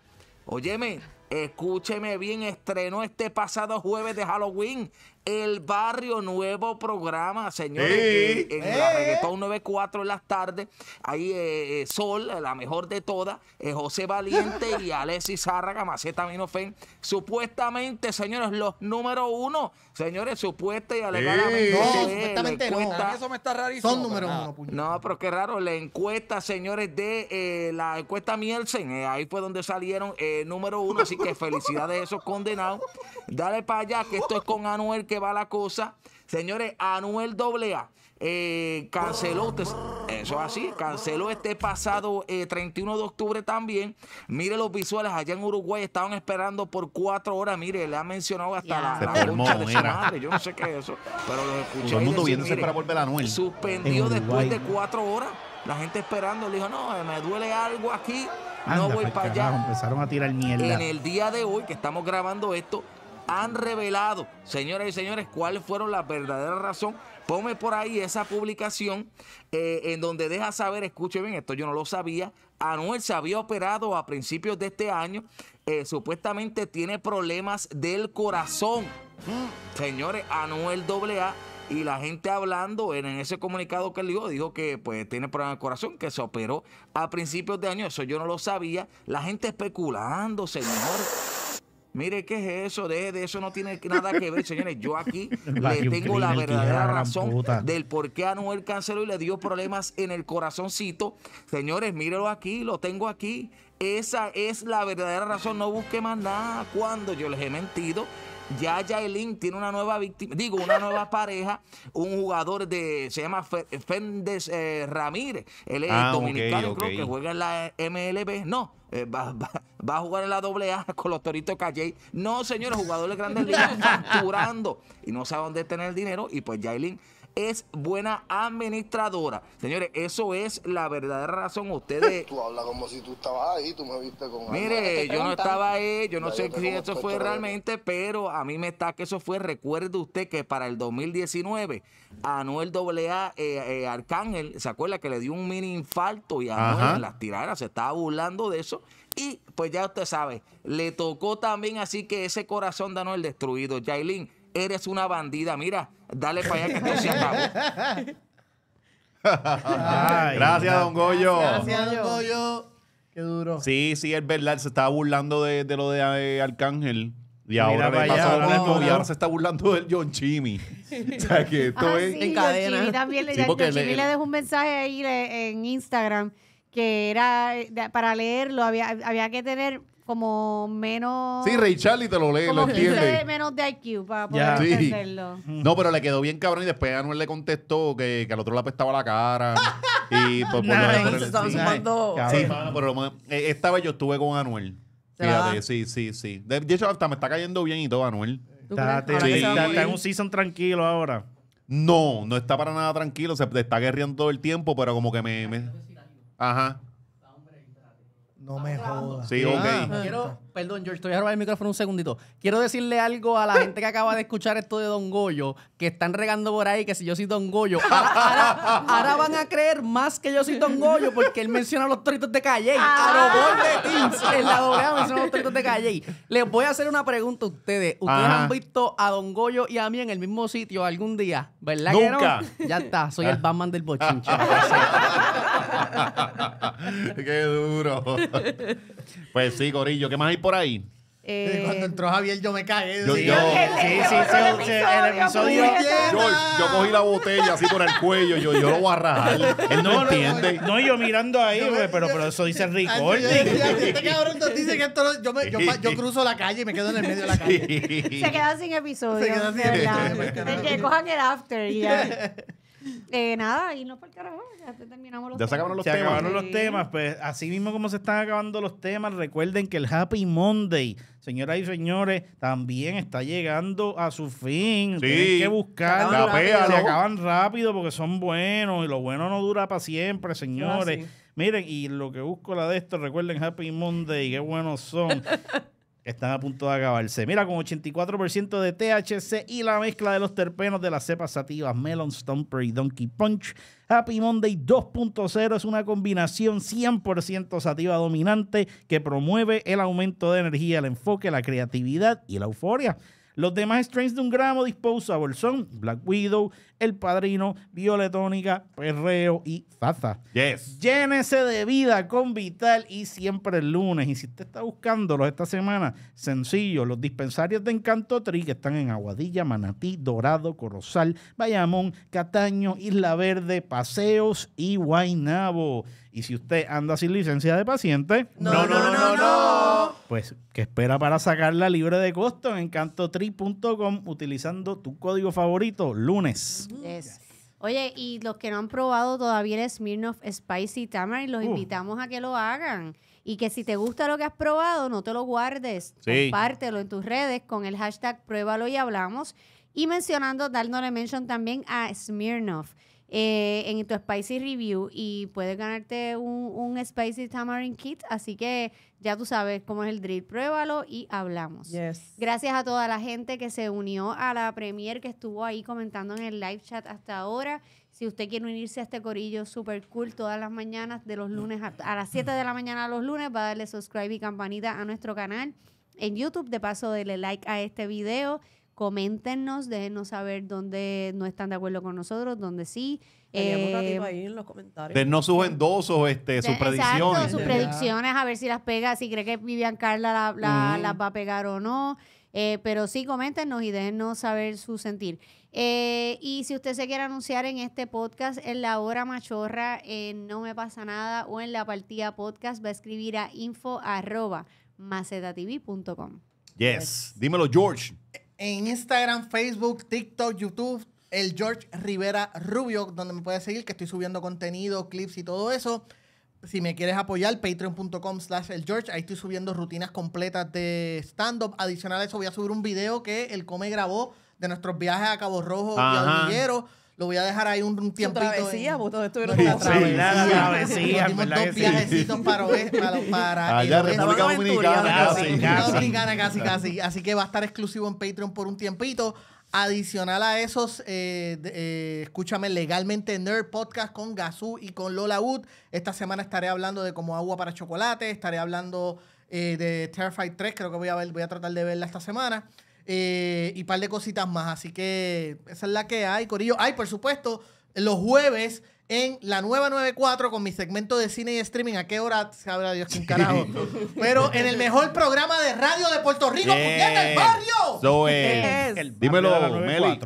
Óyeme, escúcheme bien, estrenó este pasado jueves de Halloween el Barrio Nuevo programa, señores, sí. en, la eh. Reggaetón 94 en las tardes. Ahí eh, eh, Sol, la mejor de todas, José Valiente y Alexis Zárraga, Maceta Minofen. Supuestamente, señores, los número uno, señores, supuesta y alegadamente. No, supuestamente no. Eso me está Son número uno, No, pero qué raro. La encuesta, señores, de la encuesta Mielsen, ahí fue donde salieron número uno. Así que felicidades a esos condenados. Dale para allá, que esto es con Anuel que va la cosa. Señores, Anuel AA eh, canceló, este eso es así, canceló este pasado 31 eh, de octubre también. Mire los visuales, allá en Uruguay estaban esperando por cuatro horas. Mire, le ha mencionado hasta la, de su madre. Yo no sé qué es eso, pero los escuché. Todo el mundo Suspendió después de cuatro horas. La gente esperando, le dijo, no, eh, me duele algo aquí, no voy para allá. Empezaron a tirar mierda. En el día de hoy que estamos grabando esto, han revelado, señoras y señores, cuáles fueron las verdaderas razones. Ponme por ahí esa publicación eh, en donde deja saber, escuche bien, esto yo no lo sabía, Anuel se había operado a principios de este año, eh, supuestamente tiene problemas del corazón. señores, Anuel AA y la gente hablando en ese comunicado que él dio, dijo que pues tiene problemas del corazón, que se operó a principios de año, eso yo no lo sabía, la gente especulando, señores. Mire, ¿qué es eso? de eso, no tiene nada que ver, señores. Yo aquí le tengo la verdadera razón del por qué Anuel Cancelo y le dio problemas en el corazoncito. Señores, mírelo aquí, lo tengo aquí. Esa es la verdadera razón, no busque más nada. Cuando yo les he mentido, ya Jailin tiene una nueva víctima, digo, una nueva pareja, un jugador de, se llama Fendes eh, Ramírez. Él es ah, dominicano, que juega en la MLB. No, eh, va, a jugar en la AA A con los toritos Calle. No, señores, jugadores grandes ligas facturando y no sabe dónde tener el dinero. Y pues Jailin es buena administradora. Señores, eso es la verdadera razón. Ustedes. Tú hablas como si tú estabas ahí, tú me viste con. Mire, yo no estaba ahí, yo no sé si eso fue realmente, pero a mí me está que eso fue. Recuerde usted que para el 2019, Anuel AA, eh, eh, Arcángel, ¿se acuerda que le dio un mini infarto y a Anuel las tiraderas se estaba burlando de eso? Y pues ya usted sabe, le tocó también así que ese corazón de Anuel destruido. Jailin, eres una bandida. Mira, dale para allá que esto se acabó. gracias, don Goyo. Gracias, don Goyo. Qué duro. Sí, sí, es verdad. Se estaba burlando de, de lo de eh, Arcángel. Y ahora le pasó y ahora se está burlando del John Chimmy. o sea, que esto ah, es... en cadena. también le, John Chimmy dejó un mensaje ahí en Instagram que era para leerlo había, había que tener como menos. Sí, Ray Charlie te lo lee, lo entiende. menos de IQ para poder entenderlo. Mm. No, pero le quedó bien cabrón y después Anuel le contestó que, al otro le apestaba la cara. y por, pues, por lo, sí. sumando. Sí, pero eh, esta vez yo estuve con Anuel. Fíjate, sí, sí, sí. De, hecho, hasta me está cayendo bien y todo, Anuel. Está, en un season tranquilo ahora. No, no está para nada tranquilo. Se está guerreando todo el tiempo, pero como que me... Ajá. No me jodas. Sí, ok. perdón, George, te a robar el micrófono un segundito. Quiero decirle algo a la gente que acaba de escuchar esto de Don Goyo, que están regando por ahí que si yo soy Don Goyo. Ahora, van a creer más que yo soy Don Goyo porque él menciona los toritos de Calle. Ah. A los de En la menciona los toritos de Calle. Les voy a hacer una pregunta a ustedes. ¿Ustedes han visto a Don Goyo y a mí en el mismo sitio algún día? ¿Verdad que Ya está, soy el ah. Batman del bochincho. Qué duro. Pues sí, Gorillo, ¿qué más hay por ahí? Eh, cuando entró Javier yo me caí. Yo, sí, sí, sí, el episodio. Yo, cogí la botella así por el cuello, yo, yo lo voy a rajar. no, entiende. No, yo mirando ahí, pero, pero eso dice Ricord. Este dice que yo, yo, cruzo la calle y me quedo en el medio de la calle. Se quedan sin episodio. Se quedan sin episodio. Que cojan el after ya. Eh, nada, y no por carajo. Ya terminamos los ya se acabaron los se temas. acabaron los temas. Pues así mismo como se están acabando los temas, recuerden que el Happy Monday, señoras y señores, también está llegando a su fin. Sí. Tienen que buscar. Se acaban, rápido. porque son buenos y lo bueno no dura para siempre, señores. Ah, Miren, y lo que busco la de esto, recuerden Happy Monday, qué buenos son. están a punto de acabarse. Mira, con 84% de THC y la mezcla de los terpenos de las cepas sativas Melon, Stomper y Donkey Punch, Happy Monday 2.0 es una combinación 100% sativa dominante que promueve el aumento de energía, el enfoque, la creatividad y la euforia. Los demás strains de un gramo disposable son Black Widow, El Padrino, Violetónica, Perreo y Faza. Yes. Llénese de vida con Vital y siempre el lunes. Y si usted está buscándolos esta semana, sencillo, los dispensarios de Encanto Tri que están en Aguadilla, Manatí, Dorado, Corozal, Bayamón, Cataño, Isla Verde, Paseos y Guaynabo. Y si usted anda sin licencia de paciente... no, no. no. no, no. Pues que espera para sacarla libre de costo en encantotri.com utilizando tu código favorito lunes. Oye, y los que no han probado todavía el Smirnoff Spicy Tamarind, los uh. invitamos a que lo hagan. Y que si te gusta lo que has probado, no te lo guardes. Compártelo en tus redes con el hashtag pruébalo y hablamos. Y mencionando, dándole mention también a Smirnoff. Eh, en tu Spicy Review y puedes ganarte un, un, Spicy Tamarind Kit. Así que ya tú sabes cómo es el drill. Pruébalo y hablamos. Gracias a toda la gente que se unió a la premier que estuvo ahí comentando en el live chat hasta ahora. Si usted quiere unirse a este corillo super cool todas las mañanas, de los lunes a, las 7 de la mañana a los lunes, va a darle subscribe y campanita a nuestro canal en YouTube. De paso, dele like a este video coméntenos, déjenos saber dónde no están de acuerdo con nosotros, dónde sí. Eh, ahí en los comentarios. sus endosos, este, sus predicciones. sus predicciones, a ver si las pega, si cree que Vivian Carla la, las va a pegar o no. Eh, pero sí, coméntenos y déjenos saber su sentir. Eh, y si usted se quiere anunciar en este podcast, en la hora machorra, en eh, no me pasa nada, o en la partida podcast, va a escribir a info arroba macetatv.com. yes, dímelo, George en Instagram, Facebook, TikTok, YouTube, el George Rivera Rubio, donde me puedes seguir, que estoy subiendo contenido, clips y todo eso. Si me quieres apoyar, patreon.com slash el George. Ahí estoy subiendo rutinas completas de stand-up. Adicional a eso, voy a subir un video que el Come grabó de nuestros viajes a Cabo Rojo y a lo voy a dejar ahí un, un tiempito. Travesía, en... vos todos estuvieron la travesía. La travesía, Nos dimos dos viajecitos para para, Allá Allá, República Dominicana, casi Dominicana, casi, casi. Así que va a estar exclusivo en Patreon por un tiempito. Adicional a esos, eh, eh, escúchame legalmente Nerd Podcast con Gazú y con Lola Wood. Esta semana estaré hablando de como agua para chocolate, estaré hablando eh, de Terrified 3, creo que voy a ver, voy a tratar de verla esta semana. Eh, y un par de cositas más. Así que esa es la que hay, Corillo. Ay, por supuesto, los jueves en la nueva con mi segmento de cine y streaming. ¿A qué hora sabrá Dios sin carajo? Pero en el mejor programa de radio de Puerto Rico, yeah. el barrio. So es. Dímelo,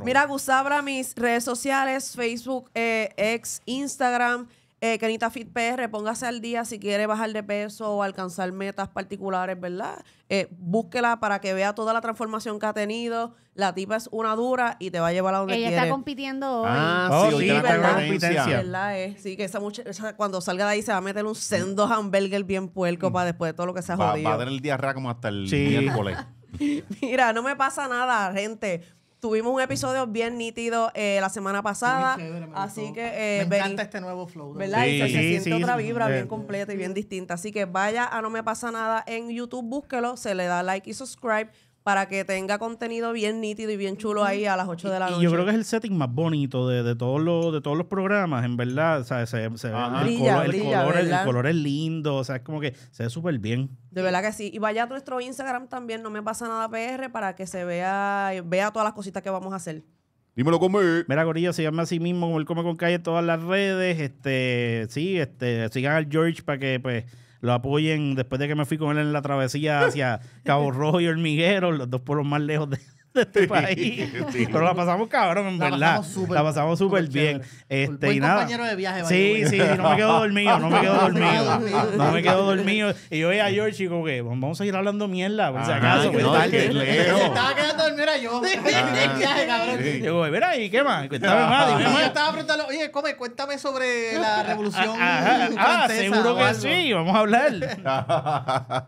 Mira, Gusabra, mis redes sociales, Facebook, eh, ex, Instagram. Eh, Kenita Fit PR, póngase al día si quiere bajar de peso o alcanzar metas particulares, ¿verdad? Eh, búsquela para que vea toda la transformación que ha tenido. La tipa es una dura y te va a llevar a donde Ella está compitiendo hoy. Ah, ah sí, sí, sí ¿verdad? Eh, sí, que esa muchacha cuando salga de ahí se va a meter un sendo hamburger bien puerco para después de todo lo que se ha jodido. Va a tener el diarrea como hasta el sí. miércoles. Mira, no me pasa nada, gente. Tuvimos un episodio bien nítido eh, la semana pasada. así que. Eh, me encanta este nuevo flow. ¿Verdad? se, siente otra vibra bien eh, completa y bien distinta. Así que vaya a No Me Pasa Nada en YouTube, búsquelo, se le da like y subscribe para que tenga contenido bien nítido y bien chulo ahí a las 8 de la noche. Y yo creo que es el setting más bonito de, todos, los, de todos los programas, en verdad. O sea, se, se ve el, color, el, color el, color, es lindo, o sea, es como que se ve súper bien. De verdad que sí. Y vaya a nuestro Instagram también, no me pasa nada PR, para que se vea, vea todas las cositas que vamos a hacer. Dímelo como Mira, Gorilla, síganme a sí mismo como el Come con Calle en todas las redes. Este, sí, este, sigan al George para que pues lo apoyen después de que me fui con él en la travesía hacia Cabo Rojo y Hormiguero, los dos pueblos más lejos de, de este país. Pero la pasamos cabrón, en verdad. la pasamos súper bien. Este, Buen y nada. compañero de viaje. Sí, sí, sí, no me quedo dormido, no me quedo dormido. no me quedo dormido. Y yo veía a George y digo que vamos a ir hablando mierda, por si acaso. No, estaba quedando dormido era yo. viaje, cabrón. Sí. Yo digo, mira, ¿y qué más? Cuéntame más. y Yo estaba preguntando, oye, come, cuéntame sobre la ah, revolución Ah, ah, ah seguro que sí, vamos a hablar.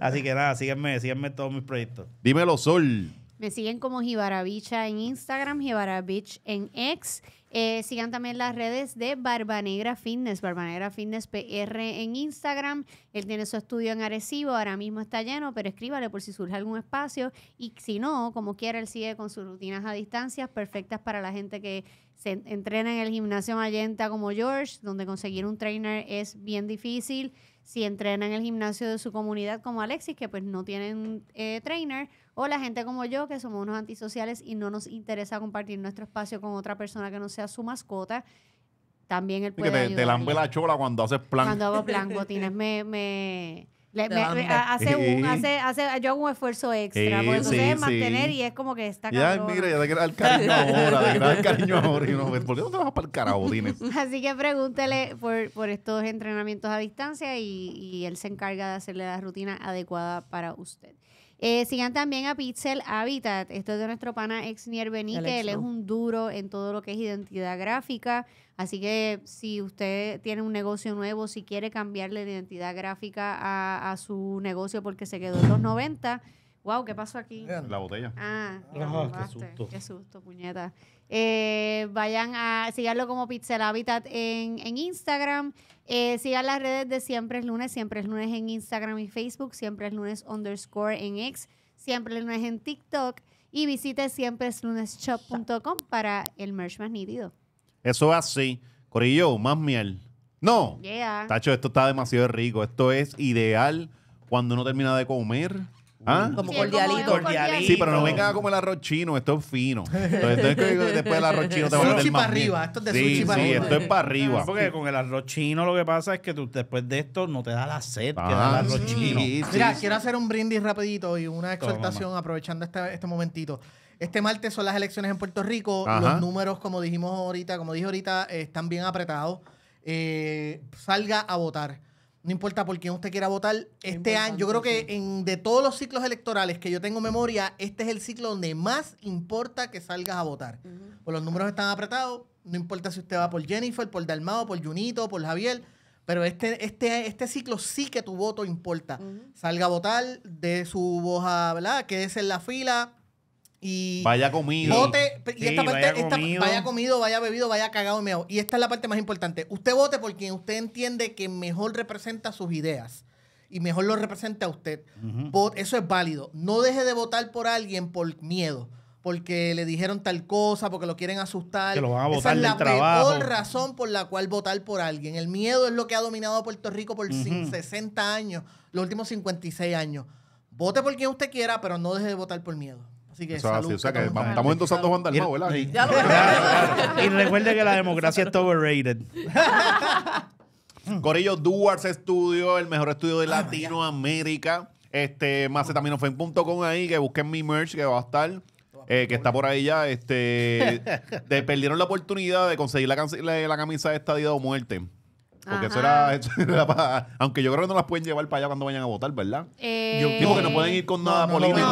Así que nada, sígueme síganme todos mis proyectos. Dímelo, Sol. Me siguen como Jibarabicha en Instagram, Jibarabich en X. Eh, sigan también las redes de Barbanegra Fitness, Barbanegra Fitness PR en Instagram. Él tiene su estudio en Arecibo, ahora mismo está lleno, pero escríbale por si surge algún espacio. Y si no, como quiera, él sigue con sus rutinas a distancia, perfectas para la gente que se entrena en el gimnasio Mayenta como George, donde conseguir un trainer es bien difícil. Si entrena en el gimnasio de su comunidad como Alexis, que pues no tienen eh, trainer, o la gente como yo, que somos unos antisociales y no nos interesa compartir nuestro espacio con otra persona que no sea su mascota, también él puede. Que te, lambe la chola cuando haces plan. Cuando hago plan, Botines, me, me hace un, hace, hace, yo hago un esfuerzo extra, por eso entonces mantener y es como que está Ya, mira, ya te el cariño ahora, te cariño ahora. no, ¿Por qué no te vas para el carajo, Así que pregúntele por, por estos entrenamientos a distancia y, y él se encarga de hacerle la rutina adecuada para usted. Eh, sigan también a Pixel Habitat. Esto es de nuestro pana Exnier Benique. Él es un duro en todo lo que es identidad gráfica. Así que si usted tiene un negocio nuevo, si quiere cambiarle la identidad gráfica a, su negocio porque se quedó en los 90, wow, ¿qué pasó aquí? La botella. ah qué, susto. qué susto, puñeta. Eh, vayan a síganlo como Pixel Habitat en, en Instagram. Eh, sigan las redes de Siempre es lunes, Siempre es lunes en Instagram y Facebook, Siempre es lunes underscore en X, Siempre es lunes en TikTok y visite siempre es lunes para el merch más nítido. Eso así. Corillo, más miel. No. Tacho, esto está demasiado rico. Esto es ideal cuando uno termina de comer ¿Ah? Como cordialito. Sí, pero no venga como el arroz chino, esto es fino. Entonces, después el arroz chino te va a más. para arriba, esto es de sushi para sí, arriba. esto es para arriba. Ah, porque con el arroz chino lo que pasa es que tú después de esto no te da la sed ah, chino. Mira, quiero hacer un brindis rapidito y una exhortación aprovechando este, este momentito. Este martes son las elecciones en Puerto Rico. Los números, como dijimos ahorita, como dije ahorita, eh, están bien apretados. Eh, salga a votar no importa por quién usted quiera votar, este año, yo creo que en, de todos los ciclos electorales que yo tengo memoria, este es el ciclo donde más importa que salgas a votar. Pues los números están apretados, no importa si usted va por Jennifer, por Dalmao, por Junito, por Javier, pero este, este, este ciclo sí que tu voto importa. Salga a votar, de su voz a, ¿verdad? Quédese en la fila, vaya comido. vaya, comido. vaya bebido, vaya cagado y Y esta es la parte más importante. Usted vote por quien usted entiende que mejor representa sus ideas y mejor lo representa a usted. Eso es válido. No deje de votar por alguien por miedo, porque le dijeron tal cosa, porque lo quieren asustar. Esa es la peor razón por la cual votar por alguien. El miedo es lo que ha dominado a Puerto Rico por 60 años, los últimos 56 años. Vote por quien usted quiera, pero no deje de votar por miedo. Así que O sea que estamos, estamos endosando Juan Dalmau, ¿verdad? y recuerde que la democracia está overrated. Corillo Duarte Studio, el mejor estudio de Latinoamérica. Este, com ahí, que busquen mi merch que va a estar. Eh, que está por ahí ya, este, perdieron la oportunidad de conseguir la, la camisa de estadio o muerte. Porque eso era, eso para, Aunque yo creo que no las pueden llevar para allá cuando vayan a votar, ¿verdad? Eh, yo digo que no pueden ir con nada no, político. No,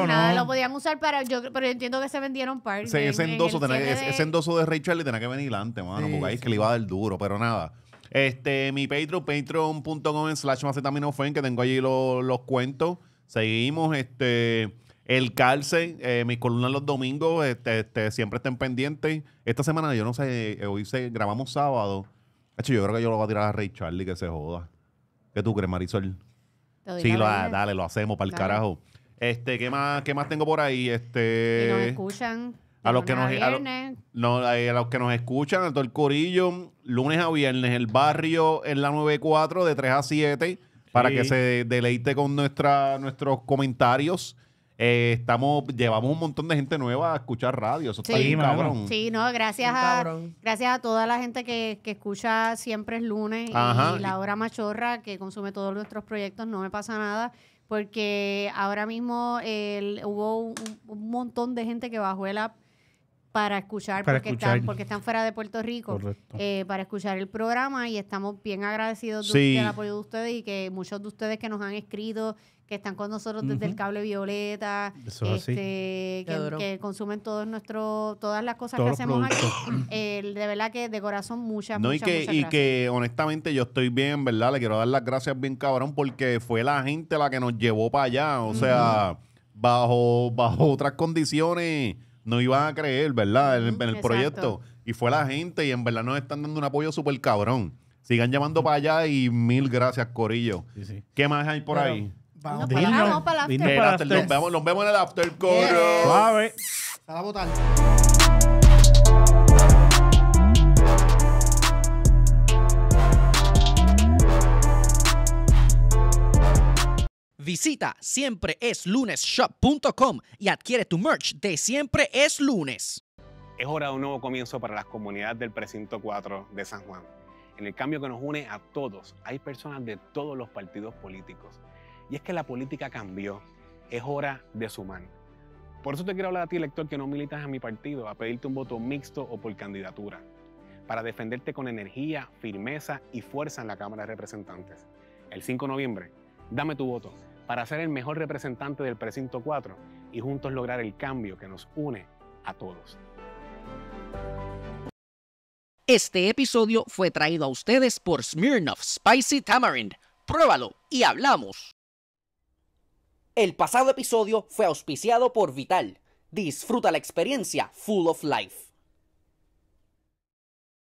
no, nada, lo podían usar para. Yo, pero yo entiendo que se vendieron par. Sí, ese, endoso, de... endoso de Ray Charlie tenía que venir antes, mano. porque ahí es que le iba a dar duro, pero nada. Este, mi Patreon, patreon.com slash macetaminofen, que tengo allí los, los cuentos. Seguimos, este. El cárcel. Eh, mis columnas los domingos, este, este, siempre estén pendientes. Esta semana, yo no sé, eh, hoy se, grabamos sábado. Hecho, yo creo que yo lo voy a tirar a Ray Charlie que se joda. ¿Qué tú crees, Marisol? Sí, dale, lo hacemos para el carajo. Este, ¿qué más, ¿qué más tengo por ahí? Este. nos escuchan. A los, que nos, los que nos escuchan, a todo el corillo, lunes a viernes, el barrio en la 94 de 3 a 7, para que se deleite con nuestros comentarios. Eh, estamos, llevamos un montón de gente nueva a escuchar radio. Eso está cabrón. Sí, no, gracias a, gracias a toda la gente que, escucha siempre es lunes y la hora machorra que consume todos nuestros proyectos, no me pasa nada. Porque ahora mismo hubo un, montón de gente que bajó el app para escuchar, porque, Están, fuera de Puerto Rico, eh, para escuchar el programa y estamos bien agradecidos el del apoyo de ustedes y que muchos de ustedes que nos han escrito que están con nosotros desde el cable violeta, este, que, consumen todos nuestro, todas las cosas que hacemos aquí. Eh, de verdad que de corazón muchas, muchas, y que, gracias. Y que honestamente yo estoy bien, ¿verdad? Le quiero dar las gracias bien cabrón porque fue la gente la que nos llevó para allá. O sea, bajo, bajo otras condiciones no iban a creer, ¿verdad? En, el proyecto. Y fue la gente y en verdad nos están dando un apoyo súper cabrón. Sigan llamando para allá y mil gracias, Corillo. ¿Qué más hay por ahí? Vamos, para, para Nos, vemos, en el after coro. Suave. Visita siempreeslunesshop.com y adquiere tu merch de Siempre es lunes. Es hora de un nuevo comienzo para las comunidades del precinto 4 de San Juan. En el cambio que nos une a todos, hay personas de todos los partidos políticos y es que la política cambió. Es hora de sumar. Por eso te quiero hablar a ti, elector, que no militas a mi partido, a pedirte un voto mixto o por candidatura, para defenderte con energía, firmeza y fuerza en la Cámara de Representantes. El 5 de noviembre, dame tu voto para ser el mejor representante del precinto 4 y juntos lograr el cambio que nos une a todos. Este episodio fue traído a ustedes por Smirnoff Spicy Tamarind. Pruébalo y hablamos. El pasado episodio fue auspiciado por Vital. Disfruta la experiencia Full of Life.